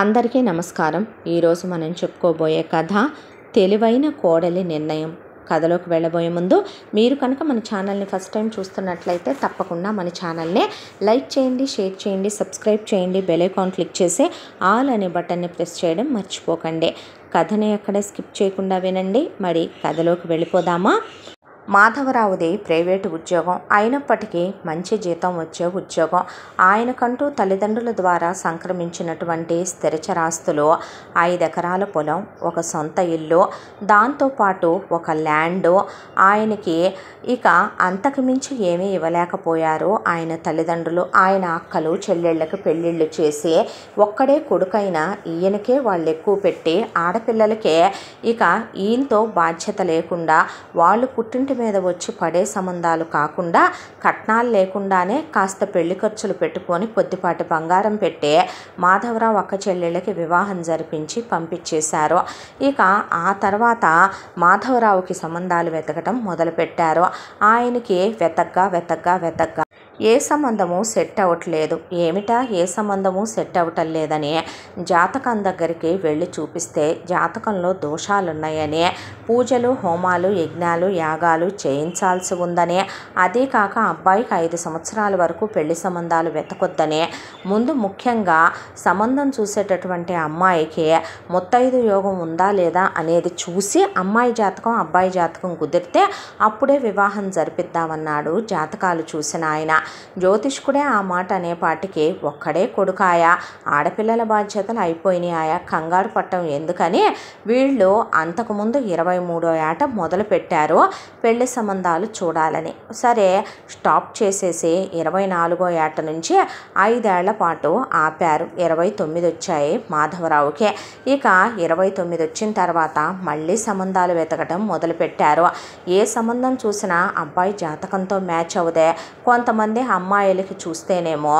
అందరికీ నమస్కారం ఈరోజు మనం చెప్పుకోబోయే కథ తెలివైన కోడలి నిర్ణయం కథలోకి వెళ్ళబోయే ముందు మీరు కనుక మన ఛానల్ని ఫస్ట్ టైం చూస్తున్నట్లయితే తప్పకుండా మన ఛానల్ని లైక్ చేయండి షేర్ చేయండి సబ్స్క్రైబ్ చేయండి బెల్ ఐకాన్ క్లిక్ చేసి ఆల్ అనే బటన్ని ప్రెస్ చేయడం మర్చిపోకండి కథని ఎక్కడ స్కిప్ చేయకుండా వినండి మరి కథలోకి వెళ్ళిపోదామా మాధవరావుది ప్రైవేటు ఉద్యోగం అయినప్పటికీ మంచి జీతం వచ్చే ఉద్యోగం ఆయనకంటూ తల్లిదండ్రుల ద్వారా సంక్రమించినటువంటి స్థిరచరాస్తులు ఐదెకరాల పొలం ఒక సొంత ఇల్లు దాంతోపాటు ఒక ల్యాండ్ ఆయనకి ఇక అంతకుమించి ఏమీ ఇవ్వలేకపోయారు ఆయన తల్లిదండ్రులు ఆయన అక్కలు చెల్లెళ్ళకి పెళ్ళిళ్ళు చేసి ఒక్కడే కొడుకైన ఈయనకే వాళ్ళు ఎక్కువ పెట్టి ఆడపిల్లలకే ఇక ఈయనతో బాధ్యత లేకుండా వాళ్ళు పుట్టింటి మీద వచ్చి పడే సంబంధాలు కాకుండా కట్నాలు లేకుండానే కాస్త పెళ్లి ఖర్చులు పెట్టుకొని కొద్దిపాటి బంగారం పెట్టే మాధవరావు ఒక్క చెల్లెళ్ళకి వివాహం జరిపించి పంపించేశారు ఇక ఆ తర్వాత మాధవరావుకి సంబంధాలు వెతకటం మొదలుపెట్టారు ఆయనకి వెతగ్గా వెతగ్గా వెతగ్గా ఏ సంబంధము సెట్ అవ్వట్లేదు ఏమిటా ఏ సంబంధము సెట్ అవ్వటం లేదని జాతకం దగ్గరికి వెళ్ళి చూపిస్తే జాతకంలో దోషాలున్నాయని పూజలు హోమాలు యజ్ఞాలు యాగాలు చేయించాల్సి ఉందని అదే కాక అబ్బాయికి ఐదు సంవత్సరాల వరకు పెళ్లి సంబంధాలు వెతకొద్దని ముందు ముఖ్యంగా సంబంధం చూసేటటువంటి అమ్మాయికి ముత్తైదు యోగం ఉందా లేదా అనేది చూసి అమ్మాయి జాతకం అబ్బాయి జాతకం కుదిరితే అప్పుడే వివాహం జరిపిద్దామన్నాడు జాతకాలు చూసిన ఆయన జ్యోతిష్కుడే ఆ మాట అనేపాటికి ఒక్కడే కొడుకాయా ఆడపిల్లల బాధ్యతలు అయిపోయినాయా కంగారు పట్టం ఎందుకని వీళ్ళు అంతకుముందు ఇరవై మూడో ఏట మొదలుపెట్టారు పెళ్లి సంబంధాలు చూడాలని సరే స్టాప్ చేసేసి ఇరవై నాలుగో ఏట నుంచి ఐదేళ్ల పాటు ఆపారు ఇరవై తొమ్మిది వచ్చాయి మాధవరావుకే ఇక ఇరవై తొమ్మిది వచ్చిన తర్వాత మళ్ళీ సంబంధాలు వెతకడం మొదలుపెట్టారు ఏ సంబంధం చూసినా అబ్బాయి జాతకంతో మ్యాచ్ అవుదే కొంతమంది కొంతమంది అమ్మాయిలకి చూస్తేనేమో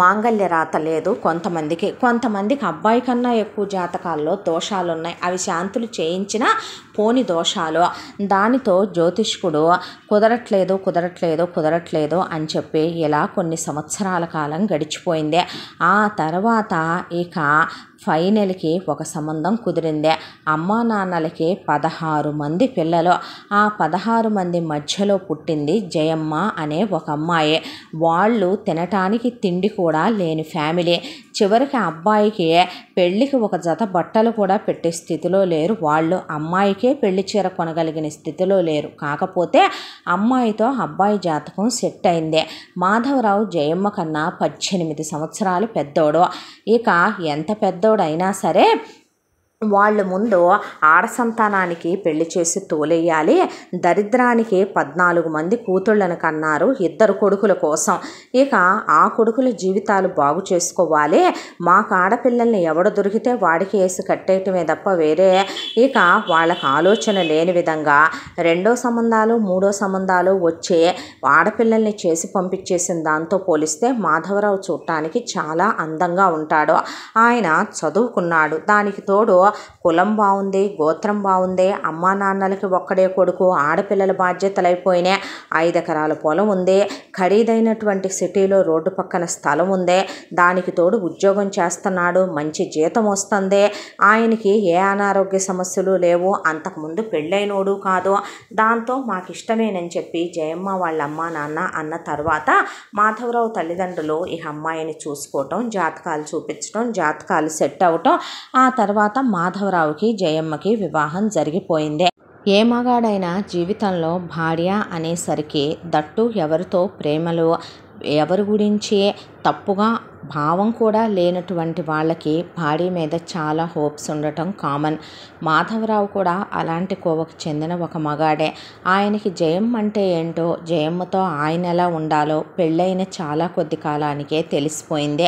మాంగళ్య రాత లేదు కొంతమందికి కొంతమందికి అబ్బాయి కన్నా ఎక్కువ జాతకాల్లో దోషాలు ఉన్నాయి అవి శాంతులు చేయించిన పోని దోషాలు దానితో జ్యోతిష్కుడు కుదరట్లేదు కుదరట్లేదు కుదరట్లేదు అని చెప్పి ఇలా కొన్ని సంవత్సరాల కాలం గడిచిపోయింది ఆ తర్వాత ఇక ఫైనల్కి ఒక సంబంధం కుదిరిందే అమ్మా నాన్నలకి పదహారు మంది పిల్లలు ఆ పదహారు మంది మధ్యలో పుట్టింది జయమ్మ అనే ఒక అమ్మాయి వాళ్ళు తినటానికి తిండి కూడా లేని ఫ్యామిలీ చివరికి అబ్బాయికి పెళ్ళికి ఒక జత బట్టలు కూడా పెట్టే స్థితిలో లేరు వాళ్ళు అమ్మాయికే పెళ్లి చీర కొనగలిగిన స్థితిలో లేరు కాకపోతే అమ్మాయితో అబ్బాయి జాతకం సెట్ అయింది మాధవరావు జయమ్మ కన్నా పద్దెనిమిది సంవత్సరాలు పెద్దోడు ఇక ఎంత పెద్దోడైనా సరే వాళ్ళు ముందు ఆడసంతానానికి పెళ్లి చేసి తోలేయాలి దరిద్రానికి పద్నాలుగు మంది కూతుళ్ళను కన్నారు ఇద్దరు కొడుకుల కోసం ఇక ఆ కొడుకుల జీవితాలు బాగు చేసుకోవాలి మాకు ఆడపిల్లల్ని ఎవడు దొరికితే వాడికి వేసి కట్టేయటమే తప్ప వేరే ఇక వాళ్ళకి ఆలోచన లేని విధంగా రెండో సంబంధాలు మూడో సంబంధాలు వచ్చే ఆడపిల్లల్ని చేసి పంపించేసిన దాంతో పోలిస్తే మాధవరావు చూడటానికి చాలా అందంగా ఉంటాడు ఆయన చదువుకున్నాడు దానికి తోడు కులం బాగుంది గోత్రం బాగుంది అమ్మా నాన్నలకి ఒక్కడే కొడుకు ఆడపిల్లల బాధ్యతలు అయిపోయినాయి ఐదు ఎకరాల పొలం ఉంది ఖరీదైనటువంటి సిటీలో రోడ్డు పక్కన స్థలం ఉంది దానికి తోడు ఉద్యోగం చేస్తున్నాడు మంచి జీతం వస్తుంది ఆయనకి ఏ అనారోగ్య సమస్యలు లేవు అంతకుముందు పెళ్ళైనోడు కాదు దాంతో మాకు ఇష్టమేనని చెప్పి జయమ్మ వాళ్ళ అమ్మ నాన్న అన్న తర్వాత మాధవరావు తల్లిదండ్రులు ఈ అమ్మాయిని చూసుకోవటం జాతకాలు చూపించడం జాతకాలు సెట్ అవటం ఆ తర్వాత మా మాధవరావుకి జయమ్మకి వివాహం జరిగిపోయిందే ఏ మగాడైనా జీవితంలో భార్య అనేసరికి దట్టు ఎవరితో ప్రేమలు ఎవరి గురించి తప్పుగా భావం కూడా లేనటువంటి వాళ్ళకి భార్య మీద చాలా హోప్స్ ఉండటం కామన్ మాధవరావు కూడా అలాంటి కోవకు చెందిన ఒక మగాడే ఆయనకి జయం అంటే ఏంటో జయమ్మతో ఆయన ఎలా ఉండాలో పెళ్ళైన చాలా కొద్ది కాలానికే తెలిసిపోయింది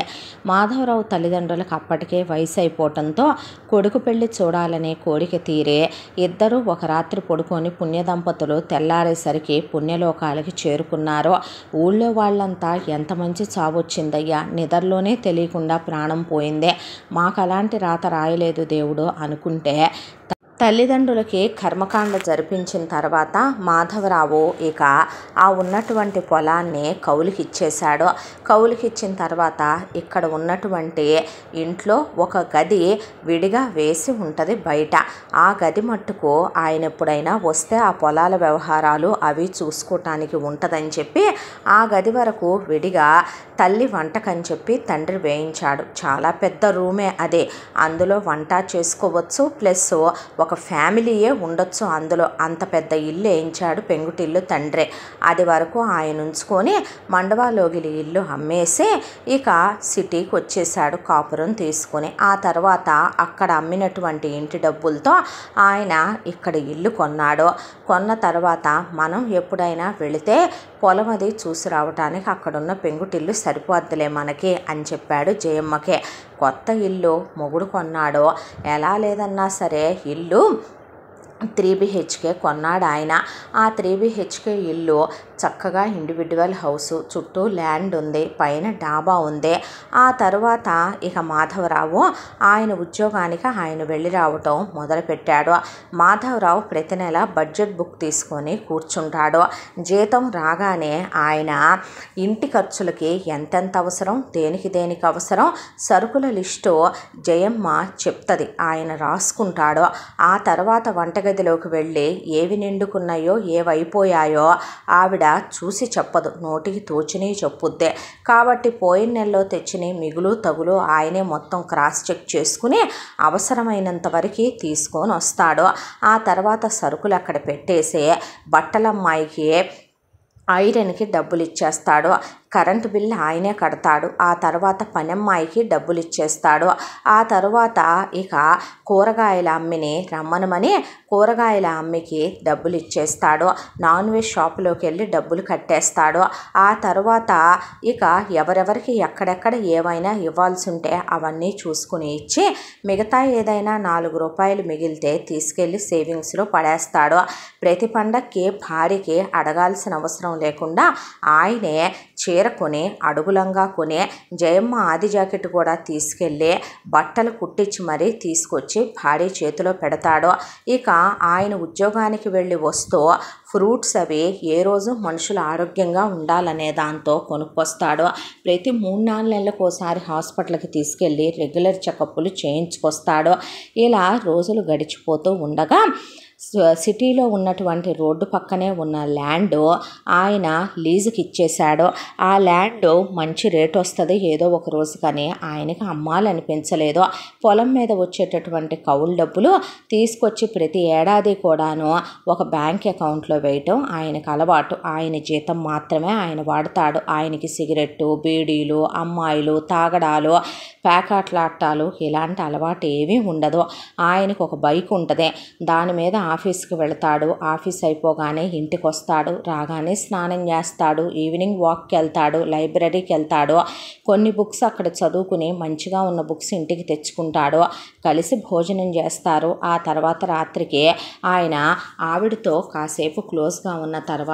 మాధవరావు తల్లిదండ్రులకు అప్పటికే వయసు అయిపోవటంతో కొడుకు పెళ్లి చూడాలనే కోరిక తీరే ఇద్దరూ ఒక రాత్రి పడుకొని పుణ్యదంపతులు తెల్లారేసరికి పుణ్యలోకాలకి చేరుకున్నారు ఊళ్ళో వాళ్ళంతా ఎంత మంచి చావొచ్చిందయ్యా నిద్ర దారిలోనే తెలియకుండా ప్రాణం పోయిందే మాకు అలాంటి రాత రాయలేదు దేవుడు అనుకుంటే తల్లిదండ్రులకి కర్మకాండ జరిపించిన తర్వాత మాధవరావు ఇక ఆ ఉన్నటువంటి పొలాన్ని కౌలుకిచ్చేశాడు కౌలుకిచ్చిన తర్వాత ఇక్కడ ఉన్నటువంటి ఇంట్లో ఒక గది విడిగా వేసి ఉంటుంది బయట ఆ గది మట్టుకు ఆయన ఎప్పుడైనా వస్తే ఆ పొలాల వ్యవహారాలు అవి చూసుకోవటానికి ఉంటుందని చెప్పి ఆ గది వరకు విడిగా తల్లి వంటకని చెప్పి తండ్రి వేయించాడు చాలా పెద్ద రూమే అదే అందులో వంట చేసుకోవచ్చు ప్లస్ ఒక ఒక ఫ్యామిలీయే ఉండొచ్చు అందులో అంత పెద్ద ఇల్లు వేయించాడు పెంగుటిల్లు తండ్రే అది వరకు ఆయన ఉంచుకొని మండవాలోగిలి ఇల్లు అమ్మేసి ఇక సిటీకి వచ్చేసాడు కాపురం తీసుకొని ఆ తర్వాత అక్కడ అమ్మినటువంటి ఇంటి డబ్బులతో ఆయన ఇక్కడ ఇల్లు కొన్నాడు కొన్న తర్వాత మనం ఎప్పుడైనా వెళితే పొలం అది చూసి రావటానికి అక్కడున్న పెంగుటిల్లు సరిపోద్దులే మనకి అని చెప్పాడు జయమ్మకే కొత్త ఇల్లు మొగుడు కొన్నాడో ఎలా లేదన్నా సరే ఇల్లు త్రీ బిహెచ్కే కొన్నాడు ఆయన ఆ త్రీ బిహెచ్కే ఇల్లు చక్కగా ఇండివిజువల్ హౌస్ చుట్టూ ల్యాండ్ ఉంది పైన డాబా ఉంది ఆ తర్వాత ఇక మాధవరావు ఆయన ఉద్యోగానికి ఆయన వెళ్ళి రావటం మొదలుపెట్టాడు మాధవరావు ప్రతి నెల బడ్జెట్ బుక్ తీసుకొని కూర్చుంటాడు జీతం రాగానే ఆయన ఇంటి ఖర్చులకి ఎంతెంత అవసరం దేనికి దేనికి అవసరం సరుకుల లిస్టు జయమ్మ చెప్తుంది ఆయన రాసుకుంటాడు ఆ తర్వాత వంటగది గదిలోకి వెళ్ళి ఏవి నిండుకున్నాయో ఏవైపోయాయో ఆవిడ చూసి చెప్పదు నోటికి తోచిని చెప్పుద్దే కాబట్టి పోయిన నెలలో తెచ్చిన మిగులు తగులు ఆయనే మొత్తం క్రాస్ చెక్ చేసుకుని అవసరమైనంత వరకు తీసుకొని వస్తాడు ఆ తర్వాత సరుకులు అక్కడ పెట్టేసే బట్టలమ్మాయికి ఐరన్కి డబ్బులు ఇచ్చేస్తాడు కరెంటు బిల్లు ఆయనే కడతాడు ఆ తర్వాత పనమ్మాయికి డబ్బులు ఇచ్చేస్తాడు ఆ తర్వాత ఇక కూరగాయల అమ్మిని రమ్మనమని కూరగాయల అమ్మికి డబ్బులు ఇచ్చేస్తాడు నాన్ వెజ్ షాపులోకి వెళ్ళి డబ్బులు కట్టేస్తాడు ఆ తర్వాత ఇక ఎవరెవరికి ఎక్కడెక్కడ ఏవైనా ఇవ్వాల్సి ఉంటే అవన్నీ చూసుకుని ఇచ్చి మిగతా ఏదైనా నాలుగు రూపాయలు మిగిలితే తీసుకెళ్ళి సేవింగ్స్లో పడేస్తాడు ప్రతి పండక్కి భార్యకి అడగాల్సిన అవసరం లేకుండా ఆయనే చీర చీర కొని అడుగులంగా కొని జయమ్మ ఆది జాకెట్ కూడా తీసుకెళ్ళి బట్టలు కుట్టించి మరీ తీసుకొచ్చి భార్య చేతిలో పెడతాడు ఇక ఆయన ఉద్యోగానికి వెళ్ళి వస్తూ ఫ్రూట్స్ అవి ఏ రోజు మనుషులు ఆరోగ్యంగా ఉండాలనే దాంతో కొనుక్కొస్తాడు ప్రతి మూడు నాలుగు నెలలకు ఒకసారి హాస్పిటల్కి తీసుకెళ్ళి రెగ్యులర్ చెకప్లు చేయించుకొస్తాడు ఇలా రోజులు గడిచిపోతూ ఉండగా సిటీలో ఉన్నటువంటి రోడ్డు పక్కనే ఉన్న ల్యాండ్ ఆయన లీజుకి ఇచ్చేశాడు ఆ ల్యాండ్ మంచి రేట్ వస్తుంది ఏదో ఒక రోజు కానీ ఆయనకి అమ్మాలనిపించలేదు పొలం మీద వచ్చేటటువంటి కౌలు డబ్బులు తీసుకొచ్చి ప్రతి ఏడాది కూడాను ఒక బ్యాంక్ అకౌంట్లో వేయటం ఆయనకు అలవాటు ఆయన జీతం మాత్రమే ఆయన వాడతాడు ఆయనకి సిగరెట్టు బీడీలు అమ్మాయిలు తాగడాలు ప్యాకాట్లాటాలు ఇలాంటి అలవాటు ఏమీ ఉండదు ఆయనకు ఒక బైక్ ఉంటుంది దాని మీద ఆఫీస్కి వెళ్తాడు ఆఫీస్ అయిపోగానే ఇంటికి వస్తాడు రాగానే స్నానం చేస్తాడు ఈవినింగ్ వాక్కి వెళ్తాడు లైబ్రరీకి వెళ్తాడు కొన్ని బుక్స్ అక్కడ చదువుకుని మంచిగా ఉన్న బుక్స్ ఇంటికి తెచ్చుకుంటాడు కలిసి భోజనం చేస్తారు ఆ తర్వాత రాత్రికి ఆయన ఆవిడతో కాసేపు క్లోజ్గా ఉన్న తర్వాత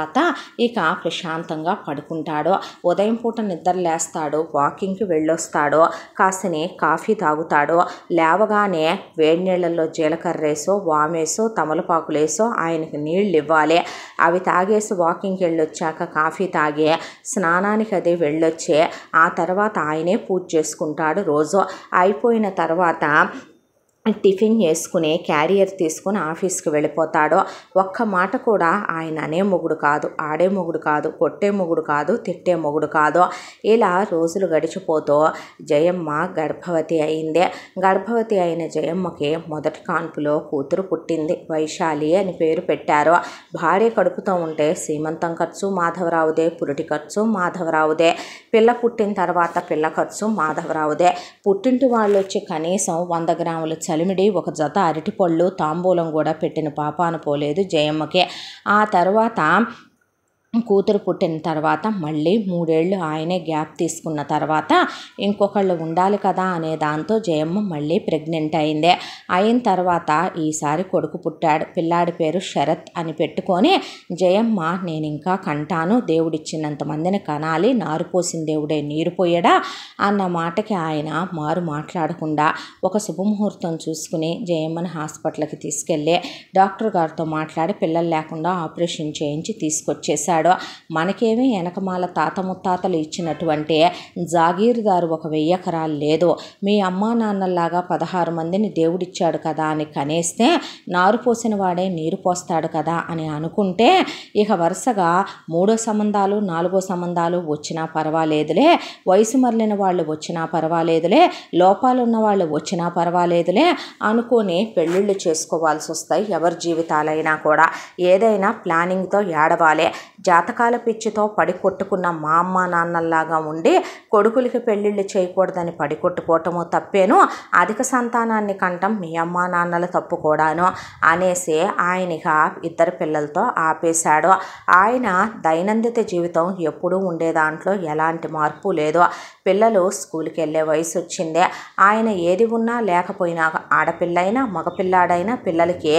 ఇక ప్రశాంతంగా పడుకుంటాడు ఉదయం పూట నిద్ర లేస్తాడు వాకింగ్కి వెళ్ళొస్తాడు కాసిని కాఫీ తాగుతాడు లేవగానే వేడి నీళ్ళల్లో జీలకర్రేసో వామేసో తమలు తమలపాకులేసో ఆయనకు నీళ్ళు ఇవ్వాలి అవి తాగేసి వాకింగ్కి వెళ్ళొచ్చాక కాఫీ తాగే స్నానానికి అదే వెళ్ళొచ్చే ఆ తర్వాత ఆయనే పూజ చేసుకుంటాడు రోజు అయిపోయిన తర్వాత టిఫిన్ చేసుకుని క్యారియర్ తీసుకుని ఆఫీస్కి వెళ్ళిపోతాడో ఒక్క మాట కూడా ఆయన అనే మొగుడు కాదు ఆడే మొగుడు కాదు కొట్టే మొగుడు కాదు తిట్టే మొగుడు కాదు ఇలా రోజులు గడిచిపోతూ జయమ్మ గర్భవతి అయిందే గర్భవతి అయిన జయమ్మకి మొదటి కాన్పులో కూతురు పుట్టింది వైశాలి అని పేరు పెట్టారు భార్య కడుపుతో ఉంటే సీమంతం ఖర్చు మాధవరావుదే పురిటి ఖర్చు మాధవరావుదే పిల్ల పుట్టిన తర్వాత పిల్ల ఖర్చు మాధవరావుదే పుట్టింటి వాళ్ళు వచ్చి కనీసం వంద గ్రాములు చలి అలిమిడి ఒక జత అరటిపళ్ళు తాంబూలం కూడా పెట్టిన పాపాను పోలేదు జయమ్మకే ఆ తర్వాత కూతురు పుట్టిన తర్వాత మళ్ళీ మూడేళ్ళు ఆయనే గ్యాప్ తీసుకున్న తర్వాత ఇంకొకళ్ళు ఉండాలి కదా అనే దాంతో జయమ్మ మళ్ళీ ప్రెగ్నెంట్ అయిందే అయిన తర్వాత ఈసారి కొడుకు పుట్టాడు పిల్లాడి పేరు శరత్ అని పెట్టుకొని జయమ్మ నేను ఇంకా కంటాను దేవుడిచ్చినంత మందిని కనాలి నారు పోసిన దేవుడే నీరు పోయడా అన్న మాటకి ఆయన మారు మాట్లాడకుండా ఒక శుభముహూర్తం చూసుకుని జయమ్మని హాస్పిటల్కి తీసుకెళ్ళి డాక్టర్ గారితో మాట్లాడి పిల్లలు లేకుండా ఆపరేషన్ చేయించి తీసుకొచ్చేశాడు ఇచ్చాడో మనకేమీ వెనకమాల తాత ముత్తాతలు ఇచ్చినటువంటి జాగీర్దారు ఒక వెయ్యకరాలు లేదు మీ అమ్మా నాన్నలాగా పదహారు మందిని దేవుడిచ్చాడు కదా అని కనేస్తే నారు పోసిన వాడే నీరు పోస్తాడు కదా అని అనుకుంటే ఇక వరుసగా మూడో సంబంధాలు నాలుగో సంబంధాలు వచ్చినా పర్వాలేదులే వయసు మరలిన వాళ్ళు వచ్చినా పర్వాలేదులే లోపాలు ఉన్న వాళ్ళు వచ్చినా పర్వాలేదులే అనుకొని పెళ్ళిళ్ళు చేసుకోవాల్సి వస్తాయి ఎవరి జీవితాలైనా కూడా ఏదైనా ప్లానింగ్తో ఏడవాలి జాతకాల పిచ్చితో పడి కొట్టుకున్న మా అమ్మ నాన్నల్లాగా ఉండి కొడుకులకి పెళ్ళిళ్ళు చేయకూడదని పడి కొట్టుకోవటము తప్పేను అధిక సంతానాన్ని కంటం మీ అమ్మ నాన్నలు తప్పు కూడాను అనేసి ఆయనిక ఇద్దరు పిల్లలతో ఆపేశాడు ఆయన దైనందిత జీవితం ఎప్పుడూ ఉండే దాంట్లో ఎలాంటి మార్పు లేదు పిల్లలు స్కూల్కి వెళ్ళే వయసు వచ్చిందే ఆయన ఏది ఉన్నా లేకపోయినా ఆడపిల్లైనా మగపిల్లాడైనా పిల్లలకి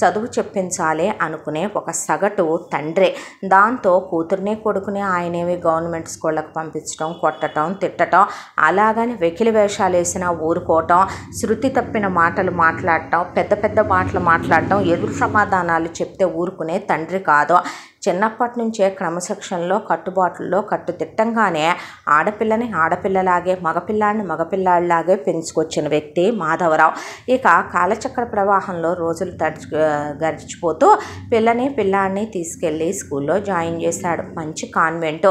చదువు చెప్పించాలి అనుకునే ఒక సగటు తండ్రి దాంతో కూతుర్ని కొడుకుని ఆయనేవి గవర్నమెంట్ స్కూళ్ళకు పంపించడం కొట్టడం తిట్టడం అలాగని వెకిలి వేషాలు వేసినా ఊరుకోవటం శృతి తప్పిన మాటలు మాట్లాడటం పెద్ద పెద్ద మాటలు మాట్లాడటం ఎదురు సమాధానాలు చెప్తే ఊరుకునే తండ్రి కాదు చిన్నప్పటి నుంచే క్రమశిక్షణలో కట్టుబాట్లలో కట్టుదిట్టంగానే ఆడపిల్లని ఆడపిల్లలాగే మగపిల్లాడిని మగపిల్లాళ్ళలాగే పెంచుకొచ్చిన వ్యక్తి మాధవరావు ఇక కాలచక్ర ప్రవాహంలో రోజులు తడిచి గడిచిపోతూ పిల్లని పిల్లాడిని తీసుకెళ్ళి స్కూల్లో జాయిన్ చేశాడు మంచి కాన్వెంటు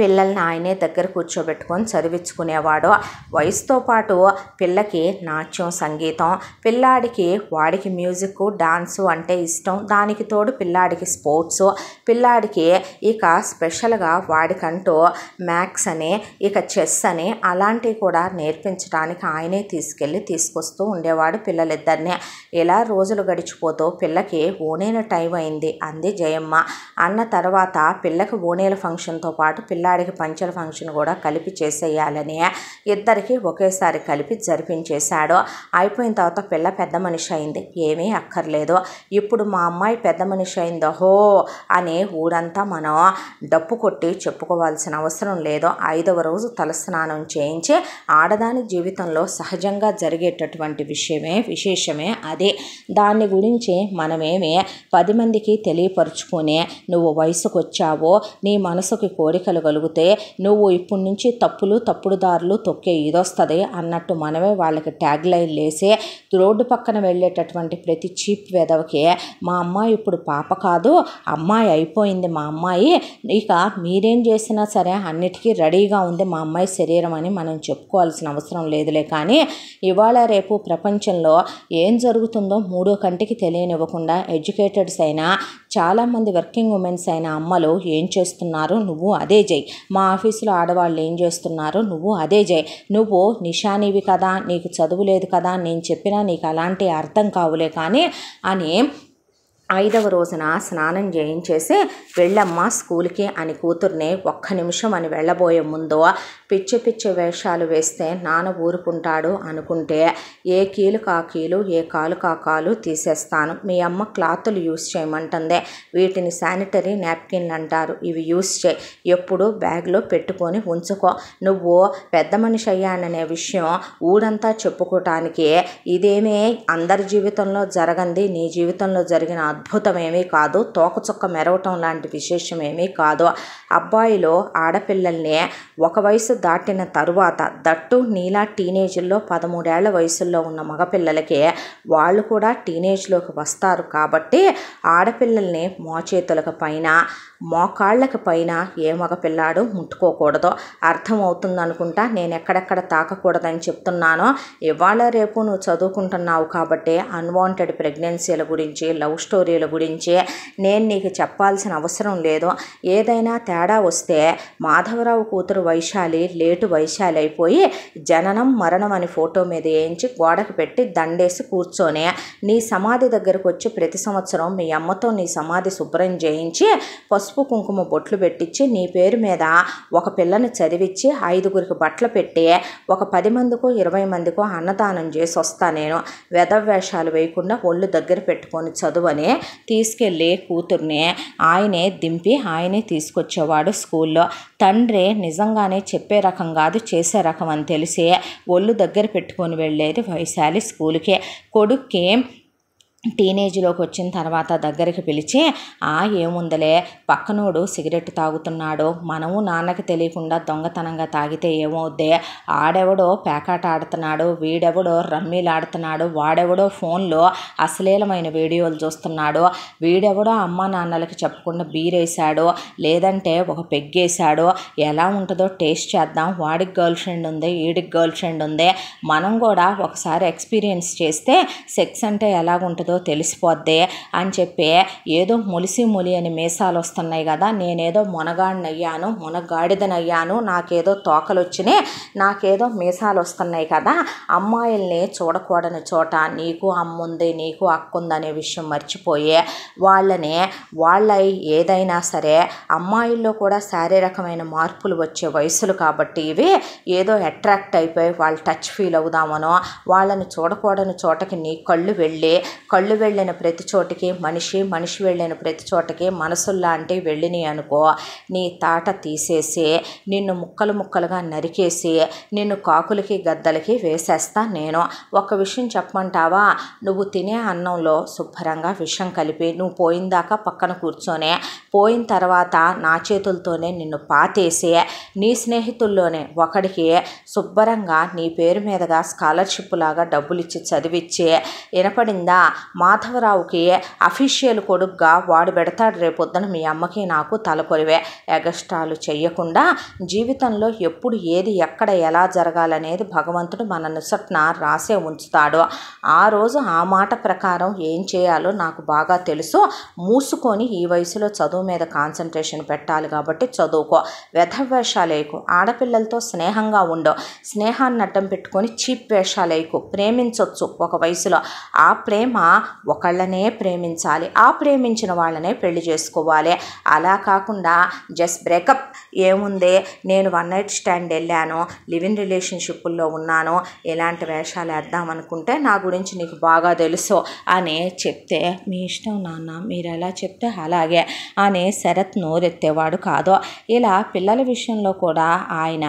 పిల్లల్ని ఆయనే దగ్గర కూర్చోబెట్టుకొని చదివించుకునేవాడు వయసుతో పాటు పిల్లకి నాట్యం సంగీతం పిల్లాడికి వాడికి మ్యూజిక్ డాన్సు అంటే ఇష్టం దానికి తోడు పిల్లాడికి స్పోర్ట్స్ పిల్లాడికి ఇక స్పెషల్గా వాడికంటూ మ్యాథ్స్ అని ఇక చెస్ అని అలాంటివి కూడా నేర్పించడానికి ఆయనే తీసుకెళ్ళి తీసుకొస్తూ ఉండేవాడు పిల్లలిద్దరిని ఎలా రోజులు గడిచిపోతూ పిల్లకి ఓనేల టైం అయింది అంది జయమ్మ అన్న తర్వాత పిల్లకి ఓనేల ఫంక్షన్తో పాటు పిల్లాడికి పంచల ఫంక్షన్ కూడా కలిపి చేసేయాలని ఇద్దరికి ఒకేసారి కలిపి జరిపించేశాడు అయిపోయిన తర్వాత పిల్ల పెద్ద మనిషి అయింది ఏమీ అక్కర్లేదు ఇప్పుడు మా అమ్మాయి పెద్ద మనిషి అయిందహో అని ఊరంతా మనం డప్పు కొట్టి చెప్పుకోవాల్సిన అవసరం లేదు ఐదవ రోజు తలస్నానం చేయించి ఆడదాని జీవితంలో సహజంగా జరిగేటటువంటి విషయమే విశేషమే అది దాని గురించి మనమేమి పది మందికి తెలియపరుచుకునే నువ్వు వయసుకు వచ్చావో నీ మనసుకి కోరికలు మార్చగలిగితే నువ్వు ఇప్పటి నుంచి తప్పులు తప్పుడు దారులు తొక్కే ఇదొస్తుంది అన్నట్టు మనమే వాళ్ళకి ట్యాగ్ లైన్ లేసి రోడ్డు పక్కన వెళ్ళేటటువంటి ప్రతి చీప్ వెదవకి మా అమ్మాయి ఇప్పుడు పాప కాదు అమ్మాయి అయిపోయింది మా అమ్మాయి ఇక మీరేం చేసినా సరే అన్నిటికీ రెడీగా ఉంది మా అమ్మాయి శరీరం అని మనం చెప్పుకోవాల్సిన అవసరం లేదులే కానీ ఇవాళ రేపు ప్రపంచంలో ఏం జరుగుతుందో మూడో కంటికి తెలియనివ్వకుండా ఎడ్యుకేటెడ్స్ అయినా చాలామంది వర్కింగ్ ఉమెన్స్ అయిన అమ్మలు ఏం చేస్తున్నారు నువ్వు అదే చేయి మా ఆఫీసులో ఆడవాళ్ళు ఏం చేస్తున్నారో నువ్వు అదే జై నువ్వు నిషానివి కదా నీకు చదువు లేదు కదా నేను చెప్పినా నీకు అలాంటి అర్థం కావులే కానీ అని ఐదవ రోజున స్నానం చేయించేసి వెళ్ళమ్మా స్కూల్కి అని కూతుర్ని ఒక్క నిమిషం అని వెళ్ళబోయే ముందు పిచ్చి పిచ్చి వేషాలు వేస్తే నాన్న ఊరుకుంటాడు అనుకుంటే ఏ కీలు కా కీలు ఏ కాలు కా కాలు తీసేస్తాను మీ అమ్మ క్లాతులు యూస్ చేయమంటుందే వీటిని శానిటరీ నాప్కిన్లు అంటారు ఇవి యూస్ చేయి ఎప్పుడు బ్యాగ్లో పెట్టుకొని ఉంచుకో నువ్వు పెద్ద మనిషి అయ్యాననే విషయం ఊడంతా చెప్పుకోవటానికి ఇదేమే అందరి జీవితంలో జరగంది నీ జీవితంలో జరిగిన ఏమీ కాదు తోకచుక్క మెరవటం లాంటి విశేషమేమీ కాదు అబ్బాయిలో ఆడపిల్లల్ని ఒక వయసు దాటిన తరువాత దట్టు నీలా టీనేజ్లో పదమూడేళ్ల వయసులో ఉన్న మగపిల్లలకి వాళ్ళు కూడా టీనేజ్లోకి వస్తారు కాబట్టి ఆడపిల్లల్ని మోచేతులకు పైన మోకాళ్ళకి పైన ఏ మగపిల్లాడు ముట్టుకోకూడదో అర్థమవుతుంది అనుకుంటా నేను ఎక్కడెక్కడ తాకకూడదని చెప్తున్నానో ఇవాళ రేపు నువ్వు చదువుకుంటున్నావు కాబట్టి అన్వాంటెడ్ ప్రెగ్నెన్సీల గురించి లవ్ స్టోరీల గురించి నేను నీకు చెప్పాల్సిన అవసరం లేదు ఏదైనా తేడా వస్తే మాధవరావు కూతురు వైశాలి లేటు వైశాలి అయిపోయి జననం మరణం అని ఫోటో మీద వేయించి గోడకు పెట్టి దండేసి కూర్చొని నీ సమాధి దగ్గరకు వచ్చి ప్రతి సంవత్సరం మీ అమ్మతో నీ సమాధి శుభ్రం చేయించి పసుపు కుంకుమ బొట్లు పెట్టించి నీ పేరు మీద ఒక పిల్లని చదివించి ఐదుగురికి బట్టలు పెట్టి ఒక పది మందికో ఇరవై మందికో అన్నదానం చేసి వస్తా నేను వేషాలు వేయకుండా ఒళ్ళు దగ్గర పెట్టుకొని చదువని తీసుకెళ్ళి కూతుర్ని ఆయనే దింపి ఆయనే తీసుకొచ్చేవాడు స్కూల్లో తండ్రి నిజంగానే చెప్పే రకం కాదు చేసే రకం అని తెలిసి ఒళ్ళు దగ్గర పెట్టుకొని వెళ్ళేది వైశాలి స్కూల్కి కొడుక్కి టీనేజ్లోకి వచ్చిన తర్వాత దగ్గరికి పిలిచి ఆ ఏముందలే పక్కనోడు సిగరెట్ తాగుతున్నాడు మనము నాన్నకి తెలియకుండా దొంగతనంగా తాగితే ఏమవుద్ది ఆడెవడో పేకాట ఆడుతున్నాడు వీడెవడో రమ్మీలు ఆడుతున్నాడు వాడెవడో ఫోన్లో అశ్లీలమైన వీడియోలు చూస్తున్నాడు వీడెవడో అమ్మ నాన్నలకి చెప్పకుండా బీరేశాడు లేదంటే ఒక పెగ్గేశాడు ఎలా ఉంటుందో టేస్ట్ చేద్దాం వాడికి గర్ల్ ఫ్రెండ్ ఉంది వీడికి గర్ల్ ఫ్రెండ్ ఉంది మనం కూడా ఒకసారి ఎక్స్పీరియన్స్ చేస్తే సెక్స్ అంటే ఎలాగుంటుందో ఏదో తెలిసిపోద్ది అని చెప్పి ఏదో మొలిసి మొలి అని మీసాలు వస్తున్నాయి కదా నేనేదో మునగాడినయ్యాను మునగాడిదనయ్యాను నాకేదో తోకలు వచ్చినాయి నాకేదో మీసాలు వస్తున్నాయి కదా అమ్మాయిల్ని చూడకూడని చోట నీకు అమ్ముంది నీకు అక్కుందనే విషయం మర్చిపోయి వాళ్ళని వాళ్ళ ఏదైనా సరే అమ్మాయిల్లో కూడా శారీరకమైన మార్పులు వచ్చే వయసులు కాబట్టి ఇవి ఏదో అట్రాక్ట్ అయిపోయి వాళ్ళు టచ్ ఫీల్ అవుదామనో వాళ్ళని చూడకూడని చోటకి నీ కళ్ళు వెళ్ళి కళ్ళు కళ్ళు వెళ్ళిన ప్రతి చోటికి మనిషి మనిషి వెళ్ళిన ప్రతి చోటకి మనసుల్లాంటి వెళ్ళిని అనుకో నీ తాట తీసేసి నిన్ను ముక్కలు ముక్కలుగా నరికేసి నిన్ను కాకులకి గద్దలకి వేసేస్తా నేను ఒక విషయం చెప్పమంటావా నువ్వు తినే అన్నంలో శుభ్రంగా విషం కలిపి నువ్వు పోయిందాకా పక్కన కూర్చొని పోయిన తర్వాత నా చేతులతోనే నిన్ను పాతేసి నీ స్నేహితుల్లోనే ఒకడికి శుభ్రంగా నీ పేరు మీదగా స్కాలర్షిప్ లాగా డబ్బులు ఇచ్చి చదివిచ్చి వినపడిందా మాధవరావుకి అఫీషియల్ కొడుకుగా వాడు పెడతాడు రేపొద్దున మీ అమ్మకి నాకు తలకొలివే ఎగస్ట్రాలు చేయకుండా జీవితంలో ఎప్పుడు ఏది ఎక్కడ ఎలా జరగాలనేది భగవంతుడు మన నిసట్న రాసే ఉంచుతాడు ఆ రోజు ఆ మాట ప్రకారం ఏం చేయాలో నాకు బాగా తెలుసు మూసుకొని ఈ వయసులో చదువు మీద కాన్సన్ట్రేషన్ పెట్టాలి కాబట్టి చదువుకో వ్యధవేషాలేకు ఆడపిల్లలతో స్నేహంగా ఉండు స్నేహాన్ని అడ్డం పెట్టుకొని చీప్ వేషాలేకు ప్రేమించవచ్చు ఒక వయసులో ఆ ప్రేమ ఒకళ్ళనే ప్రేమించాలి ఆ ప్రేమించిన వాళ్ళనే పెళ్లి చేసుకోవాలి అలా కాకుండా జస్ట్ బ్రేకప్ ఏముంది నేను వన్ నైట్ స్టాండ్ వెళ్ళాను లివ్ ఇన్ రిలేషన్షిప్లో ఉన్నాను ఎలాంటి వేషాలు వేద్దామనుకుంటే నా గురించి నీకు బాగా తెలుసు అని చెప్తే మీ ఇష్టం నాన్న మీరు ఎలా చెప్తే అలాగే అని శరత్ నోరెత్తేవాడు కాదు ఇలా పిల్లల విషయంలో కూడా ఆయన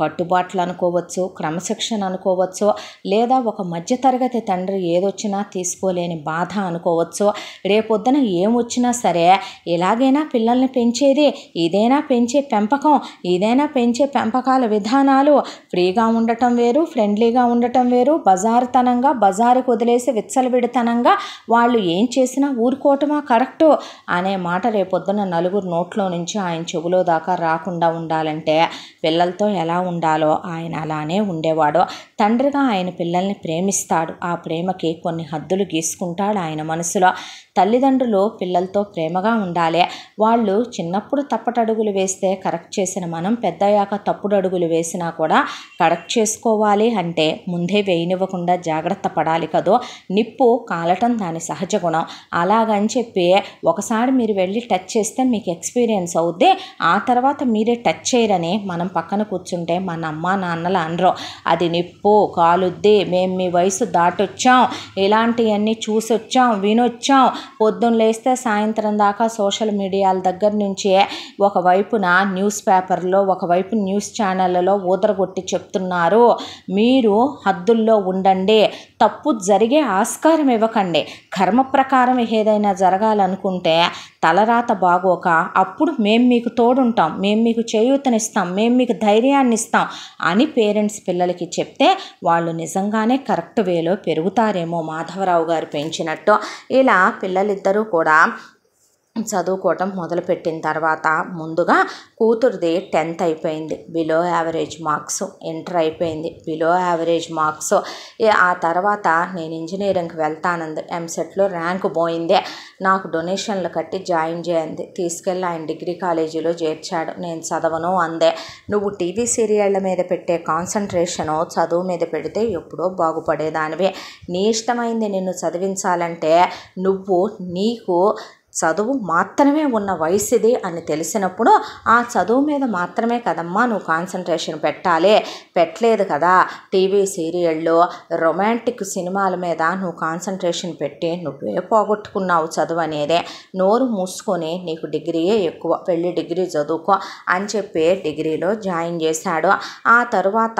కట్టుబాట్లు అనుకోవచ్చు క్రమశిక్షణ అనుకోవచ్చు లేదా ఒక మధ్యతరగతి తండ్రి ఏదొచ్చినా తీసుకోలేని బాధ అనుకోవచ్చు రేపొద్దున ఏమొచ్చినా సరే ఎలాగైనా పిల్లల్ని పెంచేది ఏదైనా పెంచే పెంపకం ఏదైనా పెంచే పెంపకాల విధానాలు ఫ్రీగా ఉండటం వేరు ఫ్రెండ్లీగా ఉండటం వేరు బజారుతనంగా బజారుకు వదిలేసి విచ్చలవిడితనంగా వాళ్ళు ఏం చేసినా ఊరుకోవటమా కరెక్టు అనే మాట రేపొద్దున నలుగురు నోట్లో నుంచి ఆయన చెవులో దాకా రాకుండా ఉండాలంటే పిల్లలతో ఎలా ఎలా ఉండాలో ఆయన అలానే ఉండేవాడు తండ్రిగా ఆయన పిల్లల్ని ప్రేమిస్తాడు ఆ ప్రేమకి కొన్ని హద్దులు గీసుకుంటాడు ఆయన మనసులో తల్లిదండ్రులు పిల్లలతో ప్రేమగా ఉండాలి వాళ్ళు చిన్నప్పుడు తప్పటడుగులు వేస్తే కరెక్ట్ చేసిన మనం పెద్దయ్యాక తప్పుడు అడుగులు వేసినా కూడా కరెక్ట్ చేసుకోవాలి అంటే ముందే వేయనివ్వకుండా జాగ్రత్త పడాలి కదో నిప్పు కాలటం దాని సహజ గుణం అలాగని చెప్పి ఒకసారి మీరు వెళ్ళి టచ్ చేస్తే మీకు ఎక్స్పీరియన్స్ అవుద్ది ఆ తర్వాత మీరే టచ్ చేయరని మనం పక్కన కూర్చుంటే మన అమ్మ నాన్నలు అనరు అది నిప్పు ఓ కాలుద్దే మేము మీ వయసు దాటొచ్చాం ఇలాంటివన్నీ చూసొచ్చాం వినొచ్చాం పొద్దున్న లేస్తే సాయంత్రం దాకా సోషల్ మీడియాల దగ్గర నుంచే ఒకవైపున న్యూస్ పేపర్లో ఒకవైపు న్యూస్ ఛానళ్ళలో ఊదరగొట్టి చెప్తున్నారు మీరు హద్దుల్లో ఉండండి తప్పు జరిగే ఆస్కారం ఇవ్వకండి కర్మ ప్రకారం ఏదైనా జరగాలనుకుంటే తలరాత బాగోక అప్పుడు మేము మీకు తోడుంటాం మేము మీకు చేయూతనిస్తాం మేము మీకు ధైర్యాన్ని ఇస్తాం అని పేరెంట్స్ పిల్లలకి చెప్తే వాళ్ళు నిజంగానే కరెక్ట్ వేలో పెరుగుతారేమో మాధవరావు గారు పెంచినట్టు ఇలా పిల్లలిద్దరూ కూడా చదువుకోవటం మొదలుపెట్టిన తర్వాత ముందుగా కూతురుది టెన్త్ అయిపోయింది బిలో యావరేజ్ మార్క్స్ ఎంటర్ అయిపోయింది బిలో యావరేజ్ మార్క్స్ ఆ తర్వాత నేను ఇంజనీరింగ్కి వెళ్తానంది ఎంసెట్లో ర్యాంక్ పోయిందే నాకు డొనేషన్లు కట్టి జాయిన్ చేయండి తీసుకెళ్ళి ఆయన డిగ్రీ కాలేజీలో చేర్చాడు నేను చదవను అందే నువ్వు టీవీ సీరియళ్ళ మీద పెట్టే కాన్సన్ట్రేషను చదువు మీద పెడితే ఎప్పుడో బాగుపడేదానివే నీ ఇష్టమైంది నిన్ను చదివించాలంటే నువ్వు నీకు చదువు మాత్రమే ఉన్న వయసు ఇది అని తెలిసినప్పుడు ఆ చదువు మీద మాత్రమే కదమ్మా నువ్వు కాన్సన్ట్రేషన్ పెట్టాలి పెట్టలేదు కదా టీవీ సీరియళ్ళు రొమాంటిక్ సినిమాల మీద నువ్వు కాన్సన్ట్రేషన్ పెట్టి నువ్వే పోగొట్టుకున్నావు చదువు అనేది నోరు మూసుకొని నీకు డిగ్రీయే ఎక్కువ పెళ్ళి డిగ్రీ చదువుకో అని చెప్పి డిగ్రీలో జాయిన్ చేశాడు ఆ తరువాత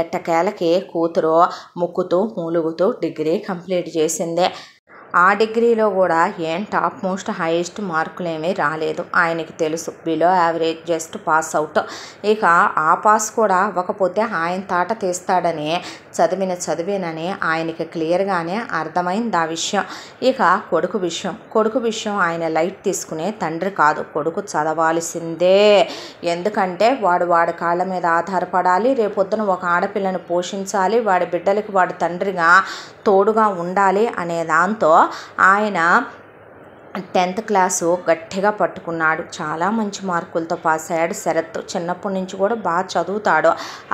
ఎట్టకేలకి కూతురు ముక్కుతూ మూలుగుతూ డిగ్రీ కంప్లీట్ చేసింది ఆ డిగ్రీలో కూడా ఏం టాప్ మోస్ట్ హైయెస్ట్ మార్కులేమీ రాలేదు ఆయనకి తెలుసు below average just pass out ఇక ఆ పాస్ కూడా అవ్వకపోతే ఆయన తాట తీస్తాడని చదివిన చదివేనని ఆయనకి క్లియర్గానే అర్థమైంది ఆ విషయం ఇక కొడుకు విషయం కొడుకు విషయం ఆయన లైట్ తీసుకునే తండ్రి కాదు కొడుకు చదవాల్సిందే ఎందుకంటే వాడు వాడి కాళ్ళ మీద ఆధారపడాలి రేపొద్దున ఒక ఆడపిల్లను పోషించాలి వాడి బిడ్డలకు వాడి తండ్రిగా తోడుగా ఉండాలి అనే దాంతో ఆయన టెన్త్ క్లాసు గట్టిగా పట్టుకున్నాడు చాలా మంచి మార్కులతో పాస్ అయ్యాడు శరత్ చిన్నప్పటి నుంచి కూడా బాగా చదువుతాడు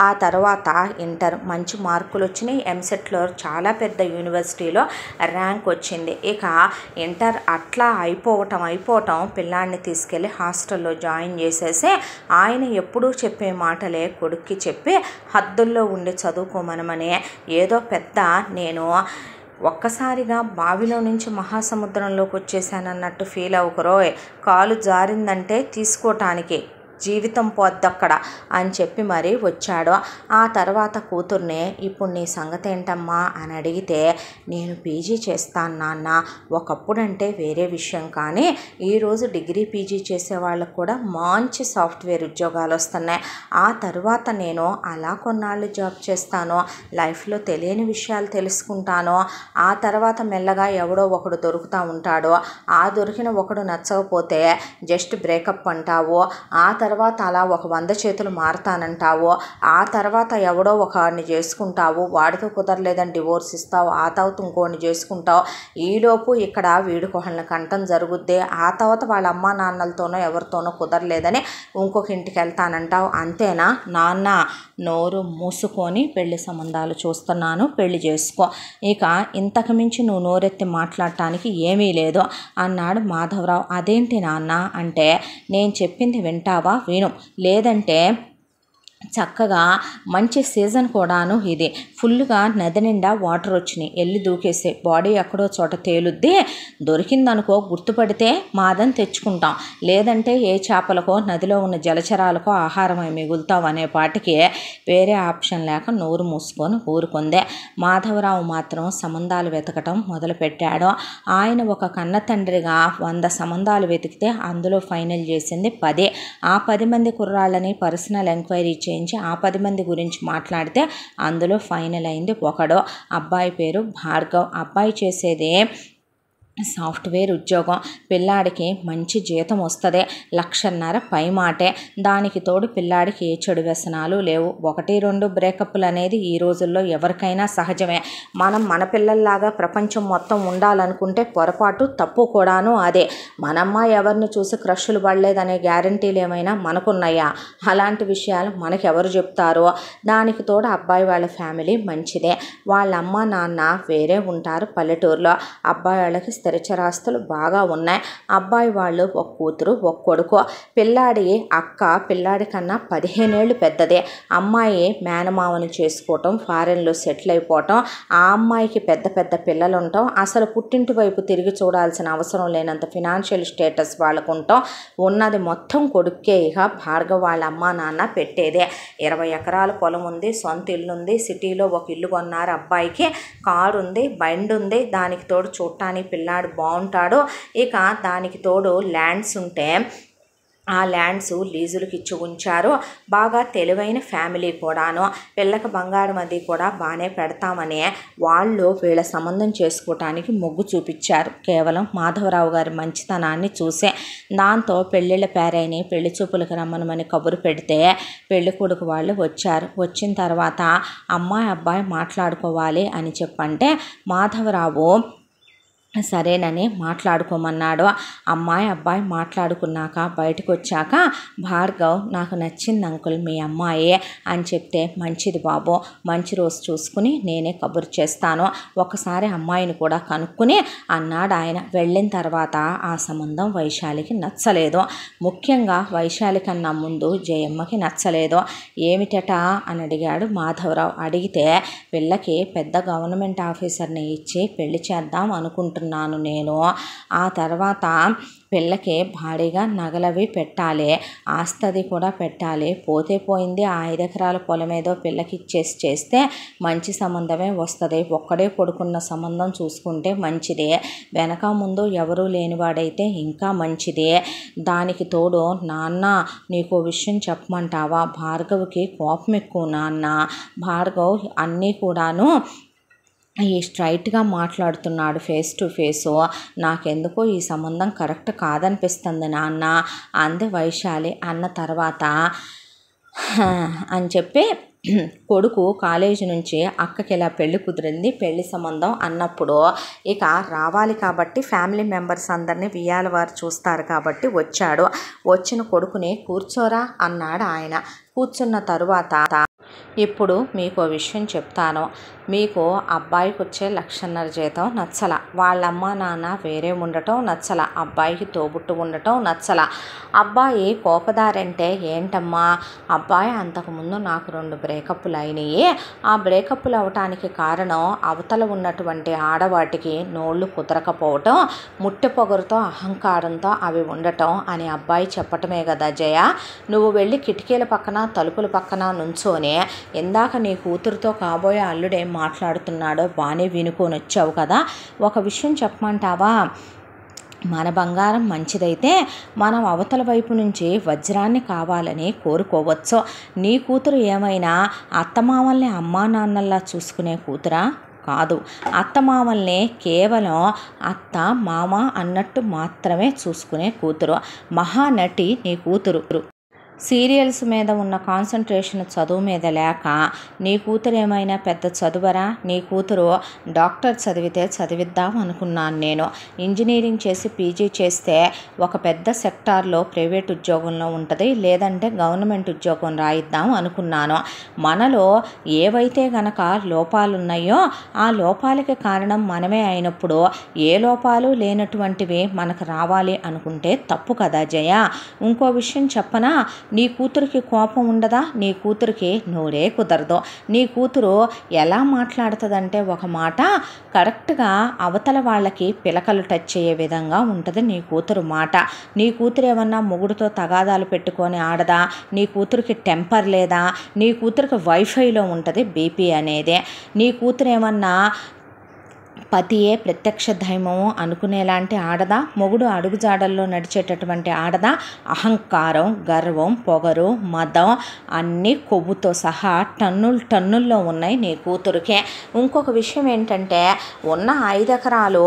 ఆ తర్వాత ఇంటర్ మంచి మార్కులు వచ్చినాయి ఎంసెట్లో చాలా పెద్ద యూనివర్సిటీలో ర్యాంక్ వచ్చింది ఇక ఇంటర్ అట్లా అయిపోవటం అయిపోవటం పిల్లాడిని తీసుకెళ్ళి హాస్టల్లో జాయిన్ చేసేసి ఆయన ఎప్పుడూ చెప్పే మాటలే కొడుక్కి చెప్పి హద్దుల్లో ఉండి చదువుకోమనమని ఏదో పెద్ద నేను ఒక్కసారిగా బావిలో నుంచి మహాసముద్రంలోకి వచ్చేసానన్నట్టు ఫీల్ అవకరోయ్ కాలు జారిందంటే తీసుకోటానికే జీవితం పోద్దక్కడ అని చెప్పి మరి వచ్చాడు ఆ తర్వాత కూతుర్ని ఇప్పుడు నీ సంగతి ఏంటమ్మా అని అడిగితే నేను పీజీ చేస్తాను నాన్న ఒకప్పుడంటే వేరే విషయం కానీ ఈరోజు డిగ్రీ పీజీ చేసే వాళ్ళకు కూడా మంచి సాఫ్ట్వేర్ ఉద్యోగాలు వస్తున్నాయి ఆ తర్వాత నేను అలా కొన్నాళ్ళు జాబ్ చేస్తాను లైఫ్లో తెలియని విషయాలు తెలుసుకుంటాను ఆ తర్వాత మెల్లగా ఎవడో ఒకడు దొరుకుతూ ఉంటాడో ఆ దొరికిన ఒకడు నచ్చకపోతే జస్ట్ బ్రేకప్ అంటావు ఆ తర్వాత తర్వాత అలా ఒక వంద చేతులు మారతానంటావో ఆ తర్వాత ఎవడో ఒకరిని చేసుకుంటావు వాడితో కుదరలేదని డివోర్స్ ఇస్తావు ఆ తర్వాత ఇంకోని చేసుకుంటావు ఈలోపు ఇక్కడ వీడుకోహళ్ళని కంటం జరుగుద్ది ఆ తర్వాత వాళ్ళ అమ్మ నాన్నలతోనో ఎవరితోనో కుదరలేదని ఇంకొక ఇంటికి వెళ్తానంటావు అంతేనా నాన్న నోరు మూసుకొని పెళ్లి సంబంధాలు చూస్తున్నాను పెళ్లి చేసుకో ఇక ఇంతకు మించి నువ్వు నోరెత్తి మాట్లాడటానికి ఏమీ లేదు అన్నాడు మాధవరావు అదేంటి నాన్న అంటే నేను చెప్పింది వింటావా వేణు లేదంటే చక్కగా మంచి సీజన్ కూడాను ఇది ఫుల్గా నది నిండా వాటర్ వచ్చినాయి వెళ్ళి దూకేసే బాడీ ఎక్కడో చోట తేలుద్ది దొరికిందనుకో గుర్తుపడితే మాదని తెచ్చుకుంటాం లేదంటే ఏ చేపలకో నదిలో ఉన్న జలచరాలకో ఆహారమై మిగులుతాం అనే పాటికి వేరే ఆప్షన్ లేక నోరు మూసుకొని ఊరుకుందే మాధవరావు మాత్రం సంబంధాలు వెతకటం మొదలుపెట్టాడు ఆయన ఒక కన్న తండ్రిగా వంద సంబంధాలు వెతికితే అందులో ఫైనల్ చేసింది పది ఆ పది మంది కుర్రాళ్ళని పర్సనల్ ఎంక్వైరీ చేయించి ఆ పది మంది గురించి మాట్లాడితే అందులో ఫైనల్ అయింది ఒకడో అబ్బాయి పేరు భార్గవ్ అబ్బాయి చేసేదే సాఫ్ట్వేర్ ఉద్యోగం పిల్లాడికి మంచి జీతం వస్తుంది లక్షన్నర పై మాటే దానికి తోడు పిల్లాడికి ఏ చెడు వ్యసనాలు లేవు ఒకటి రెండు బ్రేకప్లు అనేది ఈ రోజుల్లో ఎవరికైనా సహజమే మనం మన పిల్లల్లాగా ప్రపంచం మొత్తం ఉండాలనుకుంటే పొరపాటు తప్పు కూడాను అదే మనమ్మ ఎవరిని చూసి క్రష్లు పడలేదనే గ్యారంటీలు ఏమైనా మనకున్నాయా అలాంటి విషయాలు మనకెవరు చెప్తారో దానికి తోడు అబ్బాయి వాళ్ళ ఫ్యామిలీ మంచిదే వాళ్ళ అమ్మ నాన్న వేరే ఉంటారు పల్లెటూరులో అబ్బాయి వాళ్ళకి చరాస్తులు బాగా ఉన్నాయి అబ్బాయి వాళ్ళు ఒక కూతురు ఒక కొడుకు పిల్లాడి అక్క పిల్లాడి కన్నా పదిహేనేళ్ళు పెద్దదే అమ్మాయి మేనమామను చేసుకోవటం ఫారెన్లో సెటిల్ అయిపోవటం ఆ అమ్మాయికి పెద్ద పెద్ద పిల్లలు ఉండటం అసలు పుట్టింటి వైపు తిరిగి చూడాల్సిన అవసరం లేనంత ఫినాన్షియల్ స్టేటస్ వాళ్ళకు ఉండటం ఉన్నది మొత్తం కొడుక్కే ఇక భార్గవ వాళ్ళ అమ్మ నాన్న పెట్టేదే ఇరవై ఎకరాల పొలం ఉంది సొంత ఇల్లు ఉంది సిటీలో ఒక ఇల్లు కొన్నారు అబ్బాయికి కారు ఉంది బండి ఉంది దానికి తోడు చూడటానికి పిల్ల ఉన్నాడు బాగుంటాడో ఇక దానికి తోడు ల్యాండ్స్ ఉంటే ఆ ల్యాండ్స్ లీజులకు ఇచ్చి ఉంచారు బాగా తెలివైన ఫ్యామిలీ కూడాను పిల్లకి బంగారం అది కూడా బాగానే పెడతామని వాళ్ళు వీళ్ళ సంబంధం చేసుకోవటానికి మొగ్గు చూపించారు కేవలం మాధవరావు గారి మంచితనాన్ని చూసే దాంతో పెళ్ళిళ్ళ పేరైని పెళ్లి చూపులకు రమ్మనమని కబురు పెడితే పెళ్లి కొడుకు వాళ్ళు వచ్చారు వచ్చిన తర్వాత అమ్మాయి అబ్బాయి మాట్లాడుకోవాలి అని చెప్పంటే మాధవరావు సరేనని మాట్లాడుకోమన్నాడు అమ్మాయి అబ్బాయి మాట్లాడుకున్నాక బయటకు వచ్చాక భార్గవ్ నాకు నచ్చింది అంకుల్ మీ అమ్మాయి అని చెప్తే మంచిది బాబు మంచి రోజు చూసుకుని నేనే కబురు చేస్తాను ఒకసారి అమ్మాయిని కూడా కనుక్కుని అన్నాడు ఆయన వెళ్ళిన తర్వాత ఆ సంబంధం వైశాలికి నచ్చలేదు ముఖ్యంగా వైశాలి కన్నా ముందు జయమ్మకి నచ్చలేదు ఏమిటట అని అడిగాడు మాధవరావు అడిగితే వీళ్ళకి పెద్ద గవర్నమెంట్ ఆఫీసర్ని ఇచ్చి పెళ్లి చేద్దాం అనుకుంటున్నాను అనుకుంటున్నాను నేను ఆ తర్వాత పిల్లకి భారీగా నగలవి పెట్టాలి ఆస్తది కూడా పెట్టాలి పోతే పోయింది ఆ ఐదు ఎకరాల పొలం ఏదో పిల్లకి ఇచ్చేసి చేస్తే మంచి సంబంధమే వస్తుంది ఒక్కడే పడుకున్న సంబంధం చూసుకుంటే మంచిది వెనక ముందు ఎవరూ లేనివాడైతే ఇంకా మంచిది దానికి తోడు నాన్న నీకు విషయం చెప్పమంటావా భార్గవ్కి కోపం ఎక్కువ నాన్న భార్గవ్ అన్నీ కూడాను ఈ స్ట్రైట్గా మాట్లాడుతున్నాడు ఫేస్ టు ఫేసు నాకెందుకో ఈ సంబంధం కరెక్ట్ కాదనిపిస్తుంది నాన్న అంది వైశాలి అన్న తర్వాత అని చెప్పి కొడుకు కాలేజీ నుంచి అక్కకి ఇలా పెళ్ళి కుదిరింది పెళ్లి సంబంధం అన్నప్పుడు ఇక రావాలి కాబట్టి ఫ్యామిలీ మెంబర్స్ అందరినీ వియాల వారు చూస్తారు కాబట్టి వచ్చాడు వచ్చిన కొడుకుని కూర్చోరా అన్నాడు ఆయన కూర్చున్న తరువాత ఇప్పుడు మీకు విషయం చెప్తాను మీకు అబ్బాయికి వచ్చే లక్షన్నర జీతం నచ్చల వాళ్ళమ్మ నాన్న వేరే ఉండటం నచ్చల అబ్బాయికి తోబుట్టు ఉండటం నచ్చల అబ్బాయి కోపదారంటే ఏంటమ్మా అబ్బాయి అంతకుముందు నాకు రెండు బ్రేకప్లు అయినాయి ఆ బ్రేకప్లు అవటానికి కారణం అవతల ఉన్నటువంటి ఆడవాటికి నోళ్ళు కుదరకపోవటం ముట్టె పొగరుతో అహంకారంతో అవి ఉండటం అని అబ్బాయి చెప్పటమే కదా జయ నువ్వు వెళ్ళి కిటికీల పక్కన తలుపుల పక్కన నుంచోనే ఇందాక నీ కూతురుతో కాబోయే అల్లుడేం మాట్లాడుతున్నాడో బాగానే వినుకొని వచ్చావు కదా ఒక విషయం చెప్పమంటావా మన బంగారం మంచిదైతే మనం అవతల వైపు నుంచి వజ్రాన్ని కావాలని కోరుకోవచ్చు నీ కూతురు ఏమైనా అత్తమామల్ని అమ్మా నాన్నల్లా చూసుకునే కూతురా కాదు అత్తమామల్ని కేవలం అత్త మామ అన్నట్టు మాత్రమే చూసుకునే కూతురు మహానటి నీ కూతురు సీరియల్స్ మీద ఉన్న కాన్సన్ట్రేషన్ చదువు మీద లేక నీ కూతురు ఏమైనా పెద్ద చదువరా నీ కూతురు డాక్టర్ చదివితే చదివిద్దాం అనుకున్నాను నేను ఇంజనీరింగ్ చేసి పీజీ చేస్తే ఒక పెద్ద సెక్టార్లో ప్రైవేట్ ఉద్యోగంలో ఉంటుంది లేదంటే గవర్నమెంట్ ఉద్యోగం రాయిద్దాం అనుకున్నాను మనలో ఏవైతే గనక లోపాలున్నాయో ఆ లోపాలకి కారణం మనమే అయినప్పుడు ఏ లోపాలు లేనటువంటివి మనకు రావాలి అనుకుంటే తప్పు కదా జయ ఇంకో విషయం చెప్పనా నీ కూతురికి కోపం ఉండదా నీ కూతురికి నోరే కుదరదు నీ కూతురు ఎలా మాట్లాడుతుందంటే ఒక మాట కరెక్ట్గా అవతల వాళ్ళకి పిలకలు టచ్ అయ్యే విధంగా ఉంటుంది నీ కూతురు మాట నీ కూతురు ఏమన్నా మొగుడుతో తగాదాలు పెట్టుకొని ఆడదా నీ కూతురికి టెంపర్ లేదా నీ కూతురికి వైఫైలో ఉంటుంది బీపీ అనేది నీ కూతురు ఏమన్నా పతియే ప్రత్యక్ష ధైమము అనుకునేలాంటి ఆడదా మొగుడు అడుగుజాడల్లో నడిచేటటువంటి ఆడదా అహంకారం గర్వం పొగరు మదం అన్నీ కొవ్వుతో సహా టన్నులు టన్నుల్లో ఉన్నాయి నీ కూతురికే ఇంకొక విషయం ఏంటంటే ఉన్న ఐదెకరాలు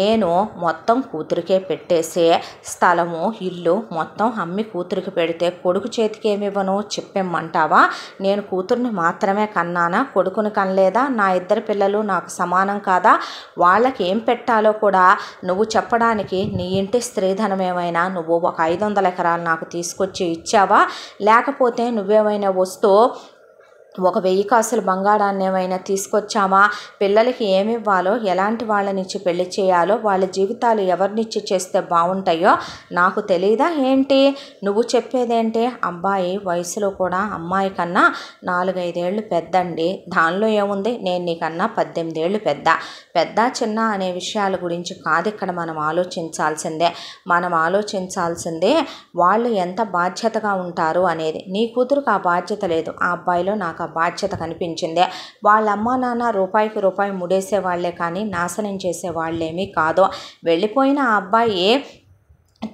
నేను మొత్తం కూతురికే పెట్టేసి స్థలము ఇల్లు మొత్తం అమ్మి కూతురికి పెడితే కొడుకు చేతికి ఏమివ్వను చెప్పేమ్మంటావా నేను కూతుర్ని మాత్రమే కన్నానా కొడుకుని కనలేదా నా ఇద్దరు పిల్లలు నాకు సమానం కాదా వాళ్ళకి ఏం పెట్టాలో కూడా నువ్వు చెప్పడానికి నీ ఇంటి స్త్రీధనం ఏమైనా నువ్వు ఒక ఐదు వందల ఎకరాలు నాకు తీసుకొచ్చి ఇచ్చావా లేకపోతే నువ్వేమైనా వస్తూ ఒక వెయ్యి కాసుల బంగారాన్ని ఏమైనా తీసుకొచ్చామా పిల్లలకి ఏమి ఇవ్వాలో ఎలాంటి వాళ్ళనిచ్చి పెళ్లి చేయాలో వాళ్ళ జీవితాలు ఎవరినిచ్చి చేస్తే బాగుంటాయో నాకు తెలియదా ఏంటి నువ్వు చెప్పేదేంటి అబ్బాయి వయసులో కూడా అమ్మాయి కన్నా నాలుగైదేళ్ళు పెద్దండి దానిలో ఏముంది నేను నీకన్నా పద్దెనిమిదేళ్ళు పెద్ద పెద్ద చిన్న అనే విషయాల గురించి కాదు ఇక్కడ మనం ఆలోచించాల్సిందే మనం ఆలోచించాల్సిందే వాళ్ళు ఎంత బాధ్యతగా ఉంటారు అనేది నీ కూతురుకు ఆ బాధ్యత లేదు ఆ అబ్బాయిలో నాకు బాధ్యత కనిపించింది వాళ్ళ అమ్మ నాన్న రూపాయికి రూపాయి ముడేసే వాళ్ళే కానీ నాశనం చేసే కాదు వెళ్ళిపోయిన ఆ అబ్బాయి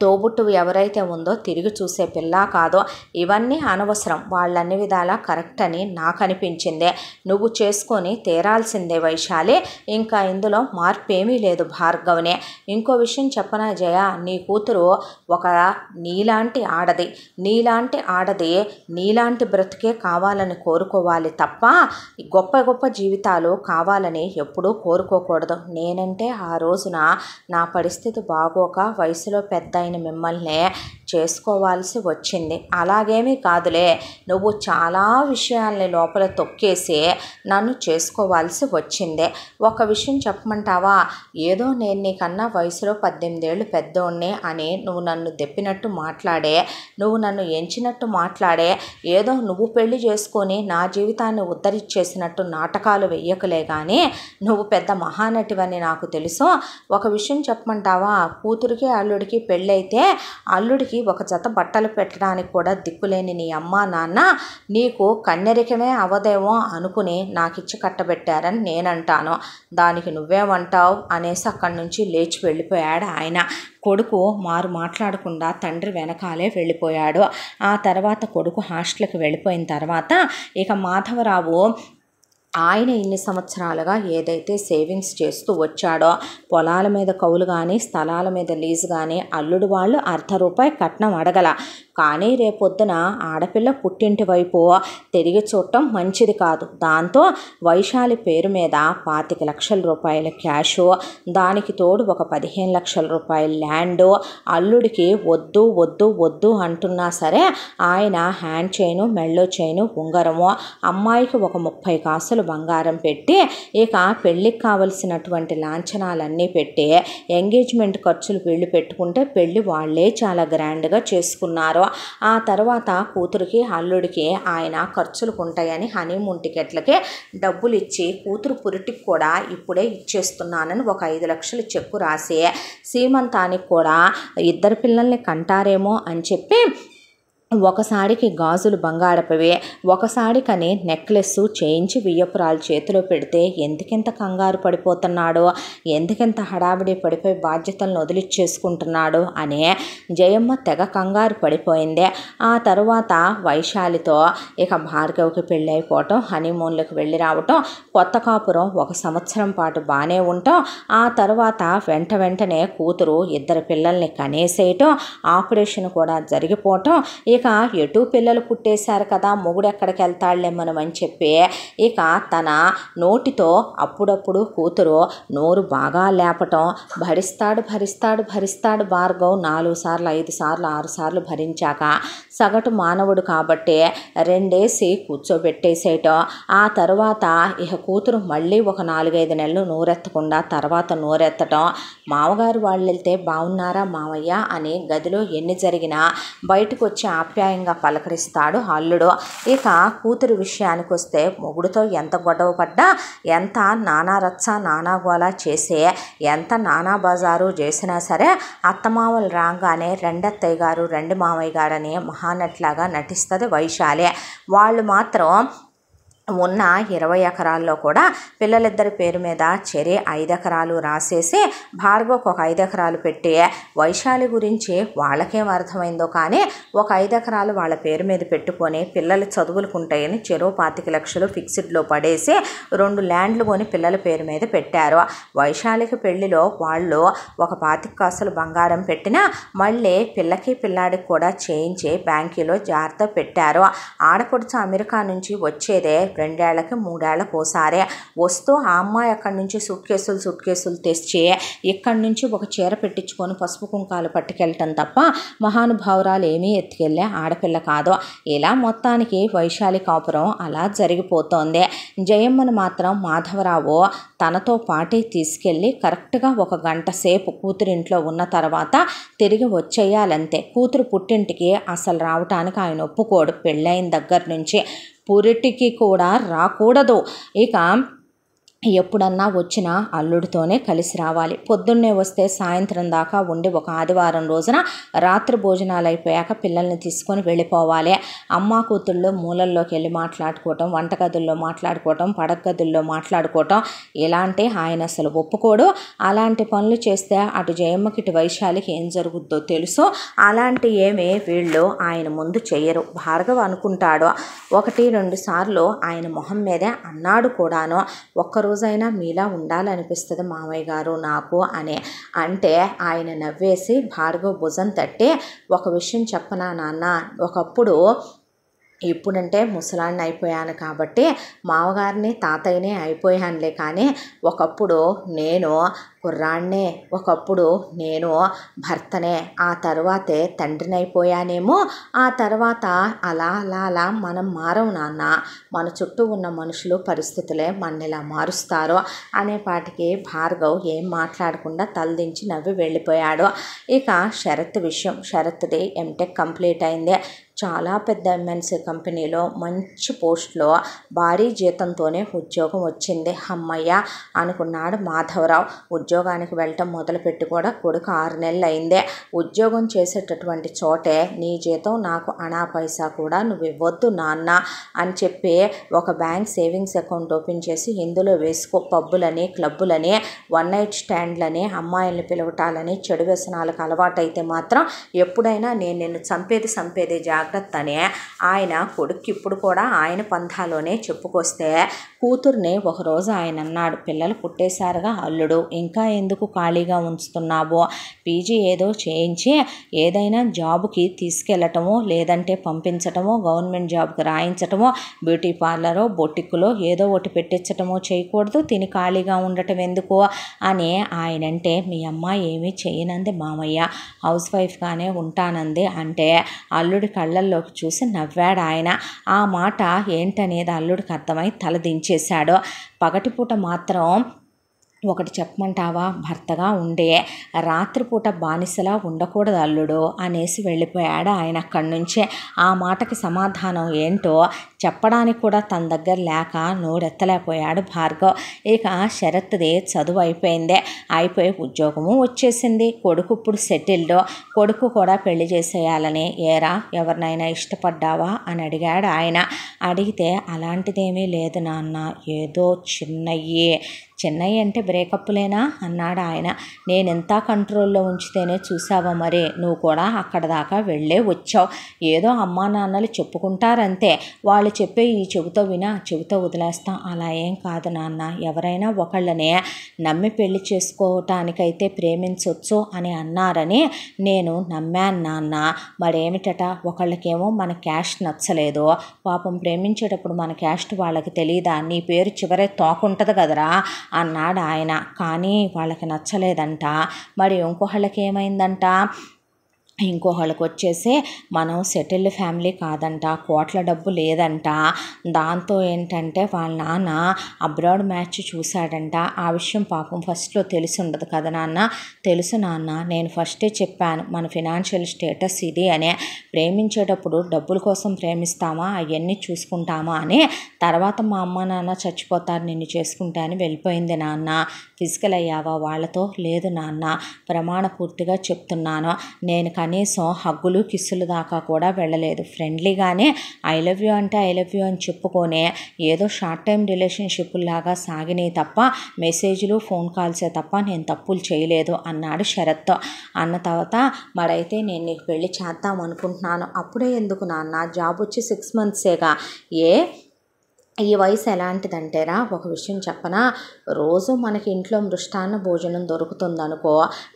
తోబుట్టు ఎవరైతే ఉందో తిరిగి చూసే పిల్ల కాదో ఇవన్నీ అనవసరం వాళ్ళన్ని విధాలా కరెక్ట్ అని నాకు అనిపించిందే నువ్వు చేసుకొని తీరాల్సిందే వైశాలి ఇంకా ఇందులో మార్పు ఏమీ లేదు భార్గవనే ఇంకో విషయం చెప్పనా జయ నీ కూతురు ఒక నీలాంటి ఆడది నీలాంటి ఆడది నీలాంటి బ్రతికే కావాలని కోరుకోవాలి తప్ప గొప్ప గొప్ప జీవితాలు కావాలని ఎప్పుడూ కోరుకోకూడదు నేనంటే ఆ రోజున నా పరిస్థితి బాగోక వయసులో పెద్ద मिమ్మल्ని చేసుకోవాల్సి వచ్చింది అలాగేమీ కాదులే నువ్వు చాలా విషయాల్ని లోపల తొక్కేసి నన్ను చేసుకోవాల్సి వచ్చిందే ఒక విషయం చెప్పమంటావా ఏదో నేను నీకన్నా వయసులో పద్దెనిమిదేళ్ళు పెద్దోడిని అని నువ్వు నన్ను దెప్పినట్టు మాట్లాడే నువ్వు నన్ను ఎంచినట్టు మాట్లాడే ఏదో నువ్వు పెళ్లి చేసుకొని నా జీవితాన్ని ఉద్ధరించేసినట్టు నాటకాలు వెయ్యకలే కానీ నువ్వు పెద్ద మహానటివని నాకు తెలుసు ఒక విషయం చెప్పమంటావా కూతురికి అల్లుడికి పెళ్ళైతే అల్లుడికి ఒక జత బట్టలు పెట్టడానికి కూడా దిక్కులేని నీ అమ్మ నాన్న నీకు కన్నెరికమే అవదేమో అనుకుని నాకు ఇచ్చి కట్టబెట్టారని నేనంటాను దానికి నువ్వేమంటావు అనేసి అక్కడి నుంచి లేచి వెళ్ళిపోయాడు ఆయన కొడుకు మారు మాట్లాడకుండా తండ్రి వెనకాలే వెళ్ళిపోయాడు ఆ తర్వాత కొడుకు హాస్టల్కి వెళ్ళిపోయిన తర్వాత ఇక మాధవరావు ఆయన ఇన్ని సంవత్సరాలుగా ఏదైతే సేవింగ్స్ చేస్తూ వచ్చాడో పొలాల మీద కౌలు కానీ స్థలాల మీద లీజు కానీ అల్లుడు వాళ్ళు అర్ధ రూపాయి కట్నం అడగల కానీ రేపొద్దున ఆడపిల్ల పుట్టింటి వైపు తిరిగి చూడటం మంచిది కాదు దాంతో వైశాలి పేరు మీద పాతిక లక్షల రూపాయల క్యాష్ దానికి తోడు ఒక పదిహేను లక్షల రూపాయల ల్యాండ్ అల్లుడికి వద్దు వద్దు వద్దు అంటున్నా సరే ఆయన హ్యాండ్ చైను మెళ్ళో చైను ఉంగరము అమ్మాయికి ఒక ముప్పై కాసులు అంచులు బంగారం పెట్టి ఇక పెళ్ళికి కావలసినటువంటి లాంఛనాలన్నీ పెట్టి ఎంగేజ్మెంట్ ఖర్చులు వీళ్ళు పెట్టుకుంటే పెళ్ళి వాళ్ళే చాలా గ్రాండ్గా చేసుకున్నారు ఆ తర్వాత కూతురికి అల్లుడికి ఆయన ఖర్చులకు ఉంటాయని హనీమూన్ టికెట్లకి డబ్బులు ఇచ్చి కూతురు పురిటికి కూడా ఇప్పుడే ఇచ్చేస్తున్నానని ఒక ఐదు లక్షలు చెక్కు రాసి సీమంతానికి కూడా ఇద్దరు పిల్లల్ని కంటారేమో అని చెప్పి ఒకసారికి గాజులు బంగారపవే సాడికని నెక్లెస్ చేయించి వియ్యపురాలు చేతిలో పెడితే ఎందుకింత కంగారు పడిపోతున్నాడో ఎందుకింత హడావిడి పడిపోయి బాధ్యతలను చేసుకుంటున్నాడు అనే జయమ్మ తెగ కంగారు పడిపోయింది ఆ తర్వాత వైశాలితో ఇక పెళ్ళి పెళ్ళైపోవటం హనీమూన్లకు వెళ్ళి రావటం కొత్త కాపురం ఒక సంవత్సరం పాటు బాగానే ఉండటం ఆ తర్వాత వెంట వెంటనే కూతురు ఇద్దరు పిల్లల్ని కనేసేయటం ఆపరేషన్ కూడా జరిగిపోవటం ఇక ఇక ఎటు పిల్లలు పుట్టేశారు కదా మొగుడు ఎక్కడికి వెళ్తాళ్ళేమనమని చెప్పి ఇక తన నోటితో అప్పుడప్పుడు కూతురు నోరు బాగా లేపటం భరిస్తాడు భరిస్తాడు భరిస్తాడు భార్గవ్ నాలుగు సార్లు ఐదు సార్లు ఆరు సార్లు భరించాక సగటు మానవుడు కాబట్టి రెండేసి కూర్చోబెట్టేసేయటం ఆ తర్వాత ఇక కూతురు మళ్ళీ ఒక నాలుగైదు నెలలు నోరెత్తకుండా తర్వాత నోరెత్తటం మామగారు వాళ్ళు వెళ్తే బాగున్నారా మామయ్య అని గదిలో ఎన్ని జరిగినా బయటకు వచ్చి ఆప్యాయంగా పలకరిస్తాడు అల్లుడు ఇక కూతురు విషయానికి వస్తే మొగుడుతో ఎంత గొడవ పడ్డా ఎంత నానా నానాగోళ చేసి ఎంత నానా బజారు చేసినా సరే అత్తమామలు రాగానే రెండత్తయ్య గారు రెండు మామయ్య గారని మహా అన్నట్లాగా నటిస్తుంది వైశాలి వాళ్ళు మాత్రం ఉన్న ఇరవై ఎకరాల్లో కూడా పిల్లలిద్దరి పేరు మీద చెరి ఐదు ఎకరాలు రాసేసి భార్గవకు ఒక ఐదు ఎకరాలు పెట్టి వైశాలి గురించి వాళ్ళకేం అర్థమైందో కానీ ఒక ఐదు ఎకరాలు వాళ్ళ పేరు మీద పెట్టుకొని పిల్లలు చదువులుకుంటాయని చెరువు పాతిక లక్షలు ఫిక్స్డ్లో పడేసి రెండు ల్యాండ్లు కొని పిల్లల పేరు మీద పెట్టారు వైశాలికి పెళ్లిలో వాళ్ళు ఒక పాతిక కాసులు బంగారం పెట్టినా మళ్ళీ పిల్లకి పిల్లాడికి కూడా చేయించి బ్యాంకీలో జాగ్రత్త పెట్టారు ఆడపడుచు అమెరికా నుంచి వచ్చేదే రెండేళ్లకి మూడేళ్లకి పోసారే వస్తూ ఆ అమ్మాయి అక్కడి నుంచి సూట్ కేసులు సూట్ కేసులు తెచ్చి ఇక్కడి నుంచి ఒక చీర పెట్టించుకొని పసుపు కుంకాలు పట్టుకెళ్ళటం తప్ప మహానుభావురాలు ఏమీ ఎత్తుకెళ్ళే ఆడపిల్ల కాదు ఇలా మొత్తానికి వైశాలి కాపురం అలా జరిగిపోతోంది జయమ్మను మాత్రం మాధవరావు తనతో పాటే తీసుకెళ్ళి కరెక్ట్గా ఒక గంట సేపు కూతురింట్లో ఉన్న తర్వాత తిరిగి వచ్చేయాలంతే కూతురు పుట్టింటికి అసలు రావటానికి ఆయన ఒప్పుకోడు పెళ్ళైన దగ్గర నుంచి పురిటికి కూడా రాకూడదు ఇక ఎప్పుడన్నా వచ్చినా అల్లుడితోనే కలిసి రావాలి పొద్దున్నే వస్తే సాయంత్రం దాకా ఉండి ఒక ఆదివారం రోజున రాత్రి భోజనాలు అయిపోయాక పిల్లల్ని తీసుకొని వెళ్ళిపోవాలి అమ్మ కూతుళ్ళు మూలల్లోకి వెళ్ళి మాట్లాడుకోవటం వంటగదుల్లో మాట్లాడుకోవటం పడగదుల్లో మాట్లాడుకోవటం ఇలాంటి ఆయన అసలు ఒప్పుకోడు అలాంటి పనులు చేస్తే అటు జయమ్మకి ఇటు వైశాలికి ఏం జరుగుద్దో తెలుసు అలాంటి ఏమే వీళ్ళు ఆయన ముందు చేయరు భార్గవ అనుకుంటాడు ఒకటి రెండు సార్లు ఆయన మొహం మీదే అన్నాడు కూడాను ఒక్కరోజు రోజైనా మీలా ఉండాలనిపిస్తుంది మామయ్య గారు నాకు అని అంటే ఆయన నవ్వేసి భార్గవ భుజం తట్టి ఒక విషయం చెప్పనా నాన్న ఒకప్పుడు ఎప్పుడంటే ముసలాన్ని అయిపోయాను కాబట్టి మామగారిని తాతయ్యని అయిపోయానులే కానీ ఒకప్పుడు నేను కుర్రాన్నే ఒకప్పుడు నేను భర్తనే ఆ తర్వాతే తండ్రిని అయిపోయానేమో ఆ తర్వాత అలా అలా అలా మనం మారం నాన్న మన చుట్టూ ఉన్న మనుషులు పరిస్థితులే మన ఇలా మారుస్తారు అనే పాటికి భార్గవ్ ఏం మాట్లాడకుండా తలదించి నవ్వి వెళ్ళిపోయాడు ఇక షరత్ విషయం షరత్ది ఎంటెక్ కంప్లీట్ అయింది చాలా పెద్ద ఎంఎన్సీ కంపెనీలో మంచి పోస్ట్లో భారీ జీతంతోనే ఉద్యోగం వచ్చింది అమ్మయ్య అనుకున్నాడు మాధవరావు ఉద్యోగానికి వెళ్ళటం మొదలుపెట్టి కూడా కొడుకు ఆరు నెలలు అయిందే ఉద్యోగం చేసేటటువంటి చోటే నీ జీతం నాకు అనా పైసా కూడా నువ్వు ఇవ్వద్దు నాన్న అని చెప్పి ఒక బ్యాంక్ సేవింగ్స్ అకౌంట్ ఓపెన్ చేసి ఇందులో వేసుకో పబ్బులని క్లబ్బులని వన్ నైట్ స్టాండ్లని అమ్మాయిల్ని పిలవటాలని చెడు వ్యసనాలకు అలవాటైతే మాత్రం ఎప్పుడైనా నేను నిన్ను చంపేది చంపేది జాగ్రత్త జాగ్రత్త అని ఆయన కొడుకు ఇప్పుడు కూడా ఆయన పంథాలోనే చెప్పుకొస్తే కూతుర్ని ఒకరోజు ఆయన అన్నాడు పిల్లలు పుట్టేశారుగా అల్లుడు ఇంకా ఎందుకు ఖాళీగా ఉంచుతున్నావో పీజీ ఏదో చేయించి ఏదైనా జాబ్కి తీసుకెళ్లటమో లేదంటే పంపించటమో గవర్నమెంట్ జాబ్కి రాయించటమో బ్యూటీ పార్లరో బొట్టికులో ఏదో ఒకటి పెట్టించటమో చేయకూడదు తిని ఖాళీగా ఉండటం ఎందుకు అని ఆయనంటే మీ అమ్మ ఏమీ చేయనంది మామయ్య హౌస్ వైఫ్గానే ఉంటానంది అంటే అల్లుడి కళ్ళ కళ్ళల్లోకి చూసి నవ్వాడు ఆయన ఆ మాట ఏంటనేది అల్లుడికి అర్థమై తలదించేశాడు పగటిపూట మాత్రం ఒకటి చెప్పమంటావా భర్తగా ఉండే రాత్రిపూట బానిసలా ఉండకూడదు అల్లుడు అనేసి వెళ్ళిపోయాడు ఆయన అక్కడి నుంచే ఆ మాటకి సమాధానం ఏంటో చెప్పడానికి కూడా తన దగ్గర లేక నోరెత్తలేకపోయాడు భార్గవ్ ఇక శరత్ది చదువు అయిపోయిందే అయిపోయి ఉద్యోగము వచ్చేసింది కొడుకు ఇప్పుడు సెటిల్డ్ కొడుకు కూడా పెళ్లి చేసేయాలని ఏరా ఎవరినైనా ఇష్టపడ్డావా అని అడిగాడు ఆయన అడిగితే అలాంటిదేమీ లేదు నాన్న ఏదో చిన్నయ్యి చెన్నై అంటే బ్రేకప్లేనా అన్నాడు ఆయన నేనెంత కంట్రోల్లో ఉంచితేనే చూసావా మరే నువ్వు కూడా అక్కడ దాకా వెళ్ళే వచ్చావు ఏదో అమ్మా నాన్నలు చెప్పుకుంటారంతే వాళ్ళు చెప్పే ఈ చెబుతో వినా చెబుతో వదిలేస్తాం అలా ఏం కాదు నాన్న ఎవరైనా ఒకళ్ళనే నమ్మి పెళ్లి చేసుకోవటానికైతే ప్రేమించవచ్చు అని అన్నారని నేను నమ్మాను నాన్న మరేమిటట ఒకళ్ళకేమో మన క్యాష్ నచ్చలేదు పాపం ప్రేమించేటప్పుడు మన క్యాస్ట్ వాళ్ళకి తెలియదా నీ పేరు చివరే తోకుంటుంది కదరా అన్నాడు ఆయన కానీ వాళ్ళకి నచ్చలేదంట మరి ఇంకొకళ్ళకి ఏమైందంట ఇంకోహళ్ళకి వచ్చేసి మనం సెటిల్డ్ ఫ్యామిలీ కాదంట కోట్ల డబ్బు లేదంట దాంతో ఏంటంటే వాళ్ళ నాన్న అబ్రాడ్ మ్యాచ్ చూశాడంట ఆ విషయం పాపం ఫస్ట్లో తెలిసి ఉండదు కదా నాన్న తెలుసు నాన్న నేను ఫస్టే చెప్పాను మన ఫినాన్షియల్ స్టేటస్ ఇది అనే ప్రేమించేటప్పుడు డబ్బుల కోసం ప్రేమిస్తామా అవన్నీ చూసుకుంటామా అని తర్వాత మా అమ్మ నాన్న చచ్చిపోతారు నిన్ను చేసుకుంటా అని వెళ్ళిపోయింది నాన్న ఫిజికల్ అయ్యావా వాళ్ళతో లేదు నాన్న ప్రమాణ పూర్తిగా చెప్తున్నాను నేను కన్ కనీసం హగ్గులు కిస్సులు దాకా కూడా వెళ్ళలేదు ఫ్రెండ్లీగానే ఐ లవ్ యూ అంటే ఐ లవ్ యూ అని చెప్పుకొనే ఏదో షార్ట్ టైం రిలేషన్షిప్లాగా సాగినాయి తప్ప మెసేజ్లు ఫోన్ కాల్సే తప్ప నేను తప్పులు చేయలేదు అన్నాడు శరత్తో అన్న తర్వాత మరైతే నేను నీకు పెళ్లి చేద్దాం అనుకుంటున్నాను అప్పుడే ఎందుకు నాన్న జాబ్ వచ్చి సిక్స్ మంత్సేగా ఏ ఈ వయసు ఎలాంటిదంటేరా ఒక విషయం చెప్పనా రోజు మనకి ఇంట్లో మృష్టాన్న భోజనం దొరుకుతుందనుకో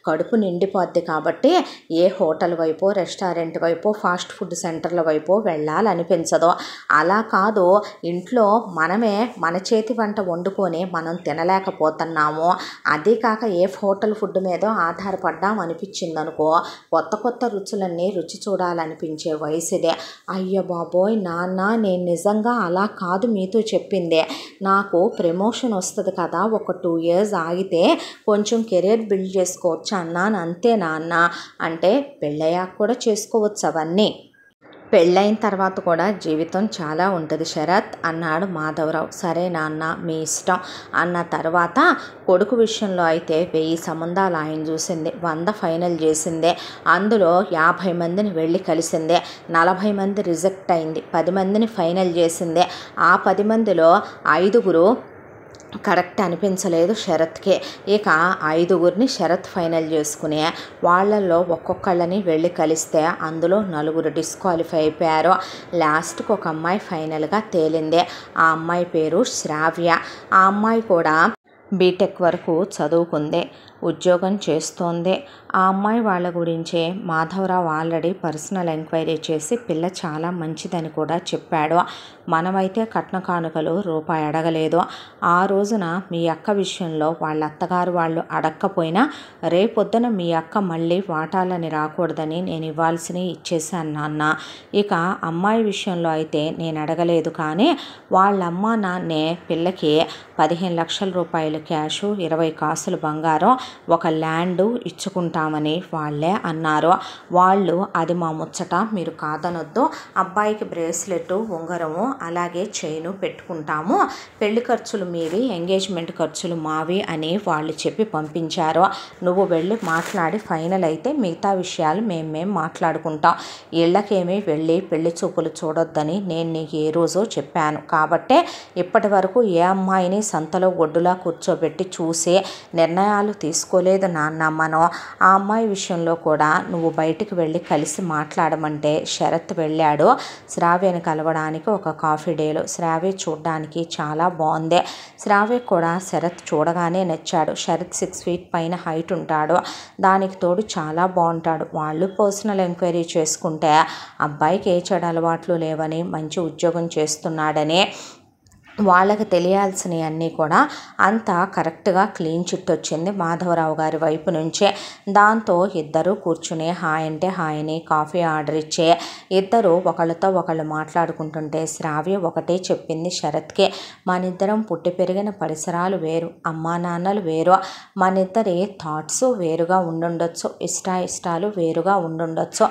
కడుపు నిండిపోద్ది కాబట్టి ఏ హోటల్ వైపో రెస్టారెంట్ వైపో ఫాస్ట్ ఫుడ్ సెంటర్ల వైపో వెళ్ళాలనిపించదు అలా కాదు ఇంట్లో మనమే మన చేతి వంట వండుకొని మనం తినలేకపోతున్నాము అదే కాక ఏ హోటల్ ఫుడ్ మీద ఆధారపడ్డాం అనిపించింది అనుకో కొత్త కొత్త రుచులన్నీ రుచి చూడాలనిపించే వయసుదే అయ్య బాబోయ్ నాన్న నేను నిజంగా అలా కాదు మీ నీతో చెప్పిందే నాకు ప్రమోషన్ వస్తుంది కదా ఒక టూ ఇయర్స్ ఆగితే కొంచెం కెరీర్ బిల్డ్ చేసుకోవచ్చు అన్నాను అంతే నాన్న అంటే పెళ్ళయ్యాక కూడా చేసుకోవచ్చు అవన్నీ పెళ్ళైన తర్వాత కూడా జీవితం చాలా ఉంటుంది శరత్ అన్నాడు మాధవరావు సరే నాన్న మీ ఇష్టం అన్న తర్వాత కొడుకు విషయంలో అయితే వెయ్యి సంబంధాలు ఆయన చూసింది వంద ఫైనల్ చేసిందే అందులో యాభై మందిని వెళ్ళి కలిసిందే నలభై మంది రిజెక్ట్ అయింది పది మందిని ఫైనల్ చేసిందే ఆ పది మందిలో ఐదుగురు కరెక్ట్ అనిపించలేదు శరత్కే ఇక ఐదుగురిని శరత్ ఫైనల్ చేసుకునే వాళ్ళల్లో ఒక్కొక్కళ్ళని వెళ్ళి కలిస్తే అందులో నలుగురు డిస్క్వాలిఫై అయిపోయారు లాస్ట్కి ఒక అమ్మాయి ఫైనల్గా తేలింది ఆ అమ్మాయి పేరు శ్రావ్య ఆ అమ్మాయి కూడా బీటెక్ వరకు చదువుకుంది ఉద్యోగం చేస్తోంది ఆ అమ్మాయి వాళ్ళ గురించే మాధవరావు ఆల్రెడీ పర్సనల్ ఎంక్వైరీ చేసి పిల్ల చాలా మంచిదని కూడా చెప్పాడు మనమైతే కట్న కానుకలు రూపాయి అడగలేదు ఆ రోజున మీ అక్క విషయంలో వాళ్ళ అత్తగారు వాళ్ళు అడక్కపోయినా రేపొద్దున మీ అక్క మళ్ళీ వాటాలని రాకూడదని నేను ఇవ్వాల్సినవి ఇచ్చేసాను నాన్న ఇక అమ్మాయి విషయంలో అయితే నేను అడగలేదు కానీ వాళ్ళ అమ్మ నాన్నే పిల్లకి పదిహేను లక్షల రూపాయలు క్యాషు ఇరవై కాసులు బంగారం ఒక ల్యాండ్ ఇచ్చుకుంటామని వాళ్ళే అన్నారు వాళ్ళు అది మా ముచ్చట మీరు కాదనొద్దు అబ్బాయికి బ్రేస్లెట్ ఉంగరము అలాగే చైను పెట్టుకుంటాము పెళ్లి ఖర్చులు మీవి ఎంగేజ్మెంట్ ఖర్చులు మావి అని వాళ్ళు చెప్పి పంపించారు నువ్వు వెళ్ళి మాట్లాడి ఫైనల్ అయితే మిగతా విషయాలు మేము మేము మాట్లాడుకుంటాం ఇళ్ళకేమీ వెళ్ళి పెళ్లి చూపులు చూడొద్దని నేను నీకు ఏ రోజు చెప్పాను కాబట్టే ఇప్పటి వరకు ఏ అమ్మాయిని సంతలో ఒడ్డులా కూర్చోబెట్టి చూసే నిర్ణయాలు తీసుకు తీసుకోలేదు నాన్న మనం ఆ అమ్మాయి విషయంలో కూడా నువ్వు బయటికి వెళ్ళి కలిసి మాట్లాడమంటే శరత్ వెళ్ళాడు శ్రావ్యని కలవడానికి ఒక కాఫీ డేలో శ్రావ్య చూడడానికి చాలా బాగుంది శ్రావ్య కూడా శరత్ చూడగానే నచ్చాడు శరత్ సిక్స్ ఫీట్ పైన హైట్ ఉంటాడు దానికి తోడు చాలా బాగుంటాడు వాళ్ళు పర్సనల్ ఎంక్వైరీ చేసుకుంటే అబ్బాయికి ఏ చెడు అలవాట్లు లేవని మంచి ఉద్యోగం చేస్తున్నాడని వాళ్ళకి తెలియాల్సినవి అన్నీ కూడా అంతా కరెక్ట్గా క్లీన్ చిట్ వచ్చింది మాధవరావు గారి వైపు నుంచే దాంతో ఇద్దరు కూర్చునే హాయ్ అంటే హాయ్ని కాఫీ ఆర్డర్ ఇచ్చే ఇద్దరు ఒకళ్ళతో ఒకళ్ళు మాట్లాడుకుంటుంటే శ్రావ్య ఒకటే చెప్పింది శరత్కి మనిద్దరం పుట్టి పెరిగిన పరిసరాలు వేరు అమ్మా నాన్నలు వేరు మనిద్దరి థాట్స్ వేరుగా ఉండుండొచ్చు ఇష్ట ఇష్టాలు వేరుగా ఉండుండొచ్చు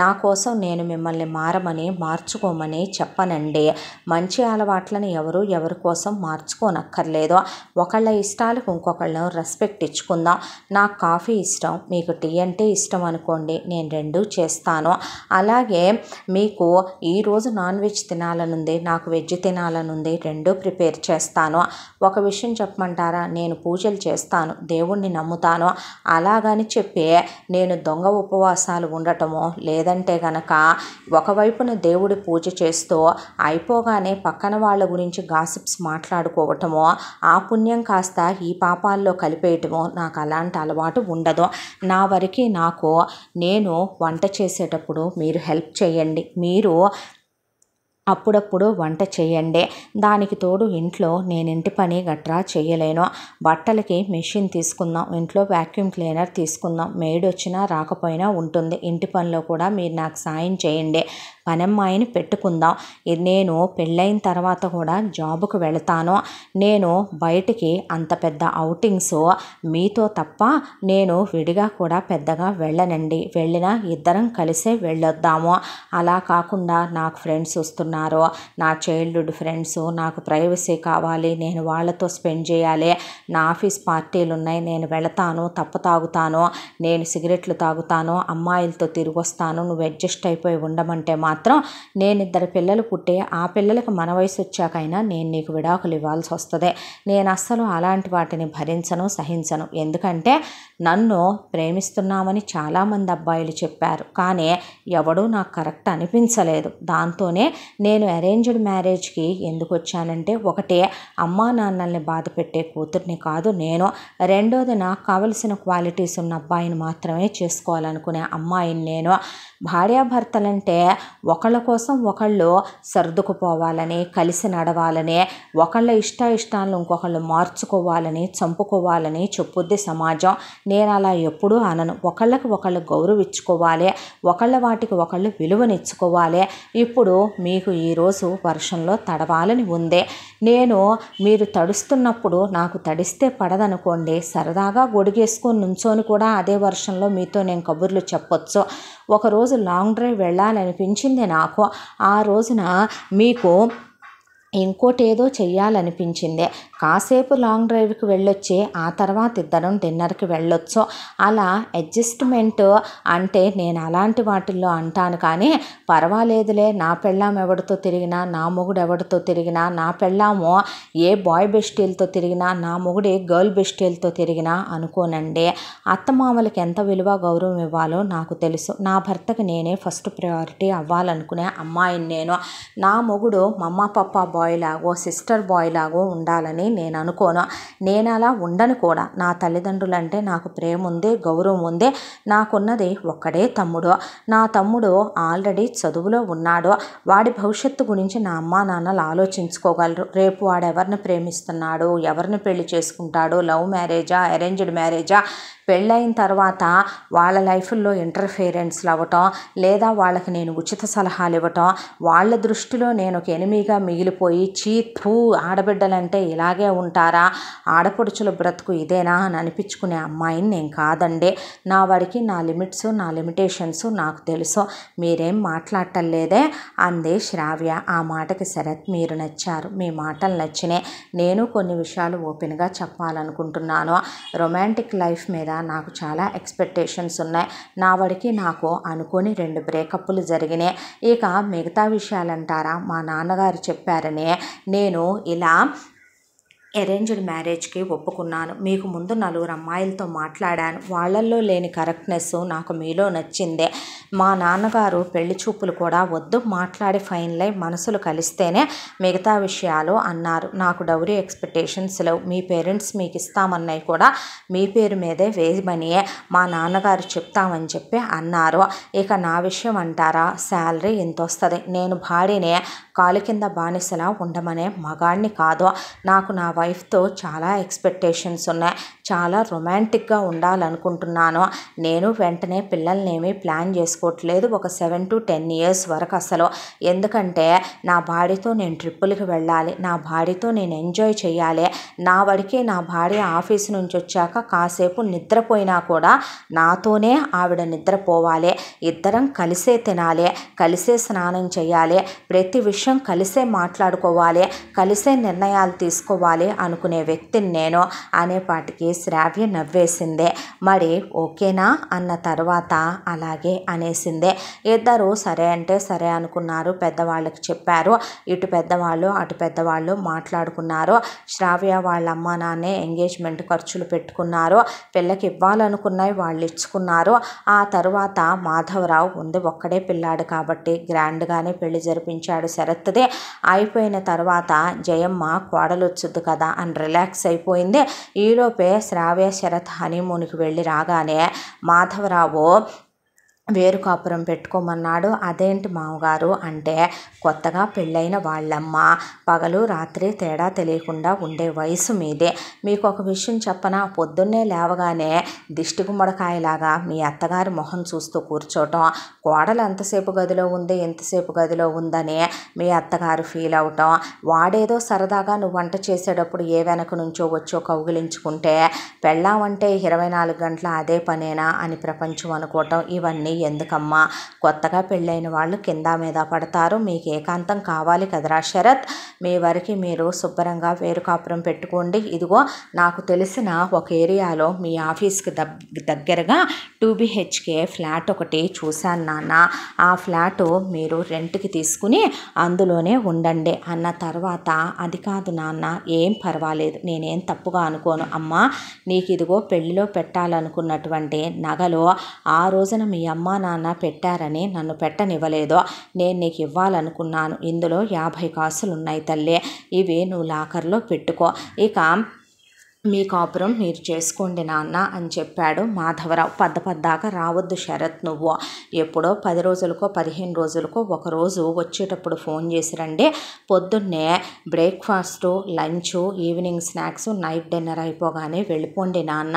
నా కోసం నేను మిమ్మల్ని మారమని మార్చుకోమని చెప్పనండి మంచి అలవాట్లను ఎవరు ఎవరి కోసం మార్చుకోనక్కర్లేదు ఒకళ్ళ ఇష్టాలకు ఇంకొకళ్ళను రెస్పెక్ట్ ఇచ్చుకుందాం నాకు కాఫీ ఇష్టం మీకు టీ అంటే ఇష్టం అనుకోండి నేను రెండు చేస్తాను అలాగే మీకు ఈరోజు నాన్ వెజ్ తినాలనుంది నాకు వెజ్ తినాలనుంది రెండు ప్రిపేర్ చేస్తాను ఒక విషయం చెప్పమంటారా నేను పూజలు చేస్తాను దేవుణ్ణి నమ్ముతాను అలాగని చెప్పి నేను దొంగ ఉపవాసాలు ఉండటము లేదంటే గనక ఒకవైపున దేవుడి పూజ చేస్తూ అయిపోగానే పక్కన వాళ్ళ గురించి గా గాసిప్స్ మాట్లాడుకోవటమో ఆ పుణ్యం కాస్త ఈ పాపాల్లో కలిపేయటమో నాకు అలాంటి అలవాటు ఉండదు నా వరకు నాకు నేను వంట చేసేటప్పుడు మీరు హెల్ప్ చేయండి మీరు అప్పుడప్పుడు వంట చేయండి దానికి తోడు ఇంట్లో నేను ఇంటి పని గట్రా చేయలేను బట్టలకి మెషిన్ తీసుకుందాం ఇంట్లో వ్యాక్యూమ్ క్లీనర్ తీసుకుందాం మేడ్ వచ్చినా రాకపోయినా ఉంటుంది ఇంటి పనిలో కూడా మీరు నాకు సాయం చేయండి పనమ్మాయిని పెట్టుకుందాం నేను పెళ్ళైన తర్వాత కూడా జాబుకు వెళతాను నేను బయటికి అంత పెద్ద అవుటింగ్స్ మీతో తప్ప నేను విడిగా కూడా పెద్దగా వెళ్ళనండి వెళ్ళినా ఇద్దరం కలిసే వెళ్ళొద్దాము అలా కాకుండా నాకు ఫ్రెండ్స్ వస్తున్నారు నా చైల్డ్హుడ్ ఫ్రెండ్స్ నాకు ప్రైవసీ కావాలి నేను వాళ్ళతో స్పెండ్ చేయాలి నా ఆఫీస్ పార్టీలు ఉన్నాయి నేను వెళతాను తప్ప తాగుతాను నేను సిగరెట్లు తాగుతాను అమ్మాయిలతో తిరిగి వస్తాను నువ్వు అడ్జస్ట్ అయిపోయి ఉండమంటే మా మాత్రం నేను ఇద్దరు పిల్లలు పుట్టే ఆ పిల్లలకు మన వయసు వచ్చాకైనా నేను నీకు విడాకులు ఇవ్వాల్సి వస్తుంది నేను అస్సలు అలాంటి వాటిని భరించను సహించను ఎందుకంటే నన్ను ప్రేమిస్తున్నామని చాలామంది అబ్బాయిలు చెప్పారు కానీ ఎవడూ నాకు కరెక్ట్ అనిపించలేదు దాంతోనే నేను అరేంజ్డ్ మ్యారేజ్కి ఎందుకు వచ్చానంటే ఒకటే అమ్మా నాన్నల్ని బాధ పెట్టే కూతుర్ని కాదు నేను రెండోది నాకు కావలసిన క్వాలిటీస్ ఉన్న అబ్బాయిని మాత్రమే చేసుకోవాలనుకునే అమ్మాయిని నేను భార్యాభర్తలంటే ఒకళ్ళ కోసం ఒకళ్ళు సర్దుకుపోవాలని కలిసి నడవాలని ఒకళ్ళ ఇష్ట ఇష్టాలను ఇంకొకళ్ళు మార్చుకోవాలని చంపుకోవాలని చెప్పుద్ది సమాజం నేను అలా ఎప్పుడూ అనను ఒకళ్ళకి ఒకళ్ళు గౌరవించుకోవాలి ఒకళ్ళ వాటికి ఒకళ్ళు విలువనిచ్చుకోవాలి ఇప్పుడు మీకు ఈరోజు వర్షంలో తడవాలని ఉంది నేను మీరు తడుస్తున్నప్పుడు నాకు తడిస్తే పడదనుకోండి సరదాగా గొడిగేసుకొని నుంచోని కూడా అదే వర్షంలో మీతో నేను కబుర్లు చెప్పొచ్చు ఒకరోజు లాంగ్ డ్రైవ్ వెళ్ళాలనిపించి నచ్చింది నాకు ఆ రోజున మీకు ఇంకోటి ఏదో చెయ్యాలనిపించింది కాసేపు లాంగ్ డ్రైవ్కి వెళ్ళొచ్చి ఆ తర్వాత ఇద్దరం డిన్నర్కి వెళ్ళొచ్చు అలా అడ్జస్ట్మెంట్ అంటే నేను అలాంటి వాటిల్లో అంటాను కానీ పర్వాలేదులే నా పెళ్ళాం ఎవరితో తిరిగినా నా మొగుడు ఎవరితో తిరిగినా నా పెళ్ళాము ఏ బాయ్ బెస్టీలతో తిరిగినా నా మొగుడు గర్ల్ బెస్టీలతో తిరిగినా అనుకోనండి అత్తమామలకి ఎంత విలువ గౌరవం ఇవ్వాలో నాకు తెలుసు నా భర్తకి నేనే ఫస్ట్ ప్రయారిటీ అవ్వాలనుకునే అమ్మాయిని నేను నా మొగుడు మమ్మ పప్ప బాయ్ లాగో సిస్టర్ బాయ్ లాగో ఉండాలని నేను అనుకోను నేను అలా ఉండను కూడా నా తల్లిదండ్రులు అంటే నాకు ప్రేమ ఉంది గౌరవం ఉంది నాకున్నది ఒక్కడే తమ్ముడు నా తమ్ముడు ఆల్రెడీ చదువులో ఉన్నాడు వాడి భవిష్యత్తు గురించి నా అమ్మ నాన్నలు ఆలోచించుకోగలరు రేపు వాడు ఎవరిని ప్రేమిస్తున్నాడు ఎవరిని పెళ్లి చేసుకుంటాడు లవ్ మ్యారేజా అరేంజ్డ్ మ్యారేజా పెళ్ళైన తర్వాత వాళ్ళ లైఫ్లో ఇంటర్ఫీరెన్స్లు అవ్వటం లేదా వాళ్ళకి నేను ఉచిత సలహాలు ఇవ్వటం వాళ్ళ దృష్టిలో నేను ఒక ఎనిమిగా మిగిలిపోయి చీ థూ ఆడబిడ్డలంటే ఇలాగే ఉంటారా ఆడపడుచుల బ్రతుకు ఇదేనా అని అనిపించుకునే అమ్మాయిని నేను కాదండి నా వాడికి నా లిమిట్స్ నా లిమిటేషన్స్ నాకు తెలుసు మీరేం మాట్లాడటం లేదే అందే శ్రావ్య ఆ మాటకి శరత్ మీరు నచ్చారు మీ మాటలు నచ్చినే నేను కొన్ని విషయాలు ఓపెన్గా చెప్పాలనుకుంటున్నాను రొమాంటిక్ లైఫ్ మీద మీద నాకు చాలా ఎక్స్పెక్టేషన్స్ ఉన్నాయి నా వాడికి నాకు అనుకోని రెండు బ్రేకప్లు జరిగినాయి ఇక మిగతా విషయాలు అంటారా మా నాన్నగారు చెప్పారని నేను ఇలా అరేంజ్డ్ మ్యారేజ్కి ఒప్పుకున్నాను మీకు ముందు నలుగురు అమ్మాయిలతో మాట్లాడాను వాళ్ళల్లో లేని కరెక్ట్నెస్ నాకు మీలో నచ్చిందే మా నాన్నగారు పెళ్లి చూపులు కూడా వద్దు మాట్లాడి ఫైన్లై మనసులు కలిస్తేనే మిగతా విషయాలు అన్నారు నాకు డౌరీ ఎక్స్పెక్టేషన్స్ లేవు మీ పేరెంట్స్ మీకు ఇస్తామన్నవి కూడా మీ పేరు మీదే వేయమనియే మా నాన్నగారు చెప్తామని చెప్పి అన్నారు ఇక నా విషయం అంటారా శాలరీ ఇంత వస్తుంది నేను భార్యనే కాలు కింద బానిసలా ఉండమనే మగాడిని కాదు నాకు నా వైఫ్తో చాలా ఎక్స్పెక్టేషన్స్ ఉన్నాయి చాలా రొమాంటిక్గా ఉండాలనుకుంటున్నాను నేను వెంటనే పిల్లల్ని ఏమీ ప్లాన్ చేసుకోవట్లేదు ఒక సెవెన్ టు టెన్ ఇయర్స్ వరకు అసలు ఎందుకంటే నా బాడీతో నేను ట్రిప్పులకి వెళ్ళాలి నా బాడీతో నేను ఎంజాయ్ చేయాలి నా వాడికి నా భార్య ఆఫీస్ నుంచి వచ్చాక కాసేపు నిద్రపోయినా కూడా నాతోనే ఆవిడ నిద్రపోవాలి ఇద్దరం కలిసే తినాలి కలిసే స్నానం చేయాలి ప్రతి విషయం కలిసే మాట్లాడుకోవాలి కలిసే నిర్ణయాలు తీసుకోవాలి అనుకునే వ్యక్తిని నేను అనేపాటికి శ్రావ్య నవ్వేసిందే మరి ఓకేనా అన్న తర్వాత అలాగే అనేసిందే ఇద్దరు సరే అంటే సరే అనుకున్నారు పెద్దవాళ్ళకి చెప్పారు ఇటు పెద్దవాళ్ళు అటు పెద్దవాళ్ళు మాట్లాడుకున్నారు శ్రావ్య వాళ్ళ అమ్మ నాన్నే ఎంగేజ్మెంట్ ఖర్చులు పెట్టుకున్నారు పిల్లకి ఇవ్వాలనుకున్నాయి వాళ్ళు ఇచ్చుకున్నారు ఆ తర్వాత మాధవరావు ఉంది ఒక్కడే పిల్లాడు కాబట్టి గ్రాండ్గానే పెళ్లి జరిపించాడు శరత్దే అయిపోయిన తర్వాత జయమ్మ కోడలు వచ్చుద్దు కదా అని రిలాక్స్ అయిపోయింది ఈలోపే శ్రావ్య శరత్ హనీమూన్కి వెళ్ళి రాగానే మాధవరావు వేరు కాపురం పెట్టుకోమన్నాడు అదేంటి మామగారు అంటే కొత్తగా పెళ్ళైన వాళ్ళమ్మ పగలు రాత్రి తేడా తెలియకుండా ఉండే వయసు మీదే మీకు ఒక విషయం చెప్పనా పొద్దున్నే లేవగానే దిష్టి గుమ్మడకాయలాగా మీ అత్తగారి మొహం చూస్తూ కూర్చోటం కోడలు ఎంతసేపు గదిలో ఉంది ఎంతసేపు గదిలో ఉందని మీ అత్తగారు ఫీల్ అవటం వాడేదో సరదాగా నువ్వు వంట చేసేటప్పుడు ఏ వెనక నుంచో వచ్చో కౌగిలించుకుంటే పెళ్ళామంటే ఇరవై నాలుగు గంటల అదే పనేనా అని ప్రపంచం అనుకోవటం ఇవన్నీ కానీ ఎందుకమ్మా కొత్తగా పెళ్ళైన వాళ్ళు కింద మీద పడతారు మీకు ఏకాంతం కావాలి కదరా శరత్ మీ వరకు మీరు శుభ్రంగా వేరు కాపురం పెట్టుకోండి ఇదిగో నాకు తెలిసిన ఒక ఏరియాలో మీ ఆఫీస్కి దగ్గరగా టూ బిహెచ్కే ఫ్లాట్ ఒకటి చూశాను నాన్న ఆ ఫ్లాటు మీరు రెంట్కి తీసుకుని అందులోనే ఉండండి అన్న తర్వాత అది కాదు నాన్న ఏం పర్వాలేదు నేనేం తప్పుగా అనుకోను అమ్మ నీకు ఇదిగో పెళ్ళిలో పెట్టాలనుకున్నటువంటి నగలో ఆ రోజున మీ అమ్మ అమ్మా నాన్న పెట్టారని నన్ను పెట్టనివ్వలేదో నేను నీకు ఇవ్వాలనుకున్నాను ఇందులో యాభై కాసులు ఉన్నాయి తల్లి ఇవి నువ్వు లాకర్లో పెట్టుకో ఇక మీ కాపురం మీరు చేసుకోండి నాన్న అని చెప్పాడు మాధవరావు పద్ద పద్దాక రావద్దు శరత్ నువ్వు ఎప్పుడో పది రోజులకో పదిహేను రోజులకో ఒకరోజు వచ్చేటప్పుడు ఫోన్ చేసి రండి పొద్దున్నే breakfast lunch evening snacks night dinner అయిపోగానే వెళ్ళిపోండి నాన్న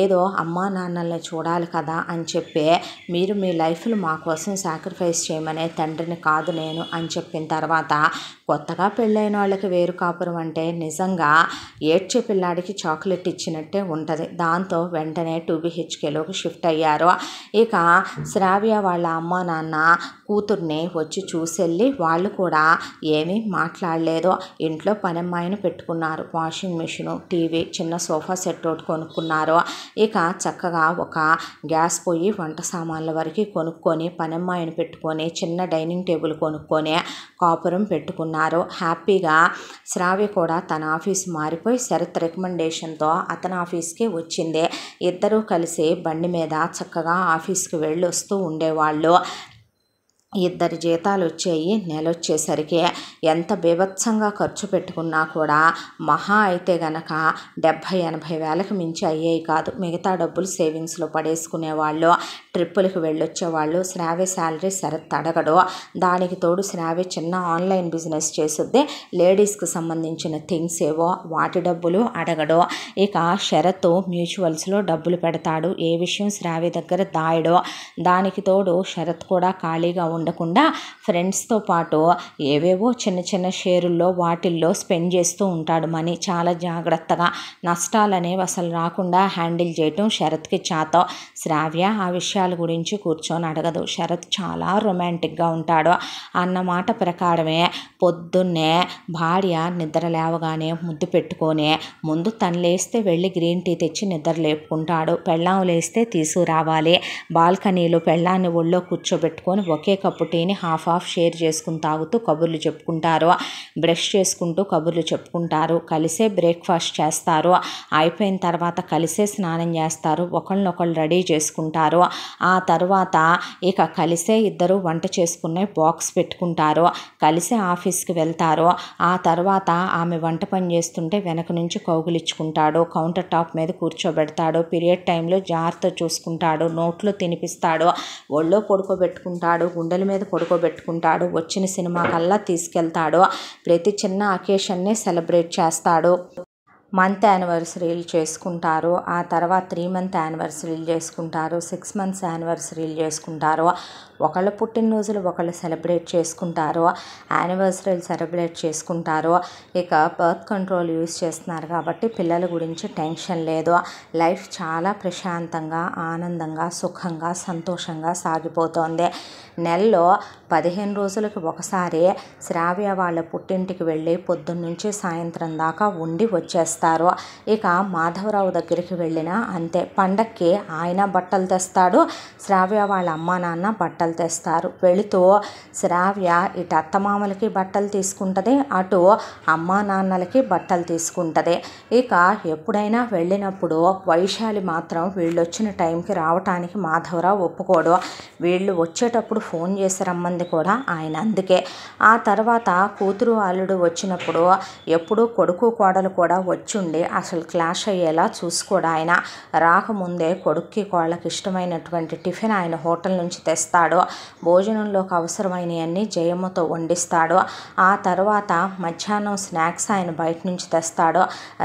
ఏదో అమ్మా నాన్నల్ని చూడాలి కదా అని చెప్పి మీరు మీ లైఫ్లు మా కోసం సాక్రిఫైస్ చేయమనే తండ్రిని కాదు నేను అని చెప్పిన తర్వాత కొత్తగా పెళ్ళైన వాళ్ళకి వేరు కాపురం అంటే నిజంగా ఏడ్చే పిల్లాడికి చాక్లెట్ ఇచ్చినట్టే ఉంటుంది దాంతో వెంటనే టూ బీహెచ్కేలోకి షిఫ్ట్ అయ్యారు ఇక శ్రావ్య వాళ్ళ అమ్మ నాన్న కూతుర్ని వచ్చి చూసెళ్ళి వాళ్ళు కూడా ఏమీ మాట్లాడలేదో ఇంట్లో పనమ్మాయిని పెట్టుకున్నారు వాషింగ్ మిషను టీవీ చిన్న సోఫా సెట్ ఒకటి కొనుక్కున్నారు ఇక చక్కగా ఒక గ్యాస్ పొయ్యి వంట సామాన్ల వరకు కొనుక్కొని పనమ్మాయిని పెట్టుకొని చిన్న డైనింగ్ టేబుల్ కొనుక్కొని కాపురం పెట్టుకున్నారు హ్యాపీగా శ్రావ్య కూడా తన ఆఫీస్ మారిపోయి శరత్ రికమెండేషన్తో అతని ఆఫీస్కి వచ్చింది ఇద్దరూ కలిసి బండి మీద చక్కగా ఆఫీస్కి వెళ్ళొస్తూ ఉండేవాళ్ళు ఇద్దరి జీతాలు వచ్చాయి నెల వచ్చేసరికి ఎంత బీభత్సంగా ఖర్చు పెట్టుకున్నా కూడా మహా అయితే గనక డెబ్భై ఎనభై వేలకు మించి అయ్యాయి కాదు మిగతా డబ్బులు సేవింగ్స్లో పడేసుకునేవాళ్ళు ట్రిప్పులకు వెళ్ళొచ్చేవాళ్ళు శ్రావ్య శాలరీ శరత్ అడగడు దానికి తోడు శ్రావ్య చిన్న ఆన్లైన్ బిజినెస్ చేస్తుంది లేడీస్కి సంబంధించిన థింగ్స్ ఏవో వాటి డబ్బులు అడగడు ఇక శరత్ మ్యూచువల్స్లో డబ్బులు పెడతాడు ఏ విషయం శ్రావ్య దగ్గర దాయడో దానికి తోడు శరత్ కూడా ఖాళీగా ఉన్న ఉండకుండా ఫ్రెండ్స్తో పాటు ఏవేవో చిన్న చిన్న షేరుల్లో వాటిల్లో స్పెండ్ చేస్తూ ఉంటాడు మనీ చాలా జాగ్రత్తగా నష్టాలు అనేవి అసలు రాకుండా హ్యాండిల్ చేయటం శరత్కి చాతో శ్రావ్య ఆ విషయాల గురించి కూర్చొని అడగదు శరత్ చాలా రొమాంటిక్గా ఉంటాడు అన్నమాట ప్రకారమే పొద్దున్నే భార్య నిద్ర లేవగానే ముద్దు పెట్టుకొని ముందు తను లేస్తే వెళ్ళి గ్రీన్ టీ తెచ్చి నిద్ర లేపుకుంటాడు పెళ్ళాం లేస్తే తీసుకురావాలి బాల్కనీలో పెళ్ళాన్ని ఒళ్ళో కూర్చోబెట్టుకొని ఒకే కప్పు కప్పు టీని హాఫ్ హాఫ్ షేర్ చేసుకుని తాగుతూ కబుర్లు చెప్పుకుంటారు బ్రష్ చేసుకుంటూ కబుర్లు చెప్పుకుంటారు కలిసే బ్రేక్ఫాస్ట్ చేస్తారు అయిపోయిన తర్వాత కలిసే స్నానం చేస్తారు ఒకళ్ళనొకళ్ళు రెడీ చేసుకుంటారు ఆ తర్వాత ఇక కలిసే ఇద్దరు వంట చేసుకునే బాక్స్ పెట్టుకుంటారు కలిసే ఆఫీస్కి వెళ్తారు ఆ తర్వాత ఆమె వంట పని చేస్తుంటే వెనక నుంచి కౌగులిచ్చుకుంటాడు కౌంటర్ టాప్ మీద కూర్చోబెడతాడు పీరియడ్ టైంలో జాగ్రత్త చూసుకుంటాడు నోట్లో తినిపిస్తాడు ఒళ్ళో పడుకోబెట్టుకుంటాడు గుండె గుండెల మీద పడుకోబెట్టుకుంటాడు వచ్చిన సినిమా కల్లా తీసుకెళ్తాడు ప్రతి చిన్న అకేషన్ని సెలబ్రేట్ చేస్తాడు మంత్ యానివర్సరీలు చేసుకుంటారు ఆ తర్వాత త్రీ మంత్ యానివర్సరీలు చేసుకుంటారు సిక్స్ మంత్స్ యానివర్సరీలు చేసుకుంటారు ఒకళ్ళ పుట్టినరోజులు ఒకళ్ళు సెలబ్రేట్ చేసుకుంటారు యానివర్సరీలు సెలబ్రేట్ చేసుకుంటారు ఇక బర్త్ కంట్రోల్ యూస్ చేస్తున్నారు కాబట్టి పిల్లల గురించి టెన్షన్ లేదు లైఫ్ చాలా ప్రశాంతంగా ఆనందంగా సుఖంగా సంతోషంగా సాగిపోతుంది నెలలో పదిహేను రోజులకి ఒకసారి శ్రావ్య వాళ్ళ పుట్టింటికి వెళ్ళి పొద్దున్నుంచి సాయంత్రం దాకా ఉండి వచ్చేస్తారు ఇక మాధవరావు దగ్గరికి వెళ్ళినా అంతే పండక్కి ఆయన బట్టలు తెస్తాడు శ్రావ్య వాళ్ళ అమ్మా నాన్న బట్టలు తెస్తారు వెళుతూ శ్రావ్య ఇటు అత్తమామలకి బట్టలు తీసుకుంటుంది అటు అమ్మా నాన్నలకి బట్టలు తీసుకుంటుంది ఇక ఎప్పుడైనా వెళ్ళినప్పుడు వైశాలి మాత్రం వీళ్ళు వచ్చిన టైంకి రావటానికి మాధవరావు ఒప్పుకోడు వీళ్ళు వచ్చేటప్పుడు ఫోన్ చేసి రమ్మంది కూడా ఆయన అందుకే ఆ తర్వాత కూతురు అల్లుడు వచ్చినప్పుడు ఎప్పుడూ కొడుకు కోడలు కూడా వచ్చుండి అసలు క్లాష్ అయ్యేలా చూసుకోడు ఆయన రాకముందే కొడుక్కి కోళ్ళకి ఇష్టమైనటువంటి టిఫిన్ ఆయన హోటల్ నుంచి తెస్తాడు భోజనంలోకి అవసరమైనవన్నీ జయమ్మతో వండిస్తాడు ఆ తర్వాత మధ్యాహ్నం స్నాక్స్ ఆయన బయట నుంచి తెస్తాడు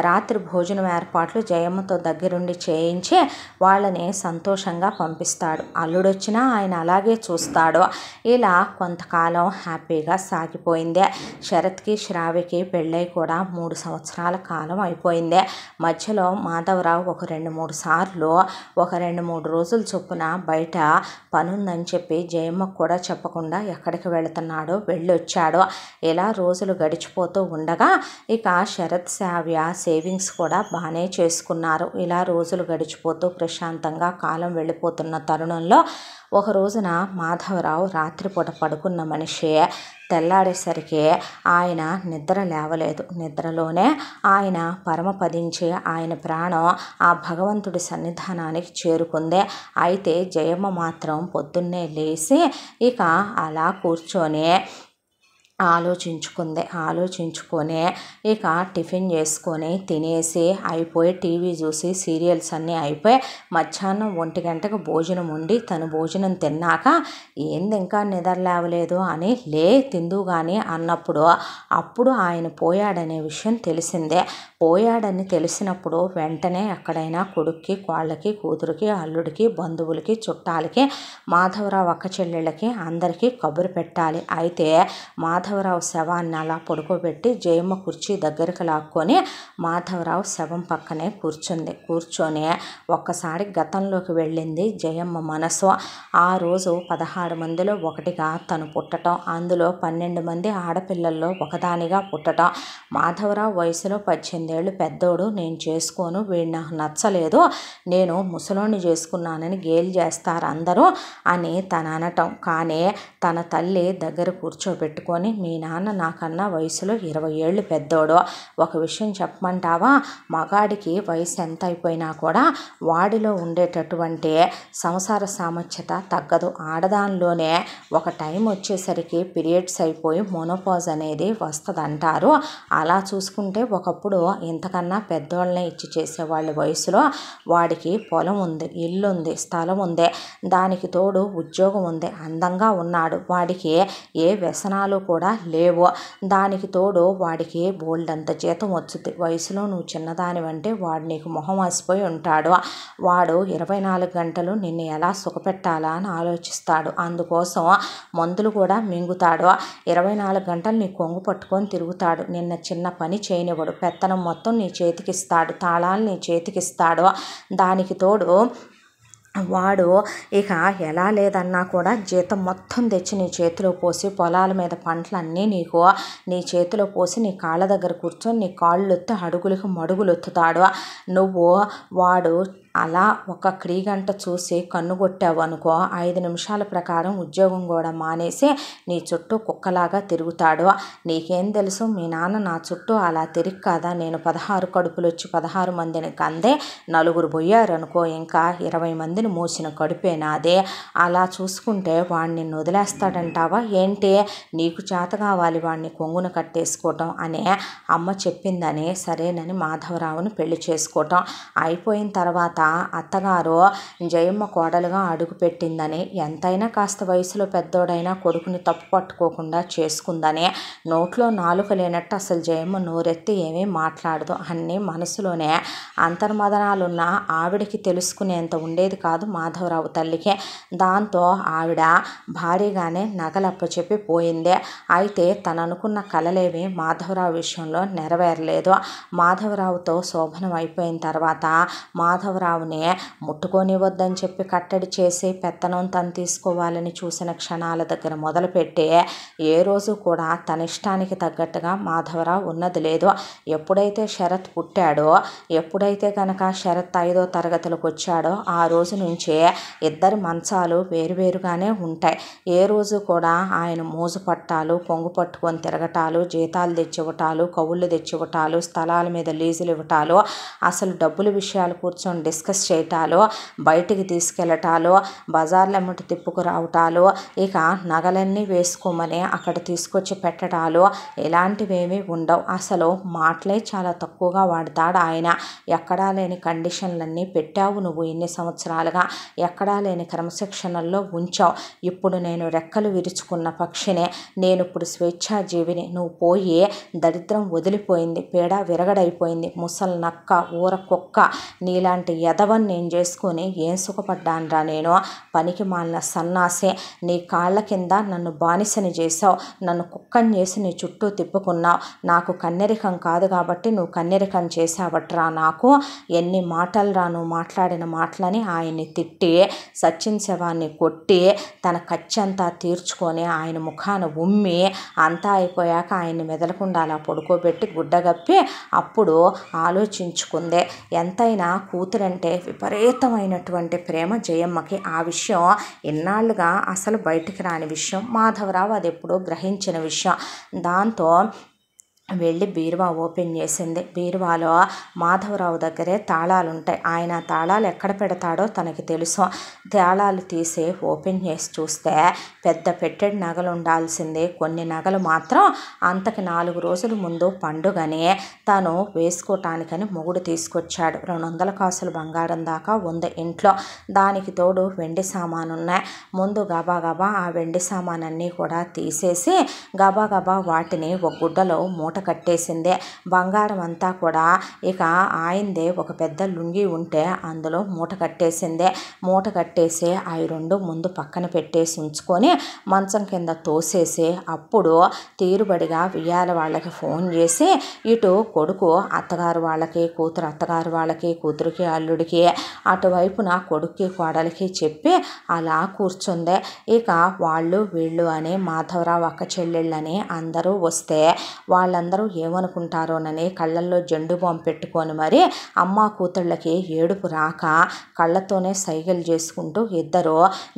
రాత్రి భోజనం ఏర్పాట్లు జయమ్మతో దగ్గరుండి చేయించి వాళ్ళని సంతోషంగా పంపిస్తాడు అల్లుడు వచ్చినా ఆయన అలాగే చూస్తాడు చేశాడు ఇలా కొంతకాలం హ్యాపీగా సాగిపోయింది శరత్కి శ్రావికి పెళ్ళై కూడా మూడు సంవత్సరాల కాలం అయిపోయింది మధ్యలో మాధవరావు ఒక రెండు మూడు సార్లు ఒక రెండు మూడు రోజులు చొప్పున బయట పనుందని చెప్పి జయమ్మకు కూడా చెప్పకుండా ఎక్కడికి వెళ్ళి వచ్చాడు ఇలా రోజులు గడిచిపోతూ ఉండగా ఇక శరత్ శావ్య సేవింగ్స్ కూడా బాగానే చేసుకున్నారు ఇలా రోజులు గడిచిపోతూ ప్రశాంతంగా కాలం వెళ్ళిపోతున్న తరుణంలో ఒక రోజున మాధవరావు రాత్రిపూట పడుకున్న మనిషి తెల్లాడేసరికి ఆయన నిద్ర లేవలేదు నిద్రలోనే ఆయన పరమపదించి ఆయన ప్రాణం ఆ భగవంతుడి సన్నిధానానికి చేరుకుంది అయితే జయమ్మ మాత్రం పొద్దున్నే లేచి ఇక అలా కూర్చొని ఆలోచించుకుంది ఆలోచించుకొని ఇక టిఫిన్ చేసుకొని తినేసి అయిపోయి టీవీ చూసి సీరియల్స్ అన్నీ అయిపోయి మధ్యాహ్నం ఒంటి గంటకు భోజనం ఉండి తను భోజనం తిన్నాక ఏంది ఇంకా నిద్ర లేవలేదు అని లే తిందు కానీ అన్నప్పుడు అప్పుడు ఆయన పోయాడనే విషయం తెలిసిందే పోయాడని తెలిసినప్పుడు వెంటనే ఎక్కడైనా కొడుక్కి కోళ్ళకి కూతురికి అల్లుడికి బంధువులకి చుట్టాలకి మాధవరావు ఒక్క చెల్లెళ్ళకి అందరికీ కబురు పెట్టాలి అయితే మాధవరావు శవాన్ని అలా పడుకోబెట్టి జయమ్మ కుర్చీ దగ్గరికి లాక్కొని మాధవరావు శవం పక్కనే కూర్చుంది కూర్చొని ఒక్కసారి గతంలోకి వెళ్ళింది జయమ్మ మనసు ఆ రోజు పదహారు మందిలో ఒకటిగా తను పుట్టడం అందులో పన్నెండు మంది ఆడపిల్లల్లో ఒకదానిగా పుట్టడం మాధవరావు వయసులో పద్దెనిమిది ఎనిమిదేళ్ళు పెద్దోడు నేను చేసుకోను వీడు నాకు నచ్చలేదు నేను ముసలోని చేసుకున్నానని గేలి చేస్తారు అందరూ అని తన అనటం కానీ తన తల్లి దగ్గర కూర్చోబెట్టుకొని మీ నాన్న నాకన్నా వయసులో ఇరవై ఏళ్ళు పెద్దోడు ఒక విషయం చెప్పమంటావా మగాడికి వయసు ఎంత అయిపోయినా కూడా వాడిలో ఉండేటటువంటి సంసార సామర్థ్యత తగ్గదు ఆడదానిలోనే ఒక టైం వచ్చేసరికి పీరియడ్స్ అయిపోయి మోనోపాజ్ అనేది వస్తుంది అంటారు అలా చూసుకుంటే ఒకప్పుడు ఇంతకన్నా పెద్దోళ్ళనే ఇచ్చి చేసేవాళ్ళ వయసులో వాడికి పొలం ఉంది ఇల్లు ఉంది స్థలం ఉంది దానికి తోడు ఉద్యోగం ఉంది అందంగా ఉన్నాడు వాడికి ఏ వ్యసనాలు కూడా లేవు దానికి తోడు వాడికి బోల్డ్ అంత జీతం వచ్చింది వయసులో నువ్వు చిన్నదాని చిన్నదానివంటే వాడు నీకు మొహం ఆసిపోయి ఉంటాడు వాడు ఇరవై నాలుగు గంటలు నిన్ను ఎలా సుఖపెట్టాలా అని ఆలోచిస్తాడు అందుకోసం మందులు కూడా మింగుతాడు ఇరవై నాలుగు గంటలు నీ కొంగు పట్టుకొని తిరుగుతాడు నిన్న చిన్న పని చేయనివ్వడు పెత్తనం మొత్తం నీ చేతికిస్తాడు తాళాలు నీ చేతికిస్తాడు దానికి తోడు వాడు ఇక ఎలా లేదన్నా కూడా జీతం మొత్తం తెచ్చి నీ చేతిలో పోసి పొలాల మీద పంటలన్నీ నీకు నీ చేతిలో పోసి నీ కాళ్ళ దగ్గర కూర్చొని నీ కాళ్ళు ఒత్తి అడుగులకు మడుగులు ఒత్తుతాడు నువ్వు వాడు అలా ఒక క్రీగంట చూసి కొట్టావు అనుకో ఐదు నిమిషాల ప్రకారం ఉద్యోగం కూడా మానేసి నీ చుట్టూ కుక్కలాగా తిరుగుతాడు నీకేం తెలుసు మీ నాన్న నా చుట్టూ అలా తిరిగి కాదా నేను పదహారు కడుపులు వచ్చి పదహారు మందిని కందే నలుగురు పోయారనుకో ఇంకా ఇరవై మందిని మూసిన కడుపే నాదే అలా చూసుకుంటే వాడిని నిన్ను వదిలేస్తాడంటావా ఏంటి నీకు చేత కావాలి వాడిని కొంగున కట్టేసుకోవటం అనే అమ్మ చెప్పిందని సరేనని మాధవరావును పెళ్లి చేసుకోవటం అయిపోయిన తర్వాత తర్వాత అత్తగారు జయమ్మ కోడలుగా అడుగుపెట్టిందని ఎంతైనా కాస్త వయసులో పెద్దోడైనా కొడుకుని తప్పు పట్టుకోకుండా చేసుకుందని నోట్లో నాలుక లేనట్టు అసలు జయమ్మ నోరెత్తి ఏమీ మాట్లాడదు అన్ని మనసులోనే అంతర్మదనాలున్న ఆవిడకి తెలుసుకునేంత ఉండేది కాదు మాధవరావు తల్లికి దాంతో ఆవిడ భారీగానే నగలప్పచెప్పి పోయింది అయితే తననుకున్న కలలేవి మాధవరావు విషయంలో నెరవేరలేదు మాధవరావుతో శోభనం అయిపోయిన తర్వాత మాధవరావు రామోజీరావుని ముట్టుకోనివ్వద్దని చెప్పి కట్టడి చేసి పెత్తనం తను తీసుకోవాలని చూసిన క్షణాల దగ్గర మొదలుపెట్టి ఏ రోజు కూడా తన ఇష్టానికి తగ్గట్టుగా మాధవరావు ఉన్నది లేదు ఎప్పుడైతే శరత్ పుట్టాడో ఎప్పుడైతే కనుక శరత్ ఐదో తరగతులకు వచ్చాడో ఆ రోజు నుంచే ఇద్దరి మంచాలు వేరువేరుగానే ఉంటాయి ఏ రోజు కూడా ఆయన మోజు పట్టాలు పొంగు పట్టుకొని తిరగటాలు జీతాలు తెచ్చివ్వటాలు కవుళ్ళు తెచ్చివ్వటాలు స్థలాల మీద లీజులు ఇవ్వటాలు అసలు డబ్బుల విషయాలు కూర్చొని డిస్కస్ చేయటాలు బయటికి తీసుకెళ్ళటాలు బజార్ల ముట్టి రావటాలు ఇక నగలన్నీ వేసుకోమని అక్కడ తీసుకొచ్చి పెట్టడాలు ఇలాంటివేమీ ఉండవు అసలు మాటలే చాలా తక్కువగా వాడతాడు ఆయన ఎక్కడా లేని కండిషన్లన్నీ పెట్టావు నువ్వు ఇన్ని సంవత్సరాలుగా ఎక్కడా లేని క్రమశిక్షణల్లో ఉంచావు ఇప్పుడు నేను రెక్కలు విరుచుకున్న పక్షినే నేను ఇప్పుడు స్వేచ్ఛాజీవిని నువ్వు పోయి దరిద్రం వదిలిపోయింది పేడ విరగడైపోయింది ముసలి నక్క ఊర కుక్క నీలాంటి ఎదవని నేను చేసుకొని ఏం సుఖపడ్డానరా నేను పనికి మాలిన సన్నాసే నీ కాళ్ళ కింద నన్ను బానిసని చేసావు నన్ను కుక్కని చేసి నీ చుట్టూ తిప్పుకున్నావు నాకు కన్నెరికం కాదు కాబట్టి నువ్వు కన్నెరికం చేసావట్రా నాకు ఎన్ని మాటలు నువ్వు మాట్లాడిన మాటలని ఆయన్ని తిట్టి సచిన్ శవాన్ని కొట్టి తన ఖర్చంతా తీర్చుకొని ఆయన ముఖాన ఉమ్మి అంతా అయిపోయాక ఆయన్ని మెదలకుండా అలా పడుకోబెట్టి గుడ్డగప్పి అప్పుడు ఆలోచించుకుందే ఎంతైనా కూతురంటే అంటే విపరీతమైనటువంటి ప్రేమ జయమ్మకి ఆ విషయం ఎన్నాళ్ళుగా అసలు బయటికి రాని విషయం మాధవరావు అది ఎప్పుడో గ్రహించిన విషయం దాంతో వెళ్ళి బీరువా ఓపెన్ చేసింది బీరువాలో మాధవరావు దగ్గరే తాళాలు ఉంటాయి ఆయన తాళాలు ఎక్కడ పెడతాడో తనకి తెలుసు తాళాలు తీసి ఓపెన్ చేసి చూస్తే పెద్ద పెట్టెడు నగలు ఉండాల్సిందే కొన్ని నగలు మాత్రం అంతకు నాలుగు రోజుల ముందు పండుగని తను వేసుకోవటానికని మొగుడు తీసుకొచ్చాడు రెండు వందల కాసులు బంగారం దాకా ఉంది ఇంట్లో దానికి తోడు వెండి సామాను ఉన్నాయి ముందు గబా గబా ఆ వెండి అన్నీ కూడా తీసేసి గబా గబా వాటిని ఒక గుడ్డలో మూట కట్టేసిందే బంగారం అంతా కూడా ఇక ఆయిందే ఒక పెద్ద లుంగి ఉంటే అందులో మూట కట్టేసిందే మూట కట్టేసి అవి రెండు ముందు పక్కన పెట్టేసి ఉంచుకొని మంచం కింద తోసేసి అప్పుడు తీరుబడిగా వియ్యాల వాళ్ళకి ఫోన్ చేసి ఇటు కొడుకు అత్తగారు వాళ్ళకి కూతురు అత్తగారు వాళ్ళకి కూతురికి అల్లుడికి అటువైపున కొడుక్కి కోడలికి చెప్పి అలా కూర్చుందే ఇక వాళ్ళు వీళ్ళు అని మాధవరావు అక్క చెల్లెళ్ళని అందరూ వస్తే వాళ్ళ అందరూ ఏమనుకుంటారోననే కళ్ళల్లో జెండు బాంబు పెట్టుకొని మరి అమ్మ కూతుళ్ళకి ఏడుపు రాక కళ్ళతోనే సైగలు చేసుకుంటూ ఇద్దరు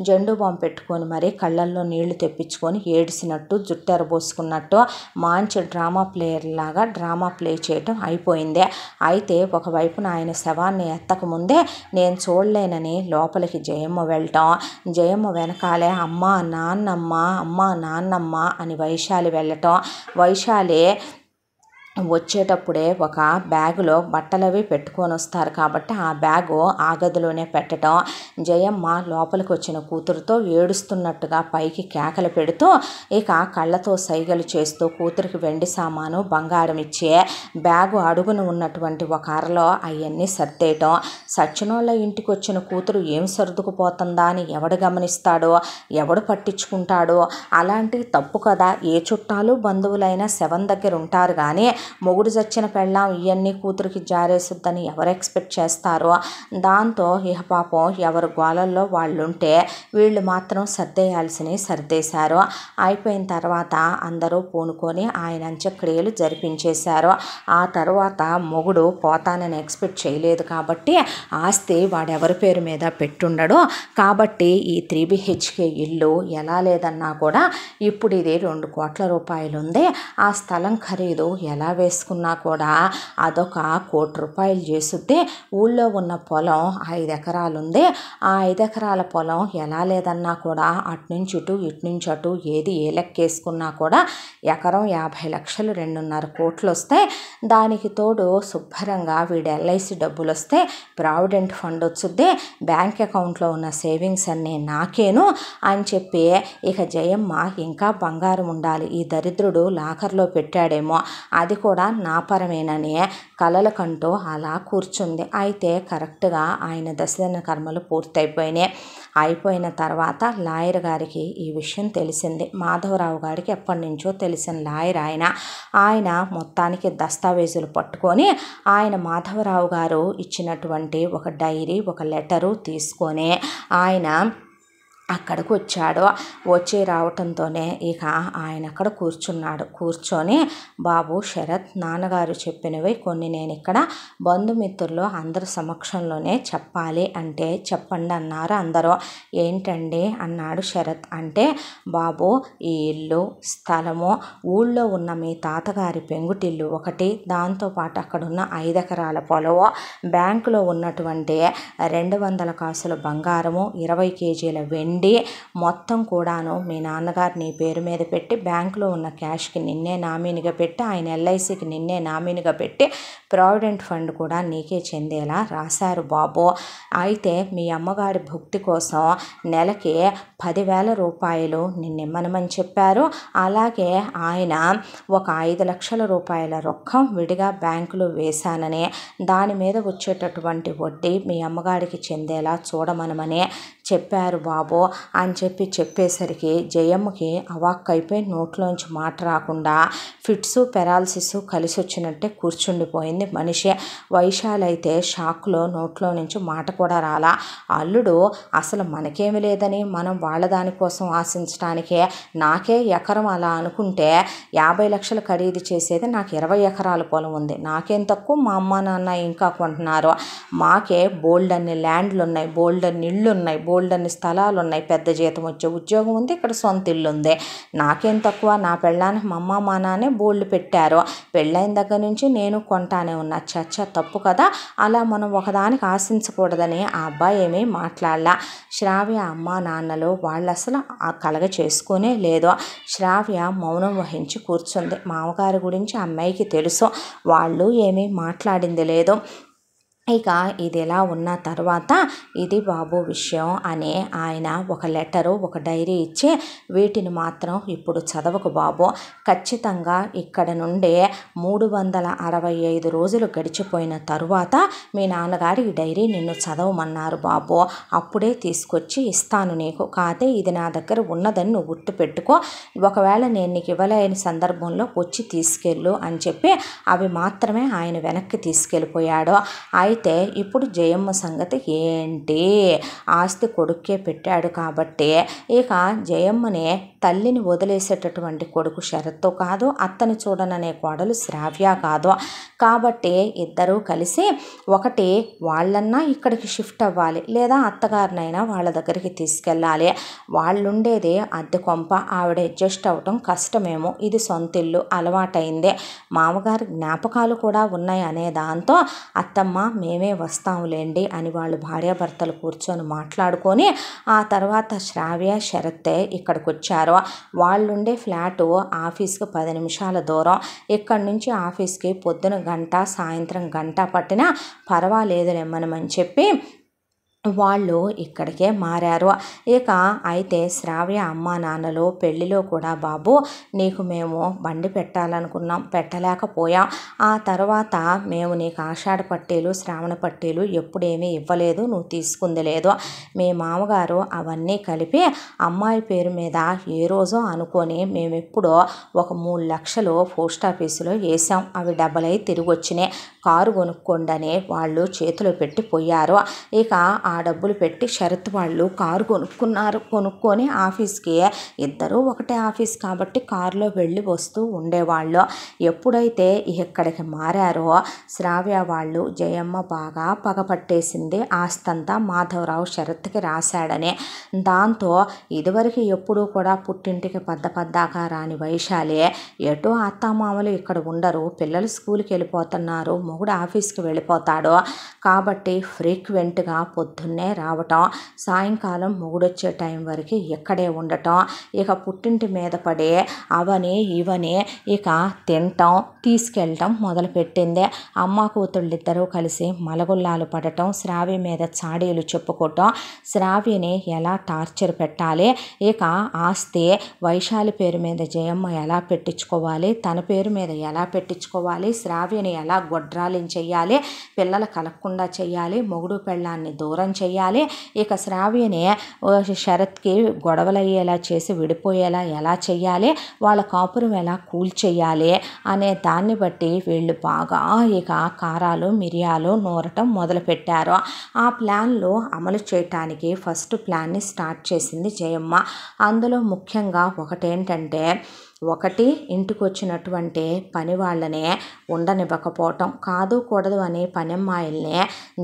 జెండు బాంబు పెట్టుకొని మరి కళ్ళల్లో నీళ్లు తెప్పించుకొని ఏడిసినట్టు జుట్టెర పోసుకున్నట్టు మంచి డ్రామా ప్లేయర్ లాగా డ్రామా ప్లే చేయటం అయిపోయింది అయితే ఒకవైపున ఆయన శవాన్ని ఎత్తక ముందే నేను చూడలేనని లోపలికి జయమ్మ వెళ్ళటం జయమ్మ వెనకాలే అమ్మ నాన్నమ్మ అమ్మ నాన్నమ్మ అని వైశాలి వెళ్ళటం వైశాలి వచ్చేటప్పుడే ఒక బ్యాగులో బట్టలవి పెట్టుకొని వస్తారు కాబట్టి ఆ బ్యాగు ఆ గదిలోనే పెట్టడం జయమ్మ లోపలికి వచ్చిన కూతురుతో ఏడుస్తున్నట్టుగా పైకి కేకలు పెడుతూ ఇక కళ్ళతో సైగలు చేస్తూ కూతురికి వెండి సామాను బంగారం ఇచ్చే బ్యాగు అడుగున ఉన్నటువంటి ఒక అరలో అవన్నీ సర్దేయటం సచ్చినోళ్ళ ఇంటికి వచ్చిన కూతురు ఏం సర్దుకుపోతుందా అని ఎవడు గమనిస్తాడో ఎవడు పట్టించుకుంటాడో అలాంటివి తప్పు కదా ఏ చుట్టాలు బంధువులైనా శవం దగ్గర ఉంటారు కానీ మొగుడు చచ్చిన పెళ్ళాం ఇవన్నీ కూతురికి జారేసుద్దని ఎవరు ఎక్స్పెక్ట్ చేస్తారో దాంతో ఇహ పాపం ఎవరు గోళల్లో వాళ్ళుంటే వీళ్ళు మాత్రం సర్దేయాల్సినవి సర్దేశారు అయిపోయిన తర్వాత అందరూ పూనుకొని ఆయన అంత్యక్రియలు జరిపించేశారు ఆ తర్వాత మొగుడు పోతానని ఎక్స్పెక్ట్ చేయలేదు కాబట్టి ఆస్తి వాడెవరి పేరు మీద పెట్టుండడు కాబట్టి ఈ త్రీ బిహెచ్కే ఇల్లు ఎలా లేదన్నా కూడా ఇప్పుడు ఇది రెండు కోట్ల రూపాయలు ఉంది ఆ స్థలం ఖరీదు ఎలా వేసుకున్నా కూడా అదొక కోటి రూపాయలు చేస్తుంటే ఊళ్ళో ఉన్న పొలం ఐదు ఎకరాలు ఉంది ఆ ఐదు ఎకరాల పొలం ఎలా లేదన్నా కూడా అటునుంచి ఇటు ఇటునుంచి అటు ఏది ఏ లెక్కేసుకున్నా కూడా ఎకరం యాభై లక్షలు రెండున్నర కోట్లు వస్తాయి దానికి తోడు శుభ్రంగా వీడు ఎల్ఐసి డబ్బులు వస్తే ప్రావిడెంట్ ఫండ్ వచ్చుద్ది బ్యాంక్ అకౌంట్లో ఉన్న సేవింగ్స్ అన్నీ నాకేను అని చెప్పి ఇక జయమ్మ ఇంకా బంగారం ఉండాలి ఈ దరిద్రుడు లాకర్లో పెట్టాడేమో అది కూడా నా కలల కలలకంటూ అలా కూర్చుంది అయితే కరెక్ట్గా ఆయన దశదిన కర్మలు పూర్తయిపోయినాయి అయిపోయిన తర్వాత లాయర్ గారికి ఈ విషయం తెలిసింది మాధవరావు గారికి ఎప్పటి నుంచో తెలిసిన లాయర్ ఆయన ఆయన మొత్తానికి దస్తావేజులు పట్టుకొని ఆయన మాధవరావు గారు ఇచ్చినటువంటి ఒక డైరీ ఒక లెటరు తీసుకొని ఆయన అక్కడికి వచ్చాడు వచ్చి రావటంతోనే ఇక ఆయన అక్కడ కూర్చున్నాడు కూర్చొని బాబు శరత్ నాన్నగారు చెప్పినవి కొన్ని నేను ఇక్కడ బంధుమిత్రులు అందరి సమక్షంలోనే చెప్పాలి అంటే చెప్పండి అన్నారు అందరూ ఏంటండి అన్నాడు శరత్ అంటే బాబు ఈ ఇల్లు స్థలము ఊళ్ళో ఉన్న మీ తాతగారి పెంగుటిల్లు ఒకటి దాంతోపాటు అక్కడున్న ఐదెకరాల పొలవు బ్యాంకులో ఉన్నటువంటి రెండు వందల కాసుల బంగారము ఇరవై కేజీల వెండి నుండి మొత్తం కూడాను మీ నాన్నగారు నీ పేరు మీద పెట్టి బ్యాంకులో ఉన్న క్యాష్కి నిన్నే నామినీగా పెట్టి ఆయన ఎల్ఐసికి నిన్నే నామినీగా పెట్టి ప్రావిడెంట్ ఫండ్ కూడా నీకే చెందేలా రాశారు బాబు అయితే మీ అమ్మగారి భుక్తి కోసం నెలకి పదివేల రూపాయలు నిన్నిమ్మనమని చెప్పారు అలాగే ఆయన ఒక ఐదు లక్షల రూపాయల రొక్కం విడిగా బ్యాంకులో వేశానని దాని మీద వచ్చేటటువంటి వడ్డీ మీ అమ్మగారికి చెందేలా చూడమనమని చెప్పారు బాబు అని చెప్పి చెప్పేసరికి జయమ్మకి అవాక్కైపోయి నోట్లోంచి మాట రాకుండా ఫిట్స్ పెరాలసిస్ కలిసి వచ్చినట్టే కూర్చుండిపోయింది లేని మనిషి వైశాలైతే షాక్లో నోట్లో నుంచి మాట కూడా రాలా అల్లుడు అసలు మనకేమి లేదని మనం వాళ్ళ దానికోసం ఆశించడానికే నాకే ఎకరం అలా అనుకుంటే యాభై లక్షలు ఖరీదు చేసేది నాకు ఇరవై ఎకరాల పొలం ఉంది నాకేం తక్కువ మా అమ్మ నాన్న ఇంకా కొంటున్నారు మాకే బోల్డ్ అన్ని ల్యాండ్లు ఉన్నాయి బోల్డ్ అన్ని ఇళ్ళు ఉన్నాయి బోల్డ్ అన్ని స్థలాలు ఉన్నాయి పెద్ద జీతం వచ్చే ఉద్యోగం ఉంది ఇక్కడ సొంత ఇల్లు ఉంది నాకేం తక్కువ నా పెళ్ళానికి మా అమ్మ మా నాన్నే బోల్డ్ పెట్టారు పెళ్ళైన దగ్గర నుంచి నేను కొంటాను ఆశలతోనే ఉన్న చర్చ తప్పు కదా అలా మనం ఒకదానికి ఆశించకూడదని ఆ అబ్బాయి ఏమీ మాట్లాడలా శ్రావ్య అమ్మ నాన్నలు వాళ్ళు అసలు కలగ చేసుకునే లేదు శ్రావ్య మౌనం వహించి కూర్చుంది మామగారి గురించి అమ్మాయికి తెలుసు వాళ్ళు ఏమీ మాట్లాడింది లేదు ఇక ఇది ఎలా ఉన్న తర్వాత ఇది బాబు విషయం అనే ఆయన ఒక లెటరు ఒక డైరీ ఇచ్చి వీటిని మాత్రం ఇప్పుడు చదవకు బాబు ఖచ్చితంగా ఇక్కడ నుండే మూడు వందల అరవై ఐదు రోజులు గడిచిపోయిన తరువాత మీ నాన్నగారు ఈ డైరీ నిన్ను చదవమన్నారు బాబు అప్పుడే తీసుకొచ్చి ఇస్తాను నీకు కాదే ఇది నా దగ్గర ఉన్నదని నువ్వు గుర్తుపెట్టుకో ఒకవేళ నేను నీకు ఇవ్వలేని సందర్భంలో వచ్చి తీసుకెళ్ళు అని చెప్పి అవి మాత్రమే ఆయన వెనక్కి తీసుకెళ్ళిపోయాడు అయితే అయితే ఇప్పుడు జయమ్మ సంగతి ఏంటి ఆస్తి కొడుక్కే పెట్టాడు కాబట్టి ఇక జయమ్మని తల్లిని వదిలేసేటటువంటి కొడుకు శరత్తో కాదు అత్తని చూడననే కోడలు శ్రావ్య కాదు కాబట్టి ఇద్దరూ కలిసి ఒకటి వాళ్ళన్నా ఇక్కడికి షిఫ్ట్ అవ్వాలి లేదా అత్తగారినైనా వాళ్ళ దగ్గరికి తీసుకెళ్ళాలి వాళ్ళుండేది అద్దె కొంప ఆవిడ అడ్జస్ట్ అవ్వటం కష్టమేమో ఇది సొంత ఇల్లు అలవాటైంది మామగారి జ్ఞాపకాలు కూడా ఉన్నాయి అనే దాంతో అత్తమ్మ మీ మేమే వస్తాంలేండి అని వాళ్ళు భార్యాభర్తలు కూర్చొని మాట్లాడుకొని ఆ తర్వాత శ్రావ్య శరత్ ఇక్కడికి వచ్చారు వాళ్ళుండే ఫ్లాటు ఆఫీస్కి పది నిమిషాల దూరం ఇక్కడి నుంచి ఆఫీస్కి పొద్దున గంట సాయంత్రం గంట పట్టినా పర్వాలేదులేమ్మనమని చెప్పి వాళ్ళు ఇక్కడికే మారారు ఇక అయితే శ్రావ్య అమ్మ నాన్నలు పెళ్ళిలో కూడా బాబు నీకు మేము బండి పెట్టాలనుకున్నాం పెట్టలేకపోయాం ఆ తర్వాత మేము నీకు ఆషాఢ పట్టీలు శ్రావణ పట్టీలు ఎప్పుడేమీ ఇవ్వలేదు నువ్వు తీసుకుంది లేదు మీ మామగారు అవన్నీ కలిపి అమ్మాయి పేరు మీద ఏ రోజో అనుకొని మేము ఎప్పుడో ఒక మూడు లక్షలు పోస్ట్ ఆఫీసులో వేసాం అవి డబ్బలై తిరిగి వచ్చినాయి కారు కొనుక్కోండి వాళ్ళు చేతిలో పెట్టి పోయారు ఇక ఆ డబ్బులు పెట్టి శరత్ వాళ్ళు కారు కొనుక్కున్నారు కొనుక్కొని ఆఫీస్కి ఇద్దరూ ఒకటే ఆఫీస్ కాబట్టి కారులో వెళ్ళి వస్తూ ఉండేవాళ్ళు ఎప్పుడైతే ఇక్కడికి మారారో శ్రావ్య వాళ్ళు జయమ్మ బాగా పగపట్టేసింది ఆస్తంతా మాధవరావు శరత్కి రాశాడని దాంతో ఇదివరకు ఎప్పుడూ కూడా పుట్టింటికి పెద్ద పెద్దగా రాని వైశాలి ఎటు అత్తామామలు ఇక్కడ ఉండరు పిల్లలు స్కూల్కి వెళ్ళిపోతున్నారు మొగుడు ఆఫీస్కి వెళ్ళిపోతాడు కాబట్టి ఫ్రీక్వెంట్గా పొద్దు పొద్దున్నే రావటం సాయంకాలం మొగుడొచ్చే టైం వరకు ఇక్కడే ఉండటం ఇక పుట్టింటి మీద పడే అవని ఇవని ఇక తినటం తీసుకెళ్ళటం మొదలుపెట్టింది అమ్మ కూతుళ్ళిద్దరూ కలిసి మలగుల్లాలు పడటం శ్రావ్య మీద చాడీలు చెప్పుకోవటం శ్రావ్యని ఎలా టార్చర్ పెట్టాలి ఇక ఆస్తి వైశాలి పేరు మీద జయమ్మ ఎలా పెట్టించుకోవాలి తన పేరు మీద ఎలా పెట్టించుకోవాలి శ్రావ్యని ఎలా గొడ్రాలిం చేయాలి పిల్లలు కలగకుండా చేయాలి మొగుడు పెళ్ళాన్ని దూరం దూరం చేయాలి ఇక శ్రావ్యని శరత్కి గొడవలయ్యేలా చేసి విడిపోయేలా ఎలా చేయాలి వాళ్ళ కాపురం ఎలా కూల్చేయాలి అనే దాన్ని బట్టి వీళ్ళు బాగా ఇక కారాలు మిరియాలు నూరటం మొదలుపెట్టారు ఆ ప్లాన్లో అమలు చేయటానికి ఫస్ట్ ప్లాన్ని స్టార్ట్ చేసింది జయమ్మ అందులో ముఖ్యంగా ఒకటేంటంటే ఒకటి ఇంటికి వచ్చినటువంటి పని వాళ్ళని ఉండనివ్వకపోవటం కాదు కూడదు అనే పనమ్మాయిల్ని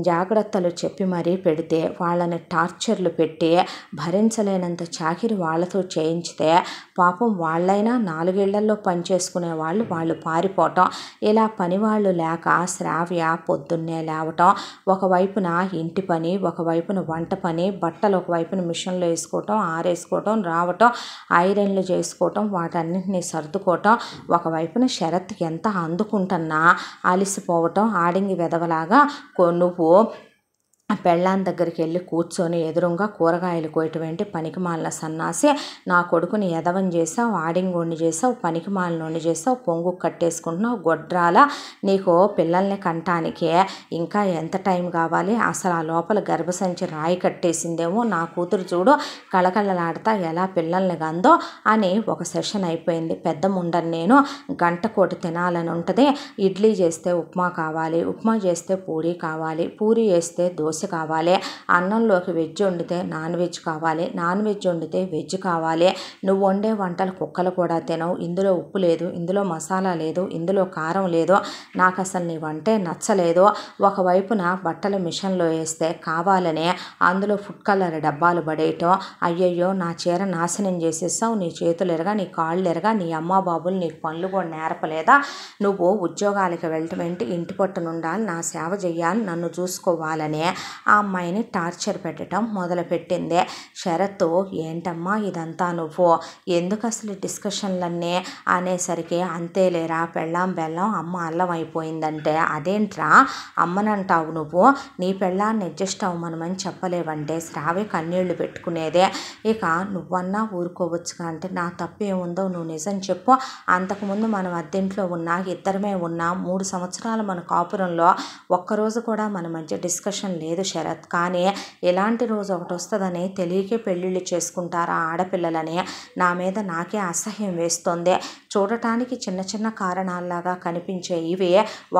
జాగ్రత్తలు చెప్పి మరీ పెడితే వాళ్ళని టార్చర్లు పెట్టి భరించలేనంత చాకిరి వాళ్ళతో చేయించితే పాపం వాళ్ళైనా నాలుగేళ్లలో పనిచేసుకునే వాళ్ళు వాళ్ళు పారిపోవటం ఇలా పనివాళ్ళు లేక శ్రావ్య పొద్దున్నే లేవటం ఒకవైపున ఇంటి పని ఒకవైపున వంట పని బట్టలు ఒకవైపున మిషన్లో వేసుకోవటం ఆరేసుకోవటం రావటం ఐరన్లు చేసుకోవటం వాటన్ని వెంటనే సర్దుకోవటం ఒకవైపున శరత్కి ఎంత అందుకుంటున్నా అలిసిపోవటం ఆడింగి విధవలాగా నువ్వు పెళ్ళాని దగ్గరికి వెళ్ళి కూర్చొని ఎదురుగా కూరగాయలు కోయటమేంటి పనికిమాలిన సన్నాసి నా కొడుకుని ఎదవని చేసావు వండి చేసావు వండి చేసావు పొంగు కట్టేసుకుంటున్నావు గొడ్రాల నీకు పిల్లల్ని కంటానికి ఇంకా ఎంత టైం కావాలి అసలు ఆ లోపల గర్భసంచి రాయి కట్టేసిందేమో నా కూతురు చూడు కళకళలాడతా ఎలా పిల్లల్ని గందో అని ఒక సెషన్ అయిపోయింది పెద్ద ముండను నేను గంట కోటి తినాలని ఉంటుంది ఇడ్లీ చేస్తే ఉప్మా కావాలి ఉప్మా చేస్తే పూరీ కావాలి పూరీ చేస్తే దోశ దోశ కావాలి అన్నంలోకి వెజ్ వండితే నాన్ వెజ్ కావాలి నాన్ వెజ్ వండితే వెజ్ కావాలి నువ్వు వండే వంటలు కుక్కలు కూడా తినవు ఇందులో ఉప్పు లేదు ఇందులో మసాలా లేదు ఇందులో కారం లేదు నాకు అసలు నీ వంటే నచ్చలేదు ఒకవైపున బట్టల మిషన్లో వేస్తే కావాలనే అందులో ఫుడ్ కలర్ డబ్బాలు పడేయటం అయ్యయ్యో నా చీర నాశనం చేసేస్తావు నీ చేతులు ఎరగా నీ కాళ్ళు ఎరగా నీ అమ్మ బాబులు నీ పనులు కూడా నేర్పలేదా నువ్వు ఉద్యోగాలకి వెళ్ళటం ఏంటి ఇంటి పట్టునుండాలి నా సేవ చేయాలి నన్ను చూసుకోవాలనే ఆ అమ్మాయిని టార్చర్ పెట్టడం మొదలుపెట్టింది శరత్ ఏంటమ్మా ఇదంతా నువ్వు ఎందుకు అసలు డిస్కషన్లన్నీ అనేసరికి అంతేలేరా పెళ్ళాం బెల్లం అమ్మ అల్లం అయిపోయిందంటే అదేంట్రా అమ్మనంటావు నువ్వు నీ పెళ్ళాన్ని అడ్జస్ట్ అవ్వమనమని చెప్పలేవంటే శ్రావే కన్నీళ్లు పెట్టుకునేదే ఇక నువ్వన్నా ఊరుకోవచ్చు అంటే నా తప్పు ఏముందో నువ్వు నిజం చెప్పు అంతకుముందు మనం అద్దెంట్లో ఉన్నా ఇద్దరమే ఉన్నా మూడు సంవత్సరాలు మన కాపురంలో ఒక్కరోజు కూడా మన మధ్య డిస్కషన్ లేదు లేదు శరత్ కానీ ఎలాంటి రోజు ఒకటి వస్తుందని తెలియకే పెళ్ళిళ్ళు చేసుకుంటారు ఆ ఆడపిల్లలని నా మీద నాకే అసహ్యం వేస్తుంది చూడటానికి చిన్న చిన్న కారణాల్లాగా కనిపించే ఇవి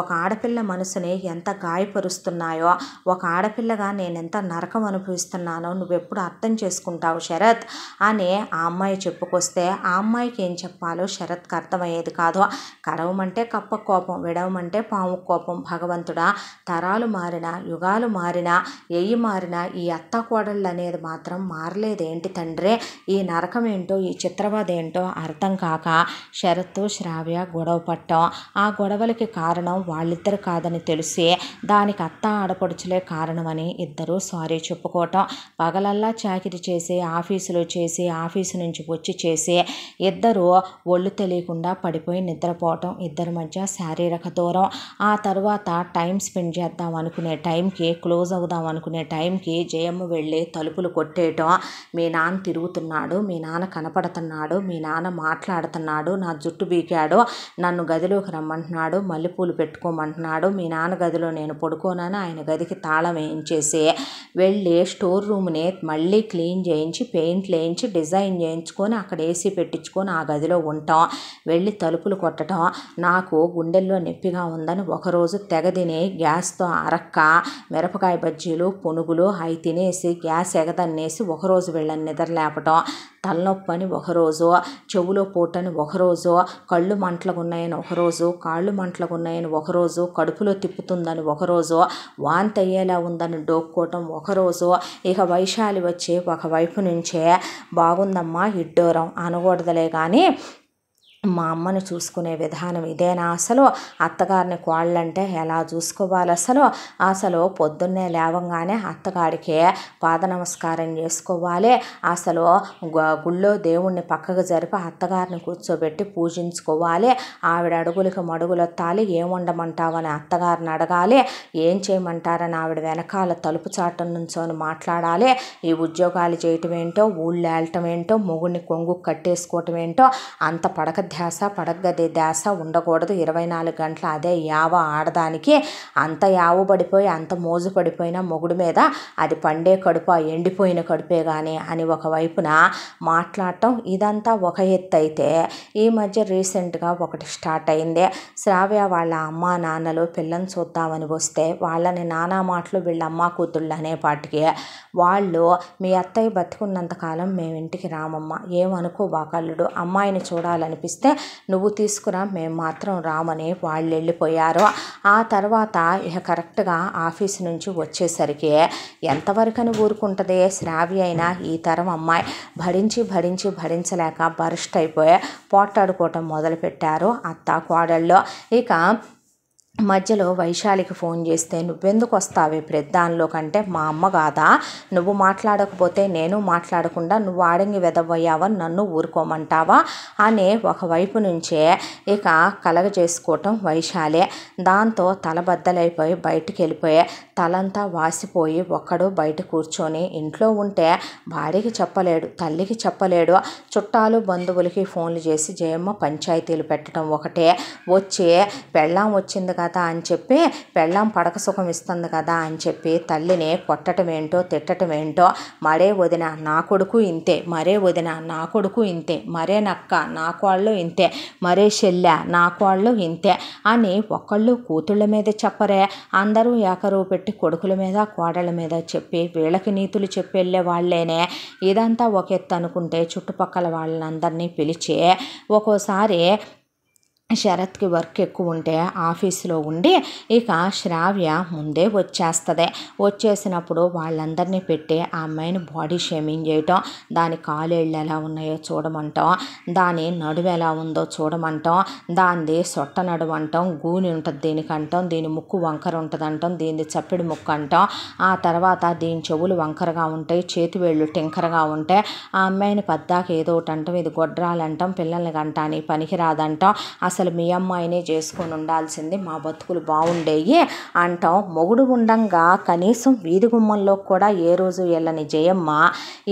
ఒక ఆడపిల్ల మనసుని ఎంత గాయపరుస్తున్నాయో ఒక ఆడపిల్లగా నేనెంత నరకం అనుభవిస్తున్నానో నువ్వెప్పుడు అర్థం చేసుకుంటావు శరత్ అని ఆ అమ్మాయి చెప్పుకొస్తే ఆ అమ్మాయికి ఏం చెప్పాలో శరత్కి అర్థమయ్యేది కాదు కడవమంటే కప్ప కోపం విడవమంటే పాము కోపం భగవంతుడా తరాలు మారిన యుగాలు మారిన మారినా ఏయి మారినా ఈ అత్త కోడళ్ళు అనేది మాత్రం మారలేదేంటి తండ్రే ఈ నరకం ఏంటో ఈ చిత్రవాద ఏంటో అర్థం కాక శరత్ శ్రావ్య గొడవ పట్టం ఆ గొడవలకి కారణం వాళ్ళిద్దరు కాదని తెలిసి దానికి అత్త ఆడపడుచులే కారణమని ఇద్దరూ సారీ చెప్పుకోవటం పగలల్లా చాకిరి చేసి ఆఫీసులో చేసి ఆఫీసు నుంచి వచ్చి చేసి ఇద్దరు ఒళ్ళు తెలియకుండా పడిపోయి నిద్రపోవటం ఇద్దరి మధ్య శారీరక దూరం ఆ తర్వాత టైం స్పెండ్ చేద్దాం అనుకునే టైంకి క్లోజ్ అవుదాం అనుకునే టైంకి జయమ్మ వెళ్ళి తలుపులు కొట్టేయటం మీ నాన్న తిరుగుతున్నాడు మీ నాన్న కనపడుతున్నాడు మీ నాన్న మాట్లాడుతున్నాడు నా జుట్టు బీకాడు నన్ను గదిలోకి రమ్మంటున్నాడు మల్లెపూలు పెట్టుకోమంటున్నాడు మీ నాన్న గదిలో నేను పడుకోనని ఆయన గదికి తాళం వేయించేసి వెళ్ళి స్టోర్ రూమ్ని మళ్ళీ క్లీన్ చేయించి పెయింట్లు వేయించి డిజైన్ చేయించుకొని అక్కడ ఏసీ పెట్టించుకొని ఆ గదిలో ఉంటాం వెళ్ళి తలుపులు కొట్టడం నాకు గుండెల్లో నొప్పిగా ఉందని ఒకరోజు తెగదిని గ్యాస్తో అరక్క మిరపకాయ బజ్జీలు పునుగులు అవి తినేసి గ్యాస్ ఎగదన్నేసి ఒకరోజు నిద్ర నిద్రలేపటం తలనొప్పి అని ఒకరోజు చెవులో పోటని ఒకరోజు కళ్ళు మంటలకు ఉన్నాయని ఒకరోజు కాళ్ళు మంటలకు ఉన్నాయని ఒకరోజు కడుపులో తిప్పుతుందని ఒకరోజు వాంతి అయ్యేలా ఉందని డోక్కోవటం ఒకరోజు ఇక వైశాలి వచ్చి ఒకవైపు నుంచే బాగుందమ్మా ఇడ్డోరం అనకూడదలే కానీ మా అమ్మని చూసుకునే విధానం ఇదేనా అసలు అత్తగారిని కోళ్ళంటే ఎలా చూసుకోవాలి అసలు అసలు పొద్దున్నే లేవంగానే అత్తగారికి పాద నమస్కారం చేసుకోవాలి అసలు గుళ్ళో దేవుణ్ణి పక్కకు జరిపి అత్తగారిని కూర్చోబెట్టి పూజించుకోవాలి ఆవిడ అడుగులకి తాలి ఏముండమంటావని అత్తగారిని అడగాలి ఏం చేయమంటారని ఆవిడ వెనకాల తలుపు చాటం నుంచోని మాట్లాడాలి ఈ ఉద్యోగాలు చేయటం ఏంటో ఊళ్ళో వెళ్ళటం ఏంటో మొగుడిని కొంగు కట్టేసుకోవటం ఏంటో అంత పడక ధ్యాస పడగది ధ్యాస ఉండకూడదు ఇరవై నాలుగు గంటలు అదే యావ ఆడదానికి అంత యావ పడిపోయి అంత మోజు పడిపోయిన మొగుడు మీద అది పండే కడుపు ఎండిపోయిన కడుపే కానీ అని ఒకవైపున మాట్లాడటం ఇదంతా ఒక ఎత్తు అయితే ఈ మధ్య రీసెంట్గా ఒకటి స్టార్ట్ అయింది శ్రావ్య వాళ్ళ అమ్మ నాన్నలు పిల్లని చూద్దామని వస్తే వాళ్ళని నానా మాటలు వీళ్ళ అమ్మ కూతుళ్ళు అనే పాటికి వాళ్ళు మీ అత్తయ్య బతికున్నంతకాలం మేము ఇంటికి రామమ్మ ఏమనుకో ఏమనుకోబాకల్లుడు అమ్మాయిని చూడాలనిపిస్తే చూస్తే నువ్వు తీసుకురా మేము మాత్రం రామని వాళ్ళు వెళ్ళిపోయారు ఆ తర్వాత ఇక కరెక్ట్గా ఆఫీస్ నుంచి వచ్చేసరికి ఎంతవరకు అని ఊరుకుంటుంది శ్రావ్య అయినా ఈ తరం అమ్మాయి భరించి భరించి భరించలేక బరస్ట్ అయిపోయి పోట్లాడుకోవటం మొదలుపెట్టారు అత్త కోడల్లో ఇక మధ్యలో వైశాలికి ఫోన్ చేస్తే నువ్వెందుకు వస్తావే ప్రద్దానిలో కంటే మా అమ్మ కాదా నువ్వు మాట్లాడకపోతే నేను మాట్లాడకుండా నువ్వు ఆడంగి వెదవయ్యావని నన్ను ఊరుకోమంటావా అనే ఒకవైపు నుంచే ఇక కలగజేసుకోవటం వైశాలే దాంతో తలబద్దలైపోయి బయటికి వెళ్ళిపోయి తలంతా వాసిపోయి ఒక్కడు బయట కూర్చొని ఇంట్లో ఉంటే భార్యకి చెప్పలేడు తల్లికి చెప్పలేడు చుట్టాలు బంధువులకి ఫోన్లు చేసి జయమ్మ పంచాయతీలు పెట్టడం ఒకటే వచ్చే పెళ్ళాం వచ్చింది కదా కదా అని చెప్పి పెళ్ళం పడక సుఖం ఇస్తుంది కదా అని చెప్పి తల్లిని కొట్టడం ఏంటో తిట్టడం ఏంటో మరే వదిన నా కొడుకు ఇంతే మరే వదిన నా కొడుకు ఇంతే మరే నక్క నా కోళ్ళు ఇంతే మరే చెల్లె నా కోళ్ళు ఇంతే అని ఒకళ్ళు కూతుళ్ళ మీద చెప్పరే అందరూ ఏకరువు పెట్టి కొడుకుల మీద కోడళ్ళ మీద చెప్పి వీళ్ళకి నీతులు చెప్పి వాళ్ళేనే ఇదంతా ఒక ఎత్తు అనుకుంటే చుట్టుపక్కల వాళ్ళని అందరినీ పిలిచి ఒక్కోసారి శరత్కి వర్క్ ఎక్కువ ఉంటే ఆఫీస్లో ఉండి ఇక శ్రావ్య ముందే వచ్చేస్తుంది వచ్చేసినప్పుడు వాళ్ళందరినీ పెట్టి ఆ అమ్మాయిని బాడీ షేమింగ్ చేయటం దాని కాలేళ్ళు ఎలా ఉన్నాయో చూడమంటాం దాని నడువు ఎలా ఉందో చూడమంటాం దానిది సొట్ట నడువు అంటాం గూని ఉంటుంది దీనికి అంటాం దీని ముక్కు వంకర ఉంటుంది అంటాం దీన్ని చప్పిడి ముక్కు అంటాం ఆ తర్వాత దీని చెవులు వంకరగా ఉంటాయి చేతి వేళ్ళు టింకరగా ఉంటాయి ఆ అమ్మాయిని పద్దాక ఏదో ఒకటి అంటాం ఇది గొడ్రాలంటాం పిల్లల్ని గంట అని పనికిరాదంటాం అసలు అసలు మీ అమ్మాయినే చేసుకొని ఉండాల్సింది మా బతుకులు బాగుండేవి అంటాం మొగుడు ఉండంగా కనీసం వీధి గుమ్మంలో కూడా ఏ రోజు వెళ్ళని జయమ్మ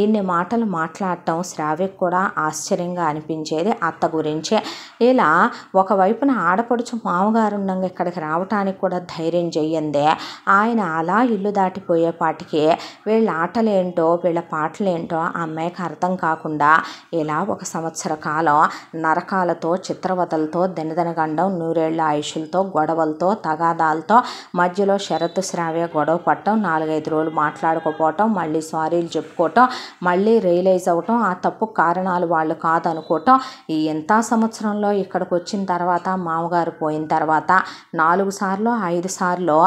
ఇన్ని మాటలు మాట్లాడటం శ్రావ్యకు కూడా ఆశ్చర్యంగా అనిపించేది అత్త గురించే ఇలా ఒకవైపున ఆడపడుచు మామగారు ఉండంగా ఇక్కడికి రావటానికి కూడా ధైర్యం చెయ్యందే ఆయన అలా ఇల్లు దాటిపోయేపాటికి వీళ్ళ ఆటలేంటో వీళ్ళ పాటలేంటో అమ్మాయికి అర్థం కాకుండా ఇలా ఒక సంవత్సర కాలం నరకాలతో చిత్రవతలతో దినదినగండం నూరేళ్ల ఆయుషులతో గొడవలతో తగాదాలతో మధ్యలో శరత్ శ్రావ్య గొడవ పట్టడం నాలుగైదు రోజులు మాట్లాడుకోపోవటం మళ్ళీ సారీలు చెప్పుకోవటం మళ్ళీ రియలైజ్ అవటం ఆ తప్పు కారణాలు వాళ్ళు కాదనుకోవటం ఈ ఎంత సంవత్సరంలో ఇక్కడికి వచ్చిన తర్వాత మామగారు పోయిన తర్వాత నాలుగు సార్లు ఐదు సార్లు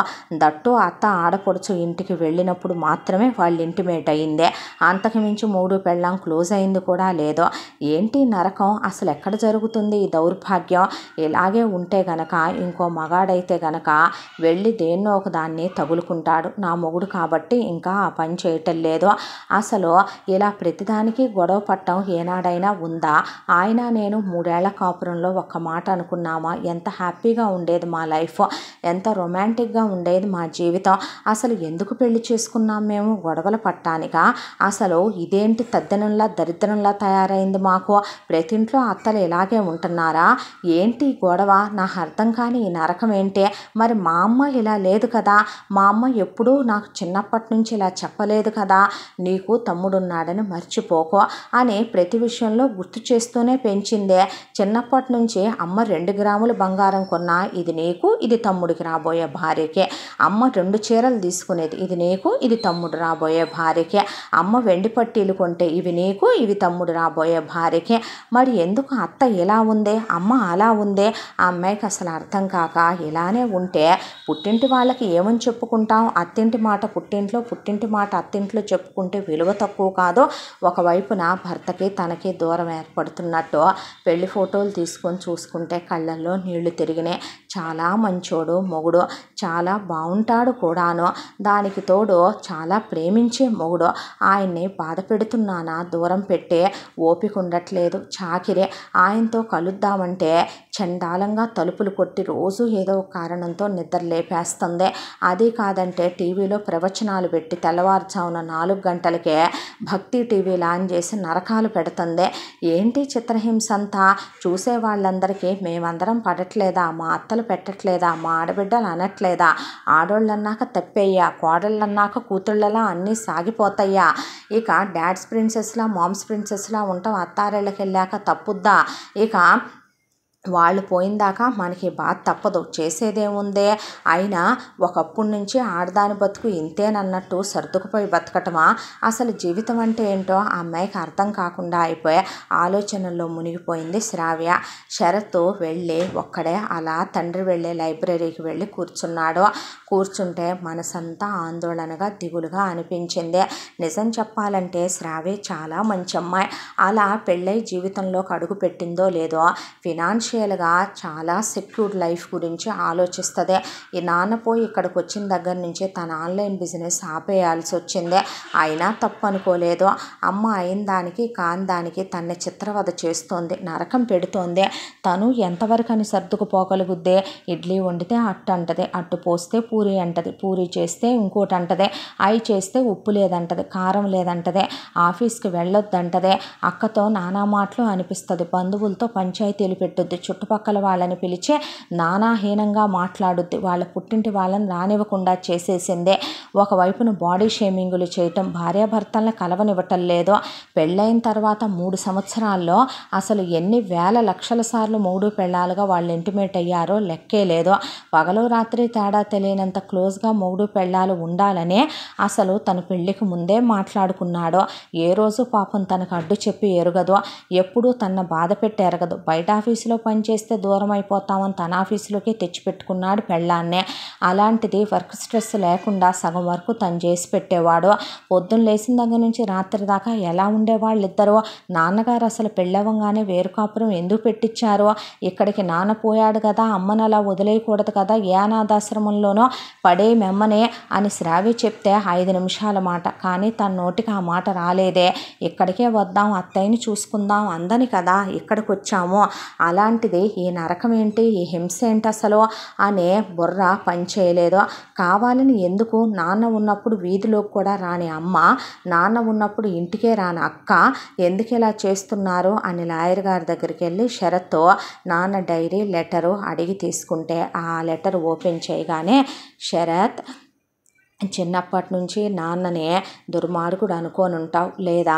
దట్టు అత్త ఆడపడుచు ఇంటికి వెళ్ళినప్పుడు మాత్రమే వాళ్ళు ఇంటిమేట్ అయిందే అంతకుమించి మూడు పెళ్ళం క్లోజ్ అయింది కూడా లేదో ఏంటి నరకం అసలు ఎక్కడ జరుగుతుంది ఈ దౌర్భాగ్యం ఇలాగే ఉంటే గనక ఇంకో మగాడైతే గనక వెళ్ళి దేన్నో ఒక దాన్ని తగులుకుంటాడు నా మొగుడు కాబట్టి ఇంకా ఆ పని చేయటం లేదు అసలు ఇలా ప్రతిదానికి గొడవ పట్టం ఏనాడైనా ఉందా ఆయన నేను మూడేళ్ల కాపురంలో ఒక్క మాట అనుకున్నామా ఎంత హ్యాపీగా ఉండేది మా లైఫ్ ఎంత రొమాంటిక్గా ఉండేది మా జీవితం అసలు ఎందుకు పెళ్లి చేసుకున్నాం మేము గొడవలు పట్టానిక అసలు ఇదేంటి తద్దనంలా దరిద్రంలా తయారైంది మాకు ప్రతింట్లో అత్తలు ఇలాగే ఉంటున్నారా ఏంటి ఏంటి గొడవ నాకు అర్థం కానీ ఈ నరకం ఏంటే మరి మా అమ్మ ఇలా లేదు కదా మా అమ్మ ఎప్పుడూ నాకు చిన్నప్పటి నుంచి ఇలా చెప్పలేదు కదా నీకు తమ్ముడున్నాడని మర్చిపోకో అని ప్రతి విషయంలో గుర్తు చేస్తూనే పెంచిందే చిన్నప్పటి నుంచి అమ్మ రెండు గ్రాములు బంగారం కొన్నా ఇది నీకు ఇది తమ్ముడికి రాబోయే భార్యకే అమ్మ రెండు చీరలు తీసుకునేది ఇది నీకు ఇది తమ్ముడు రాబోయే భార్యకే అమ్మ వెండి పట్టీలు కొంటే ఇవి నీకు ఇవి తమ్ముడు రాబోయే భార్యకే మరి ఎందుకు అత్త ఇలా ఉందే అమ్మ అలా ఉందే ఆ అమ్మాయికి అసలు అర్థం కాక ఇలానే ఉంటే పుట్టింటి వాళ్ళకి ఏమని చెప్పుకుంటాం అత్తింటి మాట పుట్టింట్లో పుట్టింటి మాట అత్తింట్లో చెప్పుకుంటే విలువ తక్కువ కాదో ఒకవైపున భర్తకి తనకి దూరం ఏర్పడుతున్నట్టు పెళ్లి ఫోటోలు తీసుకొని చూసుకుంటే కళ్ళల్లో నీళ్లు తిరిగినాయి చాలా మంచోడు మొగుడు చాలా బాగుంటాడు కూడాను దానికి తోడు చాలా ప్రేమించే మొగుడు ఆయన్ని బాధ పెడుతున్నానా దూరం పెట్టే ఓపిక ఉండట్లేదు చాకిరే ఆయనతో కలుద్దామంటే చండాలంగా తలుపులు కొట్టి రోజు ఏదో కారణంతో నిద్ర లేపేస్తుంది అది కాదంటే టీవీలో ప్రవచనాలు పెట్టి తెల్లవారుజామున నాలుగు గంటలకే భక్తి టీవీ లాన్ చేసి నరకాలు పెడుతుంది ఏంటి చిత్రహింస అంతా చూసే వాళ్ళందరికీ మేమందరం పడట్లేదా మా అత్తలు మొదలు పెట్టట్లేదా మా ఆడబిడ్డలు అనట్లేదా ఆడోళ్ళు అన్నాక తప్పేయ్యా కోడళ్ళు అన్నాక కూతుళ్ళలా అన్నీ సాగిపోతాయ్యా ఇక డాడ్స్ ప్రిన్సెస్లా మామ్స్ ప్రిన్సెస్లా ఉంటాం అత్తారేళ్ళకి వెళ్ళాక తప్పుద్దా ఇక వాళ్ళు పోయిందాకా మనకి బాధ తప్పదు చేసేదేముంది అయినా ఒకప్పుడు నుంచి ఆడదాని బతుకు ఇంతేనన్నట్టు సర్దుకుపోయి బతకటమా అసలు జీవితం అంటే ఏంటో ఆ అమ్మాయికి అర్థం కాకుండా అయిపోయే ఆలోచనల్లో మునిగిపోయింది శ్రావ్య శరత్ వెళ్ళి ఒక్కడే అలా తండ్రి వెళ్ళే లైబ్రరీకి వెళ్ళి కూర్చున్నాడు కూర్చుంటే మనసంతా ఆందోళనగా దిగులుగా అనిపించింది నిజం చెప్పాలంటే శ్రావ్య చాలా మంచి అమ్మాయి అలా పెళ్ళై జీవితంలోకి అడుగు పెట్టిందో లేదో ఫినాన్స్ ఫైనాన్షియల్గా చాలా సెక్యూర్డ్ లైఫ్ గురించి ఆలోచిస్తుంది ఈ నాన్న పోయి ఇక్కడికి వచ్చిన దగ్గర నుంచి తన ఆన్లైన్ బిజినెస్ ఆపేయాల్సి వచ్చింది అయినా తప్పు అనుకోలేదు అమ్మ అయిన దానికి కాని దానికి తన్ని చిత్రవద చేస్తోంది నరకం పెడుతోంది తను ఎంతవరకు అని సర్దుకుపోగలుగుద్దే ఇడ్లీ వండితే అట్టు అంటది అట్టు పోస్తే పూరి అంటది పూరి చేస్తే ఇంకోటి అంటది అవి చేస్తే ఉప్పు లేదంటది కారం లేదంటది ఆఫీస్కి వెళ్ళొద్దంటది అక్కతో నానా మాటలు అనిపిస్తుంది బంధువులతో పంచాయతీలు పెట్టొద్దు చుట్టుపక్కల వాళ్ళని పిలిచే నానాహీనంగా మాట్లాడుద్ది వాళ్ళ పుట్టింటి వాళ్ళని రానివ్వకుండా చేసేసిందే ఒకవైపును బాడీ షేమింగులు చేయటం భార్యాభర్తలను కలవనివ్వటం లేదో పెళ్ళైన తర్వాత మూడు సంవత్సరాల్లో అసలు ఎన్ని వేల లక్షల సార్లు మూడు పెళ్ళాలుగా వాళ్ళు ఇంటిమేట్ అయ్యారో లెక్కే లేదో పగలు రాత్రి తేడా తెలియనంత క్లోజ్గా మూడు పెళ్ళాలు ఉండాలనే అసలు తన పెళ్ళికి ముందే మాట్లాడుకున్నాడో ఏ రోజు పాపం తనకు అడ్డు చెప్పి ఎరగదో ఎప్పుడూ తన బాధ పెట్టి ఎరగదు బయట ఆఫీసులో పని చేస్తే దూరం అయిపోతామని తన ఆఫీసులోకి తెచ్చిపెట్టుకున్నాడు పెళ్ళాన్నే అలాంటిది వర్క్ స్ట్రెస్ లేకుండా సగం వరకు తను చేసి పెట్టేవాడు పొద్దున్న లేచిన దగ్గర నుంచి రాత్రి దాకా ఎలా ఉండేవాళ్ళు ఇద్దరు నాన్నగారు అసలు పెళ్ళవంగానే వేరు కాపురం ఎందుకు పెట్టించారో ఇక్కడికి నాన్న పోయాడు కదా అమ్మని అలా వదిలేయకూడదు కదా ఏ అనాథాశ్రమంలోనో పడే మెమ్మనే అని శ్రావి చెప్తే ఐదు నిమిషాల మాట కానీ తన నోటికి ఆ మాట రాలేదే ఇక్కడికే వద్దాం అత్తయ్యని చూసుకుందాం అందని కదా ఇక్కడికి వచ్చాము అలాంటి అలాంటిది ఈ నరకం ఏంటి ఈ హింస ఏంటి అసలు అనే బుర్ర పనిచేయలేదు కావాలని ఎందుకు నాన్న ఉన్నప్పుడు వీధిలోకి కూడా రాని అమ్మ నాన్న ఉన్నప్పుడు ఇంటికే రాని అక్క ఎందుకు ఇలా చేస్తున్నారు అని లాయర్ గారి దగ్గరికి వెళ్ళి షరత్తో నాన్న డైరీ లెటరు అడిగి తీసుకుంటే ఆ లెటర్ ఓపెన్ చేయగానే శరత్ చిన్నప్పటి నుంచి నాన్ననే దుర్మార్గుడు అనుకొని ఉంటావు లేదా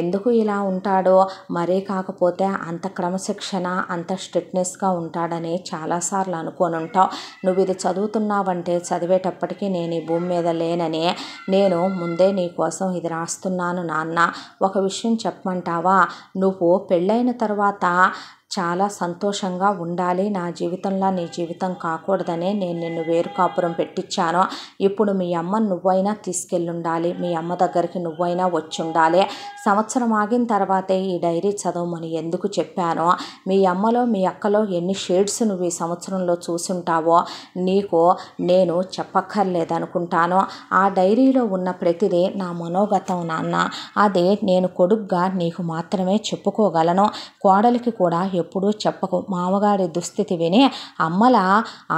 ఎందుకు ఇలా ఉంటాడో మరే కాకపోతే అంత క్రమశిక్షణ అంత స్ట్రిక్ట్నెస్గా ఉంటాడని చాలాసార్లు అనుకొని ఉంటావు నువ్వు ఇది చదువుతున్నావంటే చదివేటప్పటికీ నేను ఈ భూమి మీద లేనని నేను ముందే నీ కోసం ఇది రాస్తున్నాను నాన్న ఒక విషయం చెప్పమంటావా నువ్వు పెళ్ళైన తర్వాత చాలా సంతోషంగా ఉండాలి నా జీవితంలా నీ జీవితం కాకూడదనే నేను నిన్ను వేరు కాపురం పెట్టించాను ఇప్పుడు మీ అమ్మ నువ్వైనా తీసుకెళ్ళుండాలి మీ అమ్మ దగ్గరికి నువ్వైనా వచ్చి ఉండాలి సంవత్సరం ఆగిన తర్వాతే ఈ డైరీ చదవమని ఎందుకు చెప్పానో మీ అమ్మలో మీ అక్కలో ఎన్ని షేడ్స్ నువ్వు ఈ సంవత్సరంలో చూసుంటావో నీకు నేను చెప్పక్కర్లేదనుకుంటాను ఆ డైరీలో ఉన్న ప్రతిదీ నా మనోగతం నాన్న అది నేను కొడుగ్గా నీకు మాత్రమే చెప్పుకోగలను కోడలికి కూడా ఎప్పుడూ చెప్పకు మామగారి దుస్థితి విని అమ్మల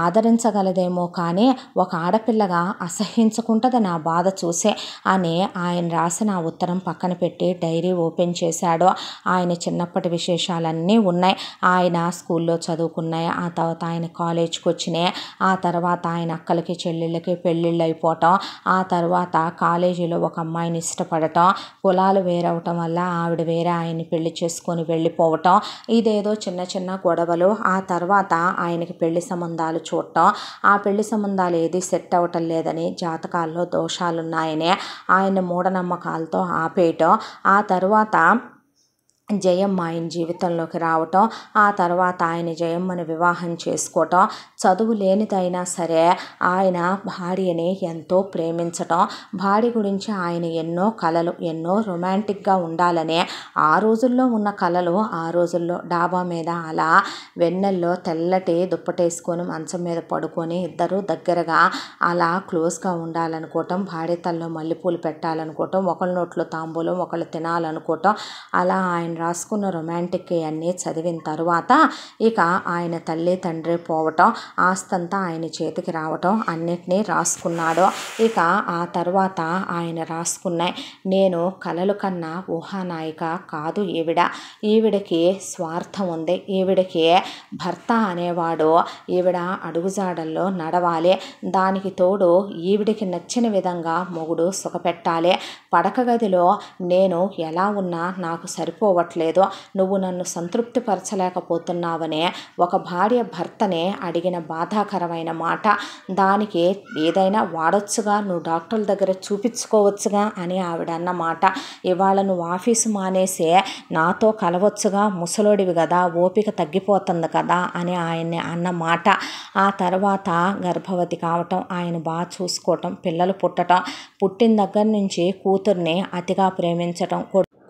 ఆదరించగలదేమో కానీ ఒక ఆడపిల్లగా అసహించుకుంటుంది నా బాధ చూసే అని ఆయన రాసిన ఉత్తరం పక్కన పెట్టి డైరీ ఓపెన్ చేశాడు ఆయన చిన్నప్పటి విశేషాలన్నీ ఉన్నాయి ఆయన స్కూల్లో చదువుకున్నాయి ఆ తర్వాత ఆయన కాలేజ్కి వచ్చినాయి ఆ తర్వాత ఆయన అక్కలకి చెల్లెళ్ళకి పెళ్ళిళ్ళు అయిపోవటం ఆ తర్వాత కాలేజీలో ఒక అమ్మాయిని ఇష్టపడటం పొలాలు వేరవటం వల్ల ఆవిడ వేరే ఆయన్ని పెళ్లి చేసుకొని వెళ్ళిపోవటం ఇదేదో చిన్న చిన్న గొడవలు ఆ తర్వాత ఆయనకి పెళ్లి సంబంధాలు చూడటం ఆ పెళ్లి సంబంధాలు ఏది సెట్ అవ్వటం లేదని జాతకాల్లో దోషాలున్నాయని ఆయన మూఢనమ్మకాలతో ఆపేయటం ఆ తర్వాత జయమ్మ ఆయన జీవితంలోకి రావటం ఆ తర్వాత ఆయన జయమ్మను వివాహం చేసుకోవటం చదువు లేనిదైనా సరే ఆయన భార్యని ఎంతో ప్రేమించటం భార్య గురించి ఆయన ఎన్నో కళలు ఎన్నో రొమాంటిక్గా ఉండాలనే ఆ రోజుల్లో ఉన్న కళలు ఆ రోజుల్లో డాబా మీద అలా వెన్నెల్లో తెల్లటి దుప్పటేసుకొని మంచం మీద పడుకొని ఇద్దరు దగ్గరగా అలా క్లోజ్గా ఉండాలనుకోవటం భార్య తల్లో మల్లెపూలు పెట్టాలనుకోవటం ఒకళ్ళ నోట్లో తాంబూలం ఒకళ్ళు తినాలనుకోవటం అలా ఆయన ఆయన రాసుకున్న రొమాంటిక్ అన్నీ చదివిన తర్వాత ఇక ఆయన తల్లి తండ్రి పోవటం ఆస్తంతా ఆయన చేతికి రావటం అన్నిటినీ రాసుకున్నాడు ఇక ఆ తర్వాత ఆయన రాసుకున్నాయి నేను కలలు కన్నా ఊహానాయిక కాదు ఈవిడ ఈవిడకి స్వార్థం ఉంది ఈవిడకి భర్త అనేవాడు ఈవిడ అడుగుజాడల్లో నడవాలి దానికి తోడు ఈవిడికి నచ్చిన విధంగా మొగుడు సుఖపెట్టాలి పడక గదిలో నేను ఎలా ఉన్నా నాకు సరిపోవడం ఇవ్వట్లేదు నువ్వు నన్ను సంతృప్తిపరచలేకపోతున్నావనే ఒక భార్య భర్తనే అడిగిన బాధాకరమైన మాట దానికి ఏదైనా వాడొచ్చుగా నువ్వు డాక్టర్ల దగ్గర చూపించుకోవచ్చుగా అని ఆవిడ అన్నమాట ఇవాళ నువ్వు ఆఫీసు మానేసే నాతో కలవచ్చుగా ముసలోడివి కదా ఓపిక తగ్గిపోతుంది కదా అని ఆయన్ని అన్నమాట ఆ తర్వాత గర్భవతి కావటం ఆయన బాగా చూసుకోవటం పిల్లలు పుట్టడం పుట్టిన దగ్గర నుంచి కూతుర్ని అతిగా ప్రేమించటం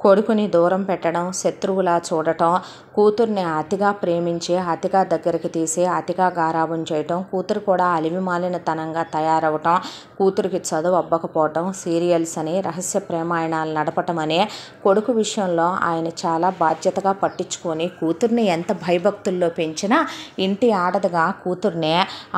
కొడుకుని దూరం పెట్టడం శత్రువులా చూడటం కూతుర్ని అతిగా ప్రేమించి అతిగా దగ్గరికి తీసి అతిగా గారాబం చేయటం కూతురు కూడా అలివిమాలినతనంగా తనంగా తయారవటం కూతురికి చదువు అవ్వకపోవటం సీరియల్స్ అని రహస్య ప్రేమాయణాలు నడపటం అని కొడుకు విషయంలో ఆయన చాలా బాధ్యతగా పట్టించుకొని కూతుర్ని ఎంత భయభక్తుల్లో పెంచినా ఇంటి ఆడదగా కూతుర్ని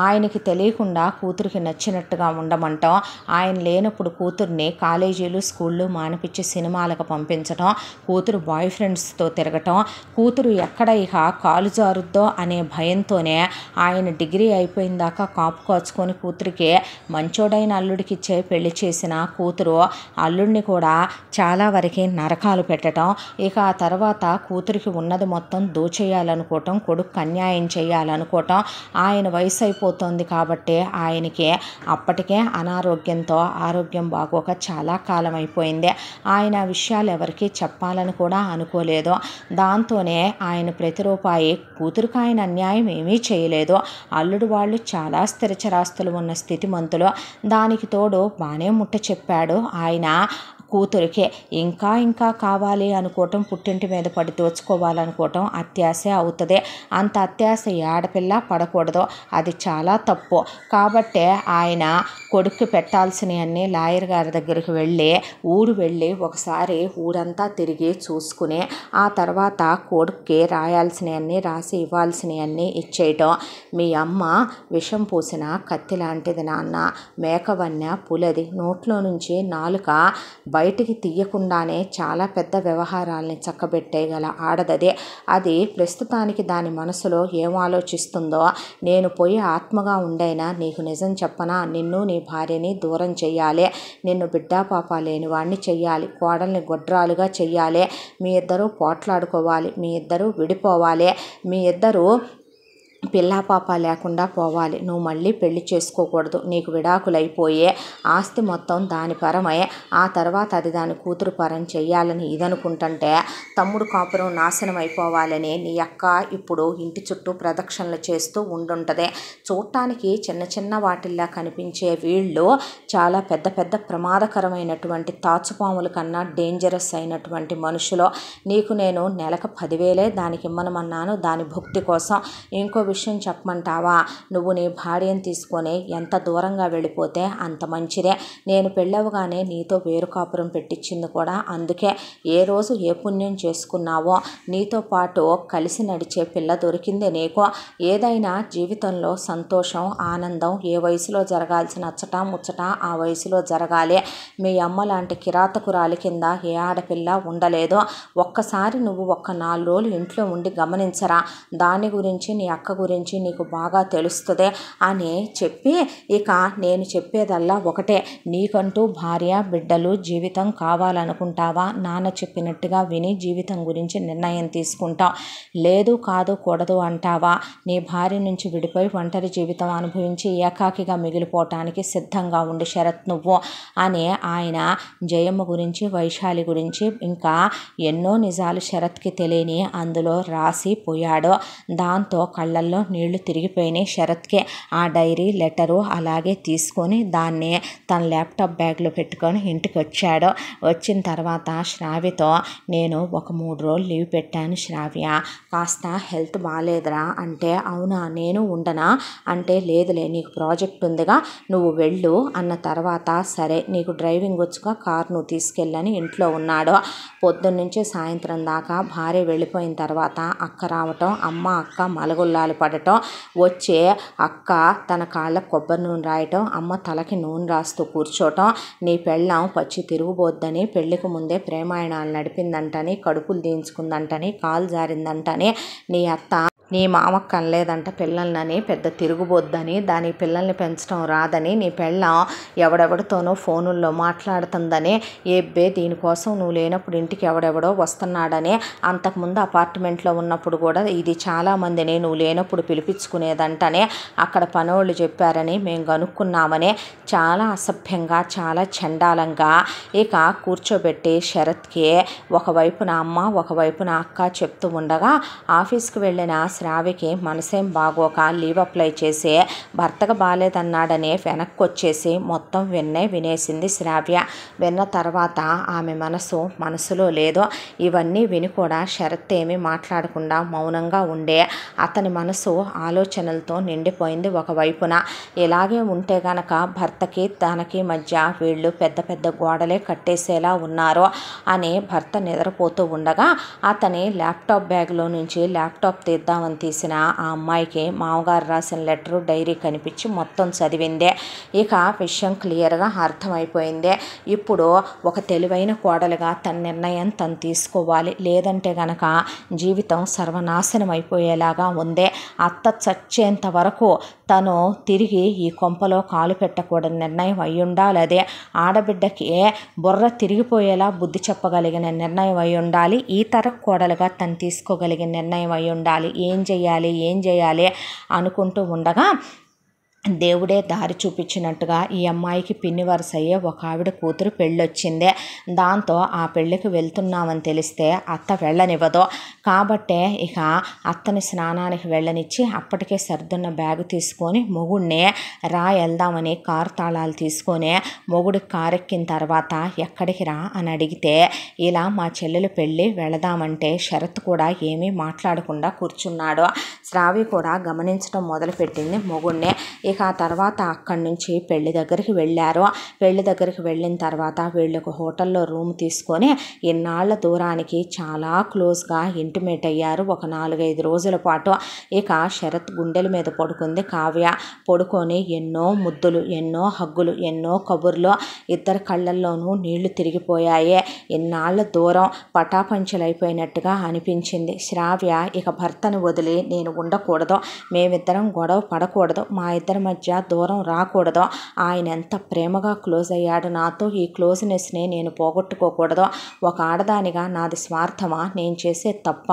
ఆయనకి తెలియకుండా కూతురికి నచ్చినట్టుగా ఉండమంటాం ఆయన లేనప్పుడు కూతుర్ని కాలేజీలు స్కూళ్ళు మానిపించి సినిమాలకు పంపించటం కూతురు బాయ్ ఫ్రెండ్స్తో తిరగటం కూతురు కూతురు ఎక్కడ ఇక కాలు జారుద్దో అనే భయంతోనే ఆయన డిగ్రీ అయిపోయిన దాకా కాపు కాచుకొని కూతురికి మంచోడైన అల్లుడికి ఇచ్చే పెళ్లి చేసిన కూతురు అల్లుడిని కూడా చాలా వరకు నరకాలు పెట్టడం ఇక ఆ తర్వాత కూతురికి ఉన్నది మొత్తం దోచేయాలనుకోవటం కొడుకు అన్యాయం చేయాలనుకోవటం ఆయన వయసు అయిపోతుంది కాబట్టి ఆయనకి అప్పటికే అనారోగ్యంతో ఆరోగ్యం బాగోక చాలా కాలం అయిపోయింది ఆయన విషయాలు ఎవరికి చెప్పాలని కూడా అనుకోలేదు దాంతోనే ఆయన ప్రతిరూపాయే కూతురుకు ఆయన అన్యాయం ఏమీ చేయలేదు అల్లుడు వాళ్ళు చాలా స్థిరచరాస్తులు ఉన్న స్థితిమంతులు దానికి తోడు బాగానే ముట్ట చెప్పాడు ఆయన కూతురికే ఇంకా ఇంకా కావాలి అనుకోవటం పుట్టింటి మీద పడి దోచుకోవాలనుకోవటం అత్యాశే అవుతుంది అంత అత్యాశ ఆడపిల్ల పడకూడదు అది చాలా తప్పు కాబట్టే ఆయన కొడుకు అన్నీ లాయర్ గారి దగ్గరికి వెళ్ళి ఊరు వెళ్ళి ఒకసారి ఊరంతా తిరిగి చూసుకుని ఆ తర్వాత కొడుక్కి రాయాల్సినవన్నీ రాసి ఇవ్వాల్సినవన్నీ ఇచ్చేయటం మీ అమ్మ విషం పూసిన కత్తి లాంటిది నాన్న మేకవన్న పులది నోట్లో నుంచి నాలుక బయట బయటికి తీయకుండానే చాలా పెద్ద వ్యవహారాల్ని చక్కబెట్టేయగల ఆడదదే అది ప్రస్తుతానికి దాని మనసులో ఏం ఆలోచిస్తుందో నేను పోయి ఆత్మగా ఉండైనా నీకు నిజం చెప్పనా నిన్ను నీ భార్యని దూరం చెయ్యాలి నిన్ను బిడ్డా పాప లేని వాడిని చెయ్యాలి కోడల్ని గొడ్రాలుగా చెయ్యాలి మీ ఇద్దరూ పోట్లాడుకోవాలి మీ ఇద్దరూ విడిపోవాలి మీ ఇద్దరూ పిల్లా పాప లేకుండా పోవాలి నువ్వు మళ్ళీ పెళ్లి చేసుకోకూడదు నీకు విడాకులైపోయే ఆస్తి మొత్తం దాని పరమే ఆ తర్వాత అది దాని కూతురు పరం చేయాలని ఇదనుకుంటుంటే తమ్ముడు కాపురం నాశనం అయిపోవాలని నీ అక్క ఇప్పుడు ఇంటి చుట్టూ ప్రదక్షిణలు చేస్తూ ఉండుంటుంది చూడటానికి చిన్న చిన్న వాటిల్లా కనిపించే వీళ్ళు చాలా పెద్ద పెద్ద ప్రమాదకరమైనటువంటి తాచుపాముల కన్నా డేంజరస్ అయినటువంటి మనుషులు నీకు నేను నెలకు పదివేలే దానికి ఇమ్మనమన్నాను దాని భుక్తి కోసం ఇంకో విషయం చెప్పమంటావా నువ్వు నీ భార్యను తీసుకొని ఎంత దూరంగా వెళ్ళిపోతే అంత మంచిదే నేను పెళ్ళవగానే నీతో వేరు కాపురం పెట్టించింది కూడా అందుకే ఏ రోజు ఏ పుణ్యం చేసుకున్నావో నీతో పాటు కలిసి నడిచే పిల్ల దొరికిందే నీకు ఏదైనా జీవితంలో సంతోషం ఆనందం ఏ వయసులో జరగాల్సిన నచ్చట ముచ్చట ఆ వయసులో జరగాలి మీ అమ్మ లాంటి కిరాతకురాలి కింద ఏ ఆడపిల్ల ఉండలేదు ఒక్కసారి నువ్వు ఒక్క నాలుగు రోజులు ఇంట్లో ఉండి గమనించరా దాని గురించి నీ అక్క గురించి నీకు బాగా తెలుస్తుంది అని చెప్పి ఇక నేను చెప్పేదల్లా ఒకటే నీకంటూ భార్య బిడ్డలు జీవితం కావాలనుకుంటావా నాన్న చెప్పినట్టుగా విని జీవితం గురించి నిర్ణయం తీసుకుంటావు లేదు కాదు కూడదు అంటావా నీ భార్య నుంచి విడిపోయి ఒంటరి జీవితం అనుభవించి ఏకాకిగా మిగిలిపోవటానికి సిద్ధంగా ఉండి శరత్ నువ్వు అని ఆయన జయమ్మ గురించి వైశాలి గురించి ఇంకా ఎన్నో నిజాలు శరత్కి తెలియని అందులో రాసి పోయాడు దాంతో కళ్ళ కళ్ళల్లో నీళ్లు తిరిగిపోయినాయి శరత్కి ఆ డైరీ లెటరు అలాగే తీసుకొని దాన్ని తన ల్యాప్టాప్ బ్యాగ్లో పెట్టుకొని ఇంటికి వచ్చాడు వచ్చిన తర్వాత శ్రావ్యతో నేను ఒక మూడు రోజులు లీవ్ పెట్టాను శ్రావ్య కాస్త హెల్త్ బాగాలేదురా అంటే అవునా నేను ఉండనా అంటే లేదులే నీకు ప్రాజెక్ట్ ఉందిగా నువ్వు వెళ్ళు అన్న తర్వాత సరే నీకు డ్రైవింగ్ వచ్చుగా కార్ నువ్వు తీసుకెళ్ళని ఇంట్లో ఉన్నాడు పొద్దున్నుంచి సాయంత్రం దాకా భార్య వెళ్ళిపోయిన తర్వాత అక్క రావటం అమ్మ అక్క మలగొల్లాలు పడటం వచ్చే అక్క తన కాళ్ళకు కొబ్బరి నూనె రాయటం అమ్మ తలకి నూనె రాస్తూ కూర్చోటం నీ పెళ్ళం పచ్చి తిరుగుబోద్దని పెళ్లికి ముందే ప్రేమాయణాలు నడిపిందంటని కడుపులు దీంచుకుందంటని కాలు జారిందంటని నీ అత్త నీ మామ కనలేదంట పిల్లల్ని పెద్ద తిరుగుబోద్దని దాని పిల్లల్ని పెంచడం రాదని నీ పిల్ల ఎవడెవడితోనో ఫోనుల్లో మాట్లాడుతుందని ఏబ్బే దీనికోసం నువ్వు లేనప్పుడు ఇంటికి ఎవడెవడో వస్తున్నాడని అంతకుముందు అపార్ట్మెంట్లో ఉన్నప్పుడు కూడా ఇది చాలామందిని నువ్వు లేనప్పుడు పిలిపించుకునేదంటనే అక్కడ పనోళ్ళు చెప్పారని మేము కనుక్కున్నామని చాలా అసభ్యంగా చాలా చండాలంగా ఇక కూర్చోబెట్టి శరత్కి ఒకవైపున అమ్మ ఒకవైపు నా అక్క చెప్తూ ఉండగా ఆఫీస్కి వెళ్ళిన శ్రావికి మనసేం బాగోక లీవ్ అప్లై చేసి భర్తకు బాగాలేదన్నాడని వెనక్కి వచ్చేసి మొత్తం విన్నే వినేసింది శ్రావ్య విన్న తర్వాత ఆమె మనసు మనసులో లేదు ఇవన్నీ విని కూడా షరత్ ఏమీ మాట్లాడకుండా మౌనంగా ఉండే అతని మనసు ఆలోచనలతో నిండిపోయింది ఒకవైపున ఇలాగే ఉంటే గనక భర్తకి తనకి మధ్య వీళ్ళు పెద్ద పెద్ద గోడలే కట్టేసేలా ఉన్నారు అని భర్త నిద్రపోతూ ఉండగా అతని ల్యాప్టాప్ బ్యాగ్లో నుంచి ల్యాప్టాప్ తీద్దామని ఫోన్ తీసిన ఆ అమ్మాయికి మామగారు రాసిన లెటరు డైరీ కనిపించి మొత్తం చదివిందే ఇక విషయం క్లియర్గా అర్థమైపోయిందే ఇప్పుడు ఒక తెలివైన కోడలుగా తన నిర్ణయం తను తీసుకోవాలి లేదంటే గనక జీవితం సర్వనాశనం అయిపోయేలాగా ఉందే అత్త చచ్చేంత వరకు తను తిరిగి ఈ కొంపలో కాలు పెట్టకూడని నిర్ణయం అయ్యుండాలి అదే ఆడబిడ్డకి బుర్ర తిరిగిపోయేలా బుద్ధి చెప్పగలిగిన నిర్ణయం అయి ఉండాలి ఈ తర కోడలుగా తను తీసుకోగలిగిన నిర్ణయం అయి ఉండాలి ఏం చేయాలి ఏం చేయాలి అనుకుంటూ ఉండగా దేవుడే దారి చూపించినట్టుగా ఈ అమ్మాయికి పిన్ని వరుస అయ్యే ఒక ఆవిడ కూతురు పెళ్ళొచ్చిందే దాంతో ఆ పెళ్ళికి వెళ్తున్నామని తెలిస్తే అత్త వెళ్ళనివ్వదు కాబట్టే ఇక అత్తని స్నానానికి వెళ్ళనిచ్చి అప్పటికే సర్దున్న బ్యాగ్ తీసుకొని మొగుడిని రా వెళ్దామని కారు తాళాలు తీసుకొని మొగుడు కారెక్కిన తర్వాత ఎక్కడికి రా అని అడిగితే ఇలా మా చెల్లెలు పెళ్ళి వెళదామంటే శరత్ కూడా ఏమీ మాట్లాడకుండా కూర్చున్నాడు శ్రావి కూడా గమనించడం మొదలుపెట్టింది మొగుడిని ఇక ఆ తర్వాత అక్కడి నుంచి పెళ్లి దగ్గరికి వెళ్ళారు పెళ్లి దగ్గరికి వెళ్ళిన తర్వాత వీళ్ళకు హోటల్లో రూమ్ తీసుకొని ఎన్నాళ్ళ దూరానికి చాలా క్లోజ్గా ఇంటిమేట్ అయ్యారు ఒక నాలుగైదు రోజుల పాటు ఇక శరత్ గుండెల మీద పడుకుంది కావ్య పడుకొని ఎన్నో ముద్దులు ఎన్నో హగ్గులు ఎన్నో కబుర్లు ఇద్దరు కళ్ళల్లోనూ నీళ్లు తిరిగిపోయాయి ఎన్నాళ్ళ దూరం పటాపంచలైపోయినట్టుగా అనిపించింది శ్రావ్య ఇక భర్తను వదిలి నేను ఉండకూడదు మేమిద్దరం గొడవ పడకూడదు మా ఇద్దరం మధ్య దూరం రాకూడదు ఆయన ఎంత ప్రేమగా క్లోజ్ అయ్యాడు నాతో ఈ క్లోజ్నెస్ని నేను పోగొట్టుకోకూడదు ఒక ఆడదానిగా నాది స్వార్థమా నేను చేసే తప్ప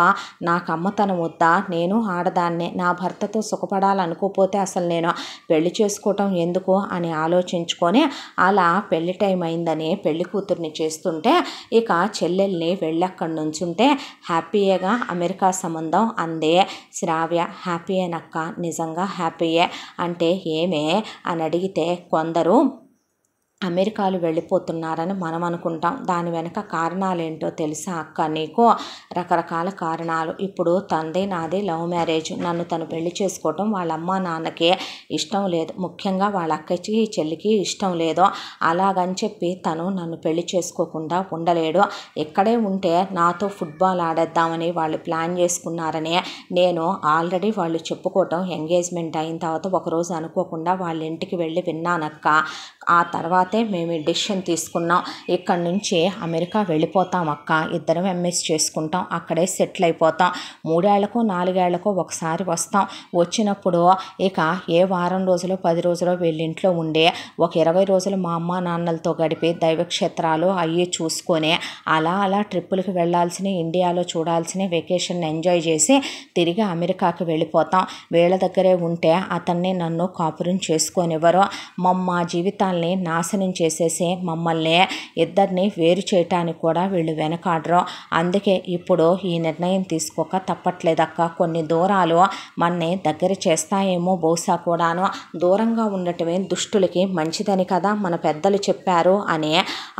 నాకు అమ్మతనం వద్దా నేను ఆడదాన్నే నా భర్తతో సుఖపడాలనుకోపోతే అసలు నేను పెళ్లి చేసుకోవటం ఎందుకు అని ఆలోచించుకొని అలా పెళ్లి టైం అయిందని పెళ్లి కూతుర్ని చేస్తుంటే ఇక చెల్లెల్ని వెళ్ళక్కడి నుంచుంటే హ్యాపీయేగా అమెరికా సంబంధం అందే శ్రావ్య హ్యాపీయేనక్క నిజంగా హ్యాపీయే అంటే ఏమే అని అడిగితే కొందరు అమెరికాలు వెళ్ళిపోతున్నారని మనం అనుకుంటాం దాని వెనక కారణాలేంటో తెలుసా అక్క నీకు రకరకాల కారణాలు ఇప్పుడు తందే నాదే లవ్ మ్యారేజ్ నన్ను తను పెళ్లి చేసుకోవటం వాళ్ళ అమ్మ నాన్నకి ఇష్టం లేదు ముఖ్యంగా వాళ్ళ అక్కకి చెల్లికి ఇష్టం లేదు అలాగని చెప్పి తను నన్ను పెళ్లి చేసుకోకుండా ఉండలేడు ఎక్కడే ఉంటే నాతో ఫుట్బాల్ ఆడేద్దామని వాళ్ళు ప్లాన్ చేసుకున్నారని నేను ఆల్రెడీ వాళ్ళు చెప్పుకోవటం ఎంగేజ్మెంట్ అయిన తర్వాత ఒకరోజు అనుకోకుండా వాళ్ళ ఇంటికి వెళ్ళి విన్నానక్క ఆ తర్వాత తర్వాతే మేము డెసిషన్ తీసుకున్నాం ఇక్కడి నుంచి అమెరికా వెళ్ళిపోతాం అక్క ఇద్దరం ఎంఎస్ చేసుకుంటాం అక్కడే సెటిల్ అయిపోతాం మూడేళ్లకు నాలుగేళ్లకు ఒకసారి వస్తాం వచ్చినప్పుడు ఇక ఏ వారం రోజులు పది రోజులు వీళ్ళింట్లో ఉండే ఒక ఇరవై రోజులు మా అమ్మ నాన్నలతో గడిపి దైవక్షేత్రాలు అయ్యి చూసుకొని అలా అలా ట్రిప్పులకి వెళ్ళాల్సిన ఇండియాలో చూడాల్సిన వెకేషన్ ఎంజాయ్ చేసి తిరిగి అమెరికాకి వెళ్ళిపోతాం వీళ్ళ దగ్గరే ఉంటే అతన్ని నన్ను కాపురం చేసుకొనివ్వరు మమ్మ జీవితాల్ని నాశనం నాశనం చేసేసి మమ్మల్ని ఇద్దరిని వేరు చేయటానికి కూడా వీళ్ళు వెనకాడరు అందుకే ఇప్పుడు ఈ నిర్ణయం తీసుకోక తప్పట్లేదక్క కొన్ని దూరాలు మన్ని దగ్గర చేస్తాయేమో బహుశా కూడాను దూరంగా ఉండటమే దుష్టులకి మంచిదని కదా మన పెద్దలు చెప్పారు అని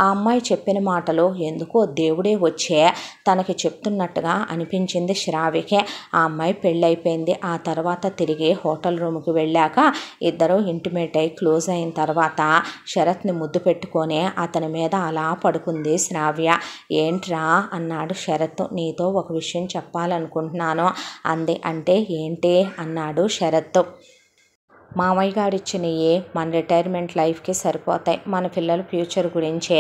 ఆ అమ్మాయి చెప్పిన మాటలు ఎందుకో దేవుడే వచ్చే తనకి చెప్తున్నట్టుగా అనిపించింది శ్రావికి ఆ అమ్మాయి పెళ్ళైపోయింది ఆ తర్వాత తిరిగి హోటల్ రూమ్కి వెళ్ళాక ఇద్దరు ఇంటిమేట్ అయి క్లోజ్ అయిన తర్వాత శరత్ని చేతిని ముద్దు పెట్టుకొని అతని మీద అలా పడుకుంది శ్రావ్య ఏంట్రా అన్నాడు శరత్ నీతో ఒక విషయం చెప్పాలనుకుంటున్నాను అంది అంటే ఏంటి అన్నాడు శరత్ మామయ్య గారు ఇచ్చినవి మన రిటైర్మెంట్ లైఫ్కి సరిపోతాయి మన పిల్లల ఫ్యూచర్ గురించే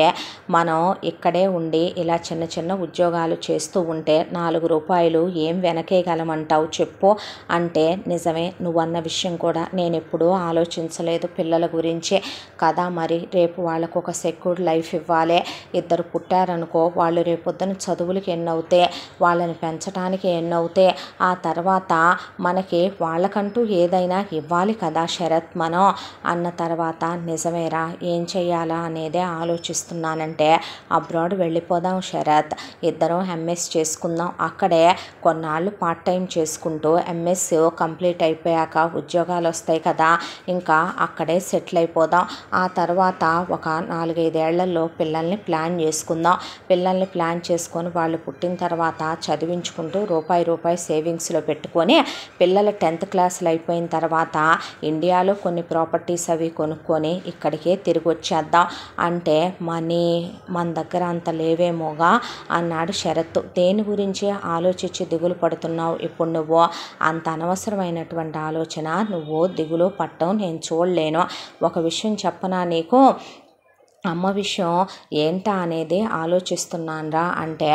మనం ఇక్కడే ఉండి ఇలా చిన్న చిన్న ఉద్యోగాలు చేస్తూ ఉంటే నాలుగు రూపాయలు ఏం వెనకేయగలమంటావు చెప్పు అంటే నిజమే నువ్వన్న విషయం కూడా నేను ఎప్పుడూ ఆలోచించలేదు పిల్లల గురించే కదా మరి రేపు వాళ్ళకు ఒక సెక్యూర్డ్ లైఫ్ ఇవ్వాలి ఇద్దరు పుట్టారనుకో వాళ్ళు రేపొద్దున చదువులకి ఎన్నవుతే వాళ్ళని పెంచడానికి ఎన్నవుతే ఆ తర్వాత మనకి వాళ్ళకంటూ ఏదైనా ఇవ్వాలి కదా కదా శరత్ మనో అన్న తర్వాత నిజమేరా ఏం చేయాలా అనేదే ఆలోచిస్తున్నానంటే అబ్రాడ్ వెళ్ళిపోదాం శరత్ ఇద్దరం ఎంఎస్ చేసుకుందాం అక్కడే కొన్నాళ్ళు పార్ట్ టైం చేసుకుంటూ ఎంఎస్ కంప్లీట్ అయిపోయాక ఉద్యోగాలు వస్తాయి కదా ఇంకా అక్కడే సెటిల్ అయిపోదాం ఆ తర్వాత ఒక నాలుగైదేళ్లలో పిల్లల్ని ప్లాన్ చేసుకుందాం పిల్లల్ని ప్లాన్ చేసుకొని వాళ్ళు పుట్టిన తర్వాత చదివించుకుంటూ రూపాయి రూపాయి సేవింగ్స్లో పెట్టుకొని పిల్లల టెన్త్ క్లాసులు అయిపోయిన తర్వాత ఇండియాలో కొన్ని ప్రాపర్టీస్ అవి కొనుక్కొని ఇక్కడికే తిరిగి వచ్చేద్దాం అంటే మనీ మన దగ్గర అంత లేవేమోగా అన్నాడు శరత్ దేని గురించి ఆలోచించి దిగులు పడుతున్నావు ఇప్పుడు నువ్వు అంత అనవసరమైనటువంటి ఆలోచన నువ్వు దిగులు పట్టవు నేను చూడలేను ఒక విషయం చెప్పనా నీకు అమ్మ విషయం ఏంటా అనేది ఆలోచిస్తున్నానరా అంటే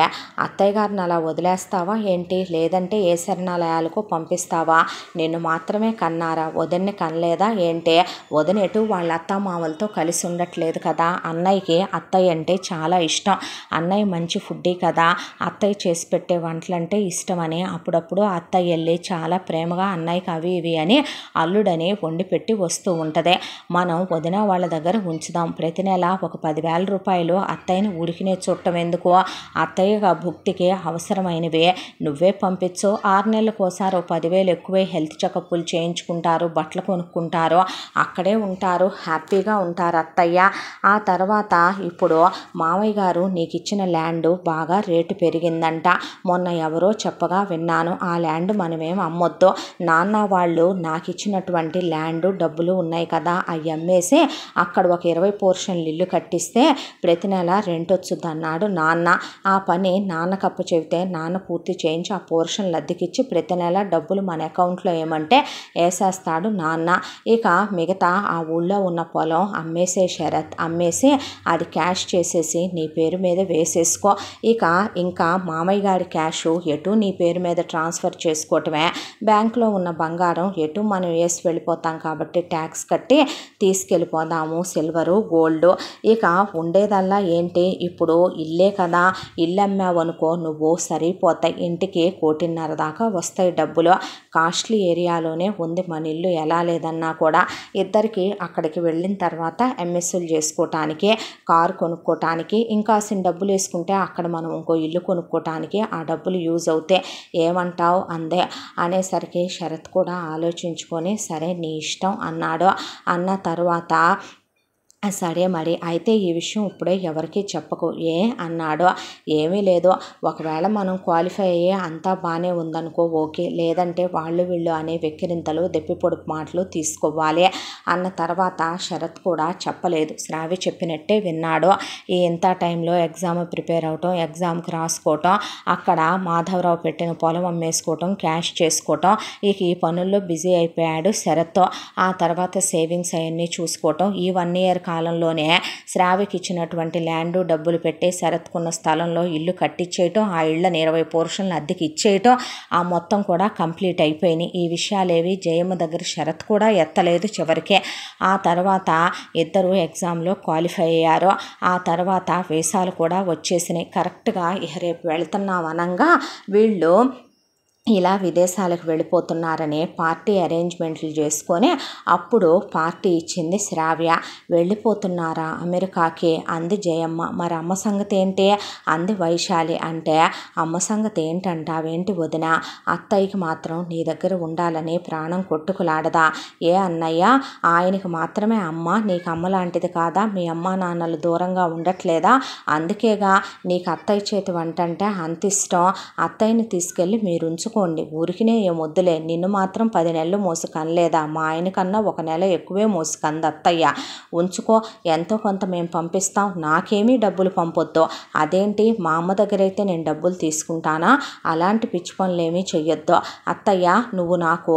అత్తయ్య గారిని అలా వదిలేస్తావా ఏంటి లేదంటే ఏ శరణాలయాలకు పంపిస్తావా నిన్ను మాత్రమే కన్నారా వదిన్ని కనలేదా ఏంటి వదిన ఎటు వాళ్ళ అత్త మామలతో కలిసి ఉండట్లేదు కదా అన్నయ్యకి అత్తయ్య అంటే చాలా ఇష్టం అన్నయ్య మంచి ఫుడ్డీ కదా అత్తయ్య చేసి పెట్టే వంటలంటే ఇష్టమని అప్పుడప్పుడు అత్తయ్య వెళ్ళి చాలా ప్రేమగా అన్నయ్యకి అవి ఇవి అని అల్లుడని వండి పెట్టి వస్తూ ఉంటుంది మనం వదిన వాళ్ళ దగ్గర ఉంచుదాం ప్రతి నెల ఒక పదివేల రూపాయలు అత్తయ్యని ఉడికినే చుట్టం ఎందుకు అత్తయ్య భుక్తికి అవసరమైనవే నువ్వే పంపించు ఆరు నెలలకోసారి పదివేలు ఎక్కువే హెల్త్ చెకప్లు చేయించుకుంటారు బట్టలు కొనుక్కుంటారు అక్కడే ఉంటారు హ్యాపీగా ఉంటారు అత్తయ్య ఆ తర్వాత ఇప్పుడు మామయ్య గారు నీకు ఇచ్చిన ల్యాండ్ బాగా రేటు పెరిగిందంట మొన్న ఎవరో చెప్పగా విన్నాను ఆ ల్యాండ్ మనమేం అమ్మొద్దు నాన్న వాళ్ళు నాకు ఇచ్చినటువంటి ల్యాండ్ డబ్బులు ఉన్నాయి కదా అవి అమ్మేసి అక్కడ ఒక ఇరవై పోర్షన్లు ఇల్లు ఇల్లు కట్టిస్తే ప్రతి నెల రెంట్ వచ్చుద్ది అన్నాడు నాన్న ఆ పని నాన్నకప్పు చెబితే నాన్న పూర్తి చేయించి ఆ పోర్షన్ లద్దెకిచ్చి ప్రతి నెల డబ్బులు మన అకౌంట్లో ఏమంటే వేసేస్తాడు నాన్న ఇక మిగతా ఆ ఊళ్ళో ఉన్న పొలం అమ్మేసే శరత్ అమ్మేసి అది క్యాష్ చేసేసి నీ పేరు మీద వేసేసుకో ఇక ఇంకా మామయ్య గారి క్యాష్ ఎటు నీ పేరు మీద ట్రాన్స్ఫర్ చేసుకోవటమే బ్యాంక్లో ఉన్న బంగారం ఎటు మనం వేసి వెళ్ళిపోతాం కాబట్టి ట్యాక్స్ కట్టి తీసుకెళ్ళిపోదాము సిల్వరు గోల్డ్ ఇక ఉండేదల్లా ఏంటి ఇప్పుడు ఇల్లే కదా ఇల్లు అమ్మావనుకో నువ్వు సరిపోతాయి ఇంటికి కోటిన్నర దాకా వస్తాయి డబ్బులు కాస్ట్లీ ఏరియాలోనే ఉంది మన ఇల్లు ఎలా లేదన్నా కూడా ఇద్దరికి అక్కడికి వెళ్ళిన తర్వాత ఎంఎస్ఎల్ చేసుకోవటానికి కారు కొనుక్కోటానికి ఇంకా అసలు డబ్బులు వేసుకుంటే అక్కడ మనం ఇంకో ఇల్లు కొనుక్కోటానికి ఆ డబ్బులు యూజ్ అవుతాయి ఏమంటావు అందే అనేసరికి శరత్ కూడా ఆలోచించుకొని సరే నీ ఇష్టం అన్నాడు అన్న తర్వాత సరే మరి అయితే ఈ విషయం ఇప్పుడే ఎవరికీ చెప్పకు ఏ అన్నాడో ఏమీ లేదు ఒకవేళ మనం క్వాలిఫై అయ్యే అంతా బాగానే ఉందనుకో ఓకే లేదంటే వాళ్ళు వీళ్ళు అనే వెక్కిరింతలు పొడుపు మాటలు తీసుకోవాలి అన్న తర్వాత శరత్ కూడా చెప్పలేదు శ్రావి చెప్పినట్టే విన్నాడు ఈ ఇంత టైంలో ఎగ్జామ్ ప్రిపేర్ అవటం ఎగ్జామ్కి రాసుకోవటం అక్కడ మాధవరావు పెట్టిన పొలం అమ్మేసుకోవటం క్యాష్ చేసుకోవటం ఇక ఈ పనుల్లో బిజీ అయిపోయాడు శరత్తో ఆ తర్వాత సేవింగ్స్ అవన్నీ చూసుకోవటం ఈ వన్ ఇయర్ కాలంలోనే శ్రావికి ఇచ్చినటువంటి ల్యాండు డబ్బులు పెట్టే శరత్కున్న స్థలంలో ఇల్లు కట్టించేయటం ఆ ఇళ్ళని ఇరవై పోర్షన్లు అద్దెకి ఇచ్చేయటం ఆ మొత్తం కూడా కంప్లీట్ అయిపోయినాయి ఈ విషయాలేవి జయమ్మ దగ్గర శరత్ కూడా ఎత్తలేదు చివరికే ఆ తర్వాత ఇద్దరు ఎగ్జామ్లో క్వాలిఫై అయ్యారు ఆ తర్వాత వీసాలు కూడా వచ్చేసినాయి కరెక్ట్గా రేపు వెళ్తున్నాం అనగా వీళ్ళు ఇలా విదేశాలకు వెళ్ళిపోతున్నారని పార్టీ అరేంజ్మెంట్లు చేసుకొని అప్పుడు పార్టీ ఇచ్చింది శ్రావ్య వెళ్ళిపోతున్నారా అమెరికాకి అంది జయమ్మ మరి అమ్మ సంగతి ఏంటి అంది వైశాలి అంటే అమ్మ సంగతి ఏంటంటావేంటి వదిన అత్తయ్యకి మాత్రం నీ దగ్గర ఉండాలని ప్రాణం కొట్టుకులాడదా ఏ అన్నయ్య ఆయనకి మాత్రమే అమ్మ నీకు అమ్మ లాంటిది కాదా మీ అమ్మ నాన్నలు దూరంగా ఉండట్లేదా అందుకేగా నీకు అత్తయ్య చేతి వంట అంటే అంత ఇష్టం అత్తయ్యని తీసుకెళ్ళి మీరు ఉంచుకు ఉంచుకోండి ఊరికినే ఏ ముద్దులే నిన్ను మాత్రం పది నెలలు మోసుకనలేదా మా ఆయన కన్నా ఒక నెల ఎక్కువే మోసుకంది అత్తయ్య ఉంచుకో ఎంతో కొంత మేము పంపిస్తాం నాకేమీ డబ్బులు పంపొద్దు అదేంటి మా అమ్మ దగ్గర అయితే నేను డబ్బులు తీసుకుంటానా అలాంటి పిచ్చి పనులేమీ చెయ్యొద్దు అత్తయ్య నువ్వు నాకు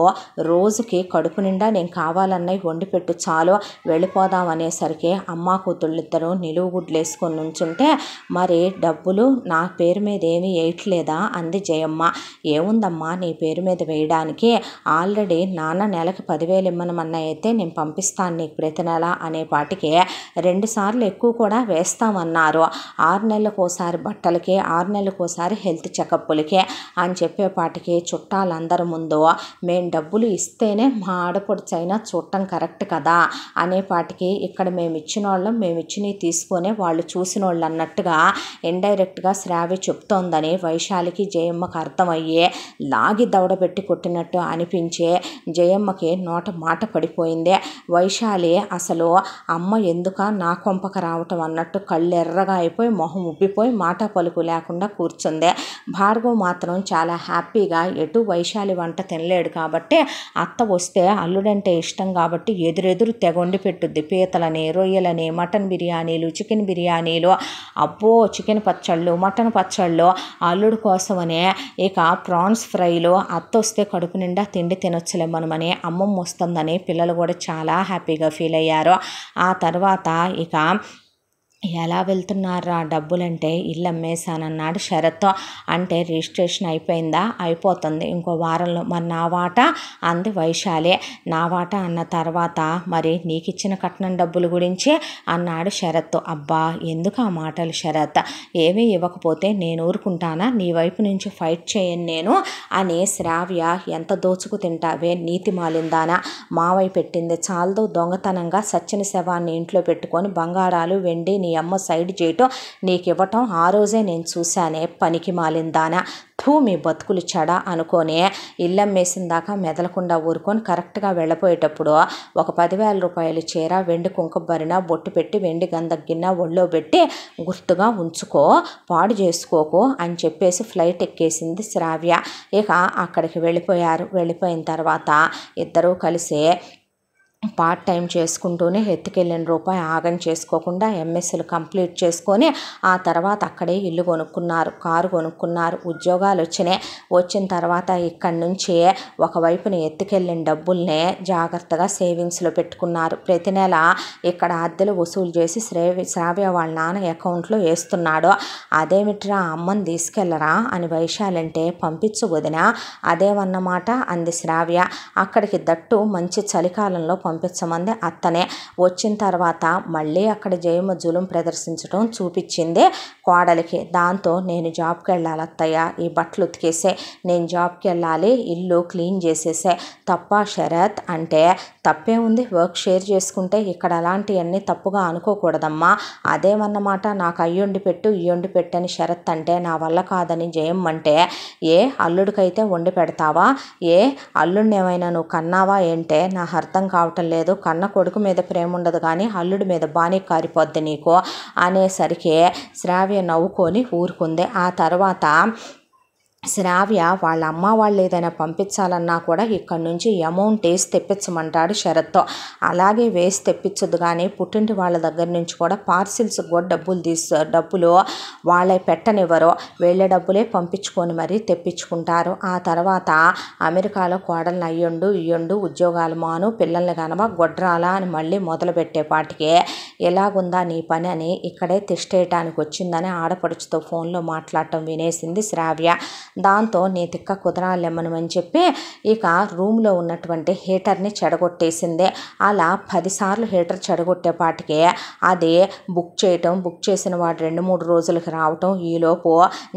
రోజుకి కడుపు నిండా నేను కావాలన్నవి వండి పెట్టు చాలు వెళ్ళిపోదాం అనేసరికి అమ్మ కూతుళ్ళిద్దరూ నిలువు గుడ్లేసుకొని నుంచుంటే మరి డబ్బులు నా పేరు మీద ఏమీ వేయట్లేదా అంది జయమ్మ ఏముంది కాదమ్మా నీ పేరు మీద వేయడానికి ఆల్రెడీ నాన్న నెలకు పదివేలు ఇమ్మనమన్నా అయితే నేను పంపిస్తాను నీకు ప్రతి నెల అనే పాటికి రెండుసార్లు ఎక్కువ కూడా వేస్తామన్నారు ఆరు నెలలకోసారి బట్టలకి ఆరు నెలలకోసారి హెల్త్ చెకప్పులకి అని చెప్పేపాటికి చుట్టాలందరి ముందు మేము డబ్బులు ఇస్తేనే మా ఆడపడుచైనా చూడటం కరెక్ట్ కదా అనేపాటికి ఇక్కడ మేము ఇచ్చిన వాళ్ళం మేము ఇచ్చినవి తీసుకొని వాళ్ళు చూసిన వాళ్ళు అన్నట్టుగా ఇండైరెక్ట్గా శ్రావి చెప్తోందని వైశాలికి జయమ్మకు అర్థమయ్యే లాగి దవడబెట్టి కొట్టినట్టు అనిపించే జయమ్మకి నోట మాట పడిపోయింది వైశాలి అసలు అమ్మ ఎందుక నా కొంపక రావటం అన్నట్టు కళ్ళెర్రగా అయిపోయి మొహం ఉబ్బిపోయి మాట పలుకు లేకుండా కూర్చుంది భార్గవ్ మాత్రం చాలా హ్యాపీగా ఎటు వైశాలి వంట తినలేడు కాబట్టి అత్త వస్తే అల్లుడంటే ఇష్టం కాబట్టి ఎదురెదురు తెగొండి పెట్టుద్ది పీతలని రొయ్యలని మటన్ బిర్యానీలు చికెన్ బిర్యానీలు అబ్బో చికెన్ పచ్చళ్ళు మటన్ పచ్చళ్ళు అల్లుడు కోసమనే ఇక ప్రాన్స్ ఫ్రైలో అత్త వస్తే కడుపు నిండా తిండి తినొచ్చలే మనమని అమ్మమ్మ వస్తుందని పిల్లలు కూడా చాలా హ్యాపీగా ఫీల్ అయ్యారు ఆ తర్వాత ఇక ఎలా వెళ్తున్నారా డబ్బులంటే ఇల్లు అమ్మేశానన్నాడు శరత్తో అంటే రిజిస్ట్రేషన్ అయిపోయిందా అయిపోతుంది ఇంకో వారంలో మరి నా వాటా అంది వైశాలి నా వాటా అన్న తర్వాత మరి నీకు ఇచ్చిన కట్నం డబ్బుల గురించి అన్నాడు శరత్ అబ్బా ఎందుకు ఆ మాటలు శరత్ ఏమీ ఇవ్వకపోతే నేను ఊరుకుంటానా నీ వైపు నుంచి ఫైట్ చేయను నేను అని శ్రావ్య ఎంత దోచుకు తింటావే నీతి మాలిందానా మావై పెట్టింది చాలదు దొంగతనంగా సచ్చిన శవాన్ని ఇంట్లో పెట్టుకొని బంగారాలు వెండి నీ అమ్మ సైడ్ చేయటం నీకు ఇవ్వటం ఆ రోజే నేను చూశానే పనికి మాలిందానా థూ మీ బతుకులు చెడ అనుకొని ఇల్లమ్మేసిన దాకా మెదలకుండా ఊరుకొని కరెక్ట్గా వెళ్ళపోయేటప్పుడు ఒక పదివేల రూపాయలు చీర వెండి కుంకబరిన బొట్టు పెట్టి వెండి గంధగిన్న ఒళ్ళో పెట్టి గుర్తుగా ఉంచుకో పాడు చేసుకోకు అని చెప్పేసి ఫ్లైట్ ఎక్కేసింది శ్రావ్య ఇక అక్కడికి వెళ్ళిపోయారు వెళ్ళిపోయిన తర్వాత ఇద్దరూ కలిసి పార్ట్ టైం చేసుకుంటూనే ఎత్తుకెళ్ళిన రూపాయి ఆగం చేసుకోకుండా ఎంఎస్సీలు కంప్లీట్ చేసుకొని ఆ తర్వాత అక్కడే ఇల్లు కొనుక్కున్నారు కారు కొనుక్కున్నారు ఉద్యోగాలు వచ్చినాయి వచ్చిన తర్వాత ఇక్కడి నుంచే ఒకవైపున ఎత్తుకెళ్ళిన డబ్బుల్నే జాగ్రత్తగా సేవింగ్స్లో పెట్టుకున్నారు ప్రతి నెల ఇక్కడ అద్దెలు వసూలు చేసి శ్రేవి శ్రావ్య వాళ్ళ నాన్న అకౌంట్లో వేస్తున్నాడు అదేమిట్రా అమ్మని తీసుకెళ్ళరా అని వైశాలంటే పంపించు వదిన అదేమన్నమాట అంది శ్రావ్య అక్కడికి దట్టు మంచి చలికాలంలో పంపించమంది అత్తనే వచ్చిన తర్వాత మళ్ళీ అక్కడ జయమ జులుం ప్రదర్శించడం చూపించింది కోడలికి దాంతో నేను జాబ్కి వెళ్ళాలి అత్తయ్య ఈ బట్టలు ఉతికేసే నేను జాబ్కి వెళ్ళాలి ఇల్లు క్లీన్ చేసేసే తప్ప శరత్ అంటే తప్పే ఉంది వర్క్ షేర్ చేసుకుంటే ఇక్కడ అలాంటివన్నీ తప్పుగా అనుకోకూడదమ్మా అదేమన్నమాట నాకు అయ్యుండి పెట్టు ఇయ్యుండి పెట్టని షరత్ అంటే నా వల్ల కాదని జయం అంటే ఏ అల్లుడికైతే వండి పెడతావా ఏ అల్లుడిని ఏమైనా నువ్వు కన్నావా ఏంటే నాకు అర్థం కావటం లేదు కన్న కొడుకు మీద ప్రేమ ఉండదు కానీ అల్లుడి మీద బాణీ కారిపోద్ది నీకు అనేసరికి శ్రావ్య నవ్వుకొని ఊరుకుంది ఆ తర్వాత శ్రావ్య వాళ్ళ అమ్మ వాళ్ళు ఏదైనా పంపించాలన్నా కూడా ఇక్కడ నుంచి అమౌంట్ వేసి తెప్పించమంటాడు శరత్తో అలాగే వేసి తెప్పించదు కానీ పుట్టింటి వాళ్ళ దగ్గర నుంచి కూడా పార్సిల్స్ కూడా డబ్బులు తీసు డబ్బులు వాళ్ళ పెట్టనివ్వరు వెళ్ళే డబ్బులే పంపించుకొని మరీ తెప్పించుకుంటారు ఆ తర్వాత అమెరికాలో కోడలను అయ్యుండు ఇయ్యుండు ఉద్యోగాలు మాను పిల్లల్ని కనవ గొడ్రాలా అని మళ్ళీ మొదలుపెట్టేపాటికే ఎలాగుందా నీ పని అని ఇక్కడే తిష్టేయటానికి వచ్చిందని ఆడపడుచుతో ఫోన్లో మాట్లాడటం వినేసింది శ్రావ్య దాంతో నేను తిక్క అని చెప్పి ఇక రూమ్లో ఉన్నటువంటి హీటర్ని చెడగొట్టేసింది అలా పదిసార్లు హీటర్ చెడగొట్టేపాటికే అది బుక్ చేయటం బుక్ చేసిన వాడు రెండు మూడు రోజులకి రావటం ఈలోపు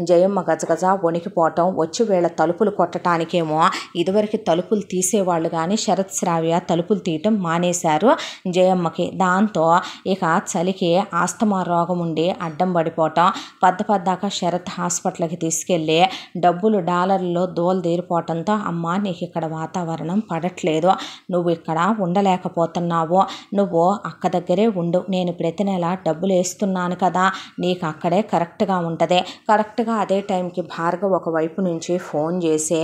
జయమ్మ గజగజ వణికిపోవటం వచ్చి వీళ్ళ తలుపులు కొట్టడానికేమో ఇదివరకు తలుపులు తీసేవాళ్ళు కానీ శరత్ శ్రావ్య తలుపులు తీయటం మానేశారు జయమ్మకి దాంతో ఇక చలికి ఆస్తమా రోగం ఉండి అడ్డం పడిపోవటం పద్ద పద్దాక శరత్ హాస్పిటల్కి తీసుకెళ్ళి డబ్బులు డాలర్లలో దోల్దీరిపోవటంతో అమ్మ నీకు ఇక్కడ వాతావరణం పడట్లేదు నువ్వు ఇక్కడ ఉండలేకపోతున్నావు నువ్వు అక్క దగ్గరే ఉండు నేను ప్రతి నెల డబ్బులు వేస్తున్నాను కదా నీకు అక్కడే కరెక్ట్గా ఉంటుంది కరెక్ట్గా అదే టైంకి భార్గవ్ ఒకవైపు నుంచి ఫోన్ చేసి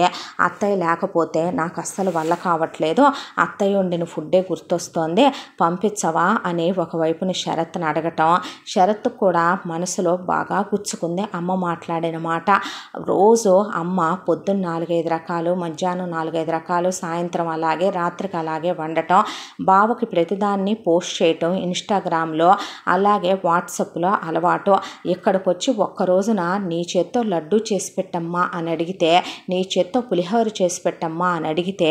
అత్తయ్య లేకపోతే నాకు అస్సలు వల్ల కావట్లేదు అత్తయ్య వండిన ఫుడ్డే గుర్తొస్తోంది పంపించవా అని ఒకవైపుని షరత్ని అడగటం షరత్ కూడా మనసులో బాగా గుచ్చుకుంది అమ్మ మాట్లాడిన మాట రోజు రోజు అమ్మ పొద్దున్న నాలుగైదు రకాలు మధ్యాహ్నం నాలుగైదు రకాలు సాయంత్రం అలాగే రాత్రికి అలాగే వండటం బావకి ప్రతిదాన్ని పోస్ట్ చేయటం ఇన్స్టాగ్రామ్లో అలాగే వాట్సాప్లో అలవాటు ఇక్కడికి వచ్చి ఒక్క రోజున నీ చేత్తో లడ్డు చేసి పెట్టమ్మా అని అడిగితే నీ చేత్తో పులిహోర చేసి పెట్టమ్మా అని అడిగితే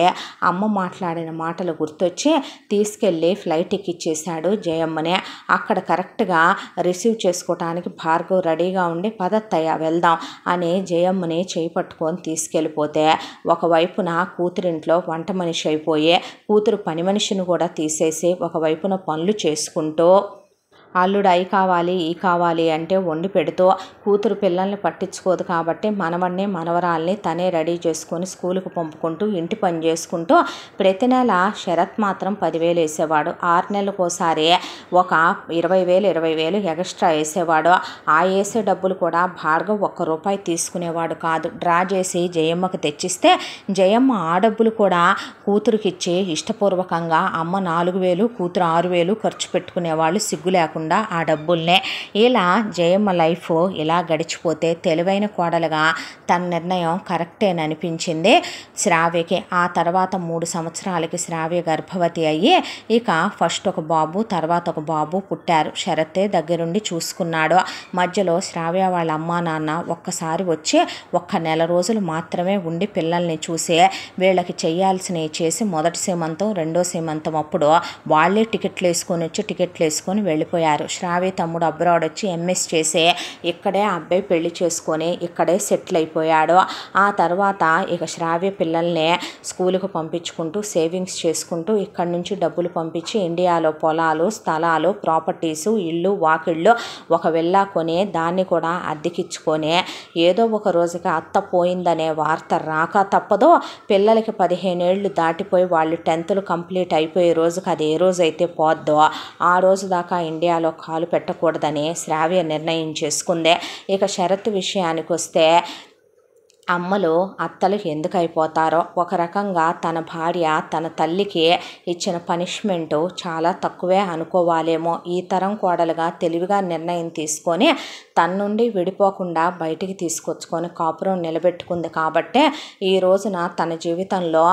అమ్మ మాట్లాడిన మాటలు గుర్తొచ్చి తీసుకెళ్ళి ఫ్లైట్ ఎక్కిచ్చేశాడు జయమ్మనే అక్కడ కరెక్ట్గా రిసీవ్ చేసుకోవటానికి భార్గవ్ రెడీగా ఉండి పదత్తయ్య వెళ్దాం అని జయమ్మని చేయి పట్టుకొని తీసుకెళ్ళిపోతే ఒకవైపున కూతురింట్లో వంట మనిషి అయిపోయే కూతురు పని మనిషిని కూడా తీసేసి ఒకవైపున పనులు చేసుకుంటూ అల్లుడు అయి కావాలి ఈ కావాలి అంటే వండి పెడుతూ కూతురు పిల్లల్ని పట్టించుకోదు కాబట్టి మనవడిని మనవరాల్ని తనే రెడీ చేసుకొని స్కూల్కి పంపుకుంటూ ఇంటి పని చేసుకుంటూ ప్రతి నెల శరత్ మాత్రం పదివేలు వేసేవాడు ఆరు నెలలకోసారి ఒక ఇరవై వేలు ఇరవై వేలు ఎక్స్ట్రా వేసేవాడు ఆ వేసే డబ్బులు కూడా భార్గవ్ ఒక్క రూపాయి తీసుకునేవాడు కాదు డ్రా చేసి జయమ్మకు తెచ్చిస్తే జయమ్మ ఆ డబ్బులు కూడా కూతురుకిచ్చి ఇష్టపూర్వకంగా అమ్మ నాలుగు వేలు కూతురు ఆరు వేలు ఖర్చు పెట్టుకునేవాళ్ళు సిగ్గు లేకుండా కాకుండా ఆ డబ్బుల్నే ఇలా జయమ్మ లైఫ్ ఇలా గడిచిపోతే తెలివైన కోడలుగా తన నిర్ణయం అని అనిపించింది శ్రావ్యకి ఆ తర్వాత మూడు సంవత్సరాలకి శ్రావ్య గర్భవతి అయ్యి ఇక ఫస్ట్ ఒక బాబు తర్వాత ఒక బాబు పుట్టారు శరతే దగ్గరుండి చూసుకున్నాడు మధ్యలో శ్రావ్య వాళ్ళ అమ్మా నాన్న ఒక్కసారి వచ్చి ఒక్క నెల రోజులు మాత్రమే ఉండి పిల్లల్ని చూసి వీళ్ళకి చేయాల్సినవి చేసి మొదటి సీమంతం రెండో సీమంతం అప్పుడు వాళ్ళే టికెట్లు వేసుకొని వచ్చి టికెట్లు వేసుకొని వెళ్ళిపోయారు అయ్యారు శ్రావ్య తమ్ముడు అబ్రాడ్ వచ్చి ఎంఎస్ చేసే ఇక్కడే ఆ అబ్బాయి పెళ్లి చేసుకొని ఇక్కడే సెటిల్ అయిపోయాడు ఆ తర్వాత ఇక శ్రావ్య పిల్లల్ని స్కూల్కి పంపించుకుంటూ సేవింగ్స్ చేసుకుంటూ ఇక్కడి నుంచి డబ్బులు పంపించి ఇండియాలో పొలాలు స్థలాలు ప్రాపర్టీస్ ఇళ్ళు వాకిళ్ళు వెళ్ళా కొని దాన్ని కూడా అద్దెకిచ్చుకొని ఏదో ఒక రోజుకి అత్త పోయిందనే వార్త రాక తప్పదో పిల్లలకి పదిహేను ఏళ్ళు దాటిపోయి వాళ్ళు టెన్త్లు కంప్లీట్ అయిపోయే రోజుకి అది ఏ రోజు అయితే పోద్దో ఆ రోజు దాకా ఇండియా విషయాల్లో కాలు పెట్టకూడదని శ్రావ్య నిర్ణయం చేసుకుంది ఇక షరత్ విషయానికి వస్తే అమ్మలు అత్తలు ఎందుకు అయిపోతారో ఒక రకంగా తన భార్య తన తల్లికి ఇచ్చిన పనిష్మెంట్ చాలా తక్కువే అనుకోవాలేమో ఈ తరం కోడలుగా తెలివిగా నిర్ణయం తీసుకొని తన నుండి విడిపోకుండా బయటికి తీసుకొచ్చుకొని కాపురం నిలబెట్టుకుంది కాబట్టే ఈ రోజున తన జీవితంలో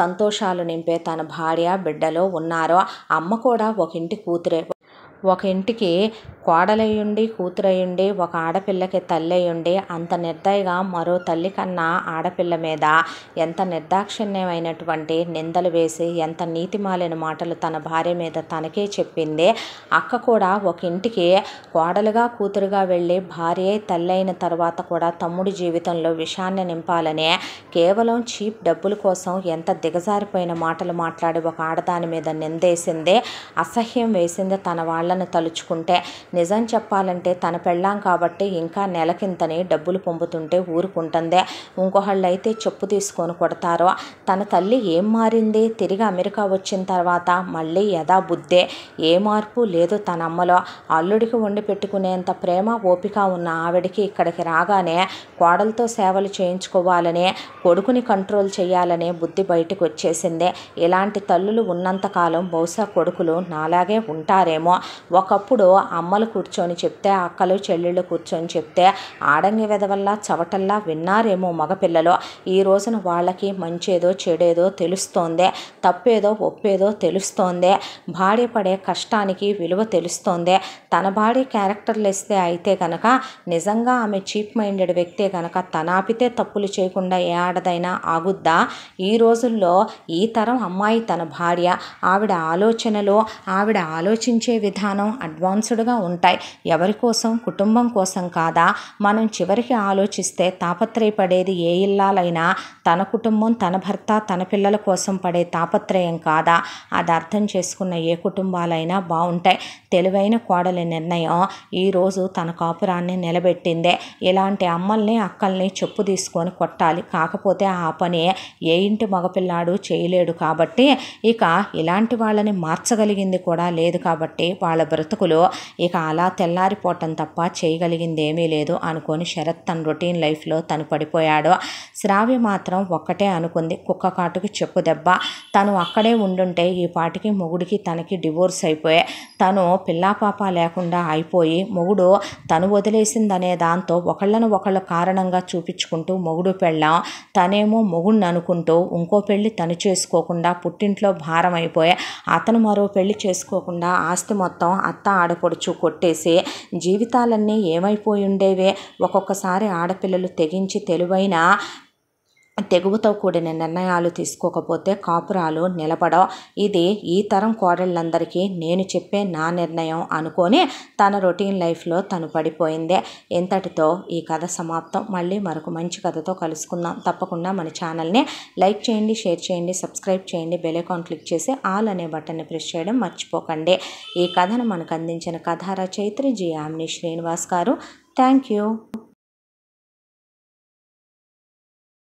సంతోషాలు నింపే తన భార్య బిడ్డలు ఉన్నారు అమ్మ కూడా ఒక ఇంటి కూతురే ఒక ఇంటికి కోడలయ్యుండి కూతురయ్యుండి ఒక ఆడపిల్లకి తల్లయ్యుండి అంత నిర్దయగా మరో తల్లి కన్నా ఆడపిల్ల మీద ఎంత నిర్దాక్షిణ్యమైనటువంటి నిందలు వేసి ఎంత నీతిమాలిన మాటలు తన భార్య మీద తనకే చెప్పింది అక్క కూడా ఒక ఇంటికి కోడలుగా కూతురుగా వెళ్ళి భార్య అయిన తర్వాత కూడా తమ్ముడి జీవితంలో విషాన్ని నింపాలనే కేవలం చీప్ డబ్బుల కోసం ఎంత దిగజారిపోయిన మాటలు మాట్లాడి ఒక ఆడదాని మీద నిందేసింది అసహ్యం వేసింది తన వాళ్ళను తలుచుకుంటే నిజం చెప్పాలంటే తన పెళ్ళాం కాబట్టి ఇంకా నెలకింతనే డబ్బులు పొందుతుంటే ఊరుకుంటుందే అయితే చెప్పు తీసుకొని కొడతారో తన తల్లి ఏం మారింది తిరిగి అమెరికా వచ్చిన తర్వాత మళ్ళీ యథాబుద్ధే ఏ మార్పు లేదు తన అమ్మలో అల్లుడికి వండి పెట్టుకునేంత ప్రేమ ఓపిక ఉన్న ఆవిడికి ఇక్కడికి రాగానే కోడలతో సేవలు చేయించుకోవాలనే కొడుకుని కంట్రోల్ చేయాలనే బుద్ధి బయటకు వచ్చేసిందే ఇలాంటి తల్లులు ఉన్నంతకాలం బహుశా కొడుకులు నాలాగే ఉంటారేమో ఒకప్పుడు అమ్మ అమ్మలు కూర్చొని చెప్తే అక్కలు చెల్లెళ్ళు కూర్చొని చెప్తే ఆడంగి వెదవల్లా చవటల్లా విన్నారేమో మగపిల్లలు ఈ రోజున వాళ్ళకి మంచేదో చెడేదో తెలుస్తోందే తప్పేదో ఒప్పేదో తెలుస్తోందే భార్య పడే కష్టానికి విలువ తెలుస్తోందే తన భార్య క్యారెక్టర్లు ఇస్తే అయితే కనుక నిజంగా ఆమె చీప్ మైండెడ్ వ్యక్తే కనుక తనాపితే తప్పులు చేయకుండా ఏ ఆడదైనా ఆగుద్దా ఈ రోజుల్లో ఈ తరం అమ్మాయి తన భార్య ఆవిడ ఆలోచనలో ఆవిడ ఆలోచించే విధానం అడ్వాన్స్డ్గా ఉంటాయి ఎవరి కోసం కుటుంబం కోసం కాదా మనం చివరికి ఆలోచిస్తే తాపత్రయపడేది ఏ ఇల్లాలైనా తన కుటుంబం తన భర్త తన పిల్లల కోసం పడే తాపత్రయం కాదా అది అర్థం చేసుకున్న ఏ కుటుంబాలైనా బాగుంటాయి తెలివైన కోడలి నిర్ణయం ఈరోజు తన కాపురాన్ని నిలబెట్టిందే ఇలాంటి అమ్మల్ని అక్కల్ని చెప్పు తీసుకొని కొట్టాలి కాకపోతే ఆ పని ఏ ఇంటి మగపిల్లాడు చేయలేడు కాబట్టి ఇక ఇలాంటి వాళ్ళని మార్చగలిగింది కూడా లేదు కాబట్టి వాళ్ళ బ్రతుకులు ఇక అలా తెల్లారిపోవటం తప్ప చేయగలిగింది ఏమీ లేదు అనుకొని శరత్ తన రొటీన్ లైఫ్లో తను పడిపోయాడు శ్రావ్య మాత్రం ఒక్కటే అనుకుంది కుక్క కాటుకు చెప్పు దెబ్బ తను అక్కడే ఉండుంటే ఈ పాటికి మొగుడికి తనకి డివోర్స్ అయిపోయే తను పిల్లాపాప లేకుండా అయిపోయి మొగుడు తను వదిలేసిందనే దాంతో ఒకళ్ళను ఒకళ్ళు కారణంగా చూపించుకుంటూ మొగుడు పెళ్ళాం తనేమో మొగుడిని అనుకుంటూ ఇంకో పెళ్ళి తను చేసుకోకుండా పుట్టింట్లో భారం అయిపోయే అతను మరో పెళ్లి చేసుకోకుండా ఆస్తి మొత్తం అత్త ఆడపడుచు కొట్టేసి జీవితాలన్నీ ఏమైపోయి ఉండేవే ఒక్కొక్కసారి ఆడపిల్లలు తెగించి తెలివైన తెగుతో కూడిన నిర్ణయాలు తీసుకోకపోతే కాపురాలు నిలబడవు ఇది ఈ తరం కోడళ్ళందరికీ నేను చెప్పే నా నిర్ణయం అనుకొని తన రొటీన్ లైఫ్లో తను పడిపోయిందే ఎంతటితో ఈ కథ సమాప్తం మళ్ళీ మరొక మంచి కథతో కలుసుకుందాం తప్పకుండా మన ఛానల్ని లైక్ చేయండి షేర్ చేయండి సబ్స్క్రైబ్ చేయండి బెల్ అకౌంట్ క్లిక్ చేసి ఆల్ అనే బటన్ని ప్రెస్ చేయడం మర్చిపోకండి ఈ కథను మనకు అందించిన కథ రచయిత్రి జి ఆమ్ని శ్రీనివాస్ గారు థ్యాంక్ యూ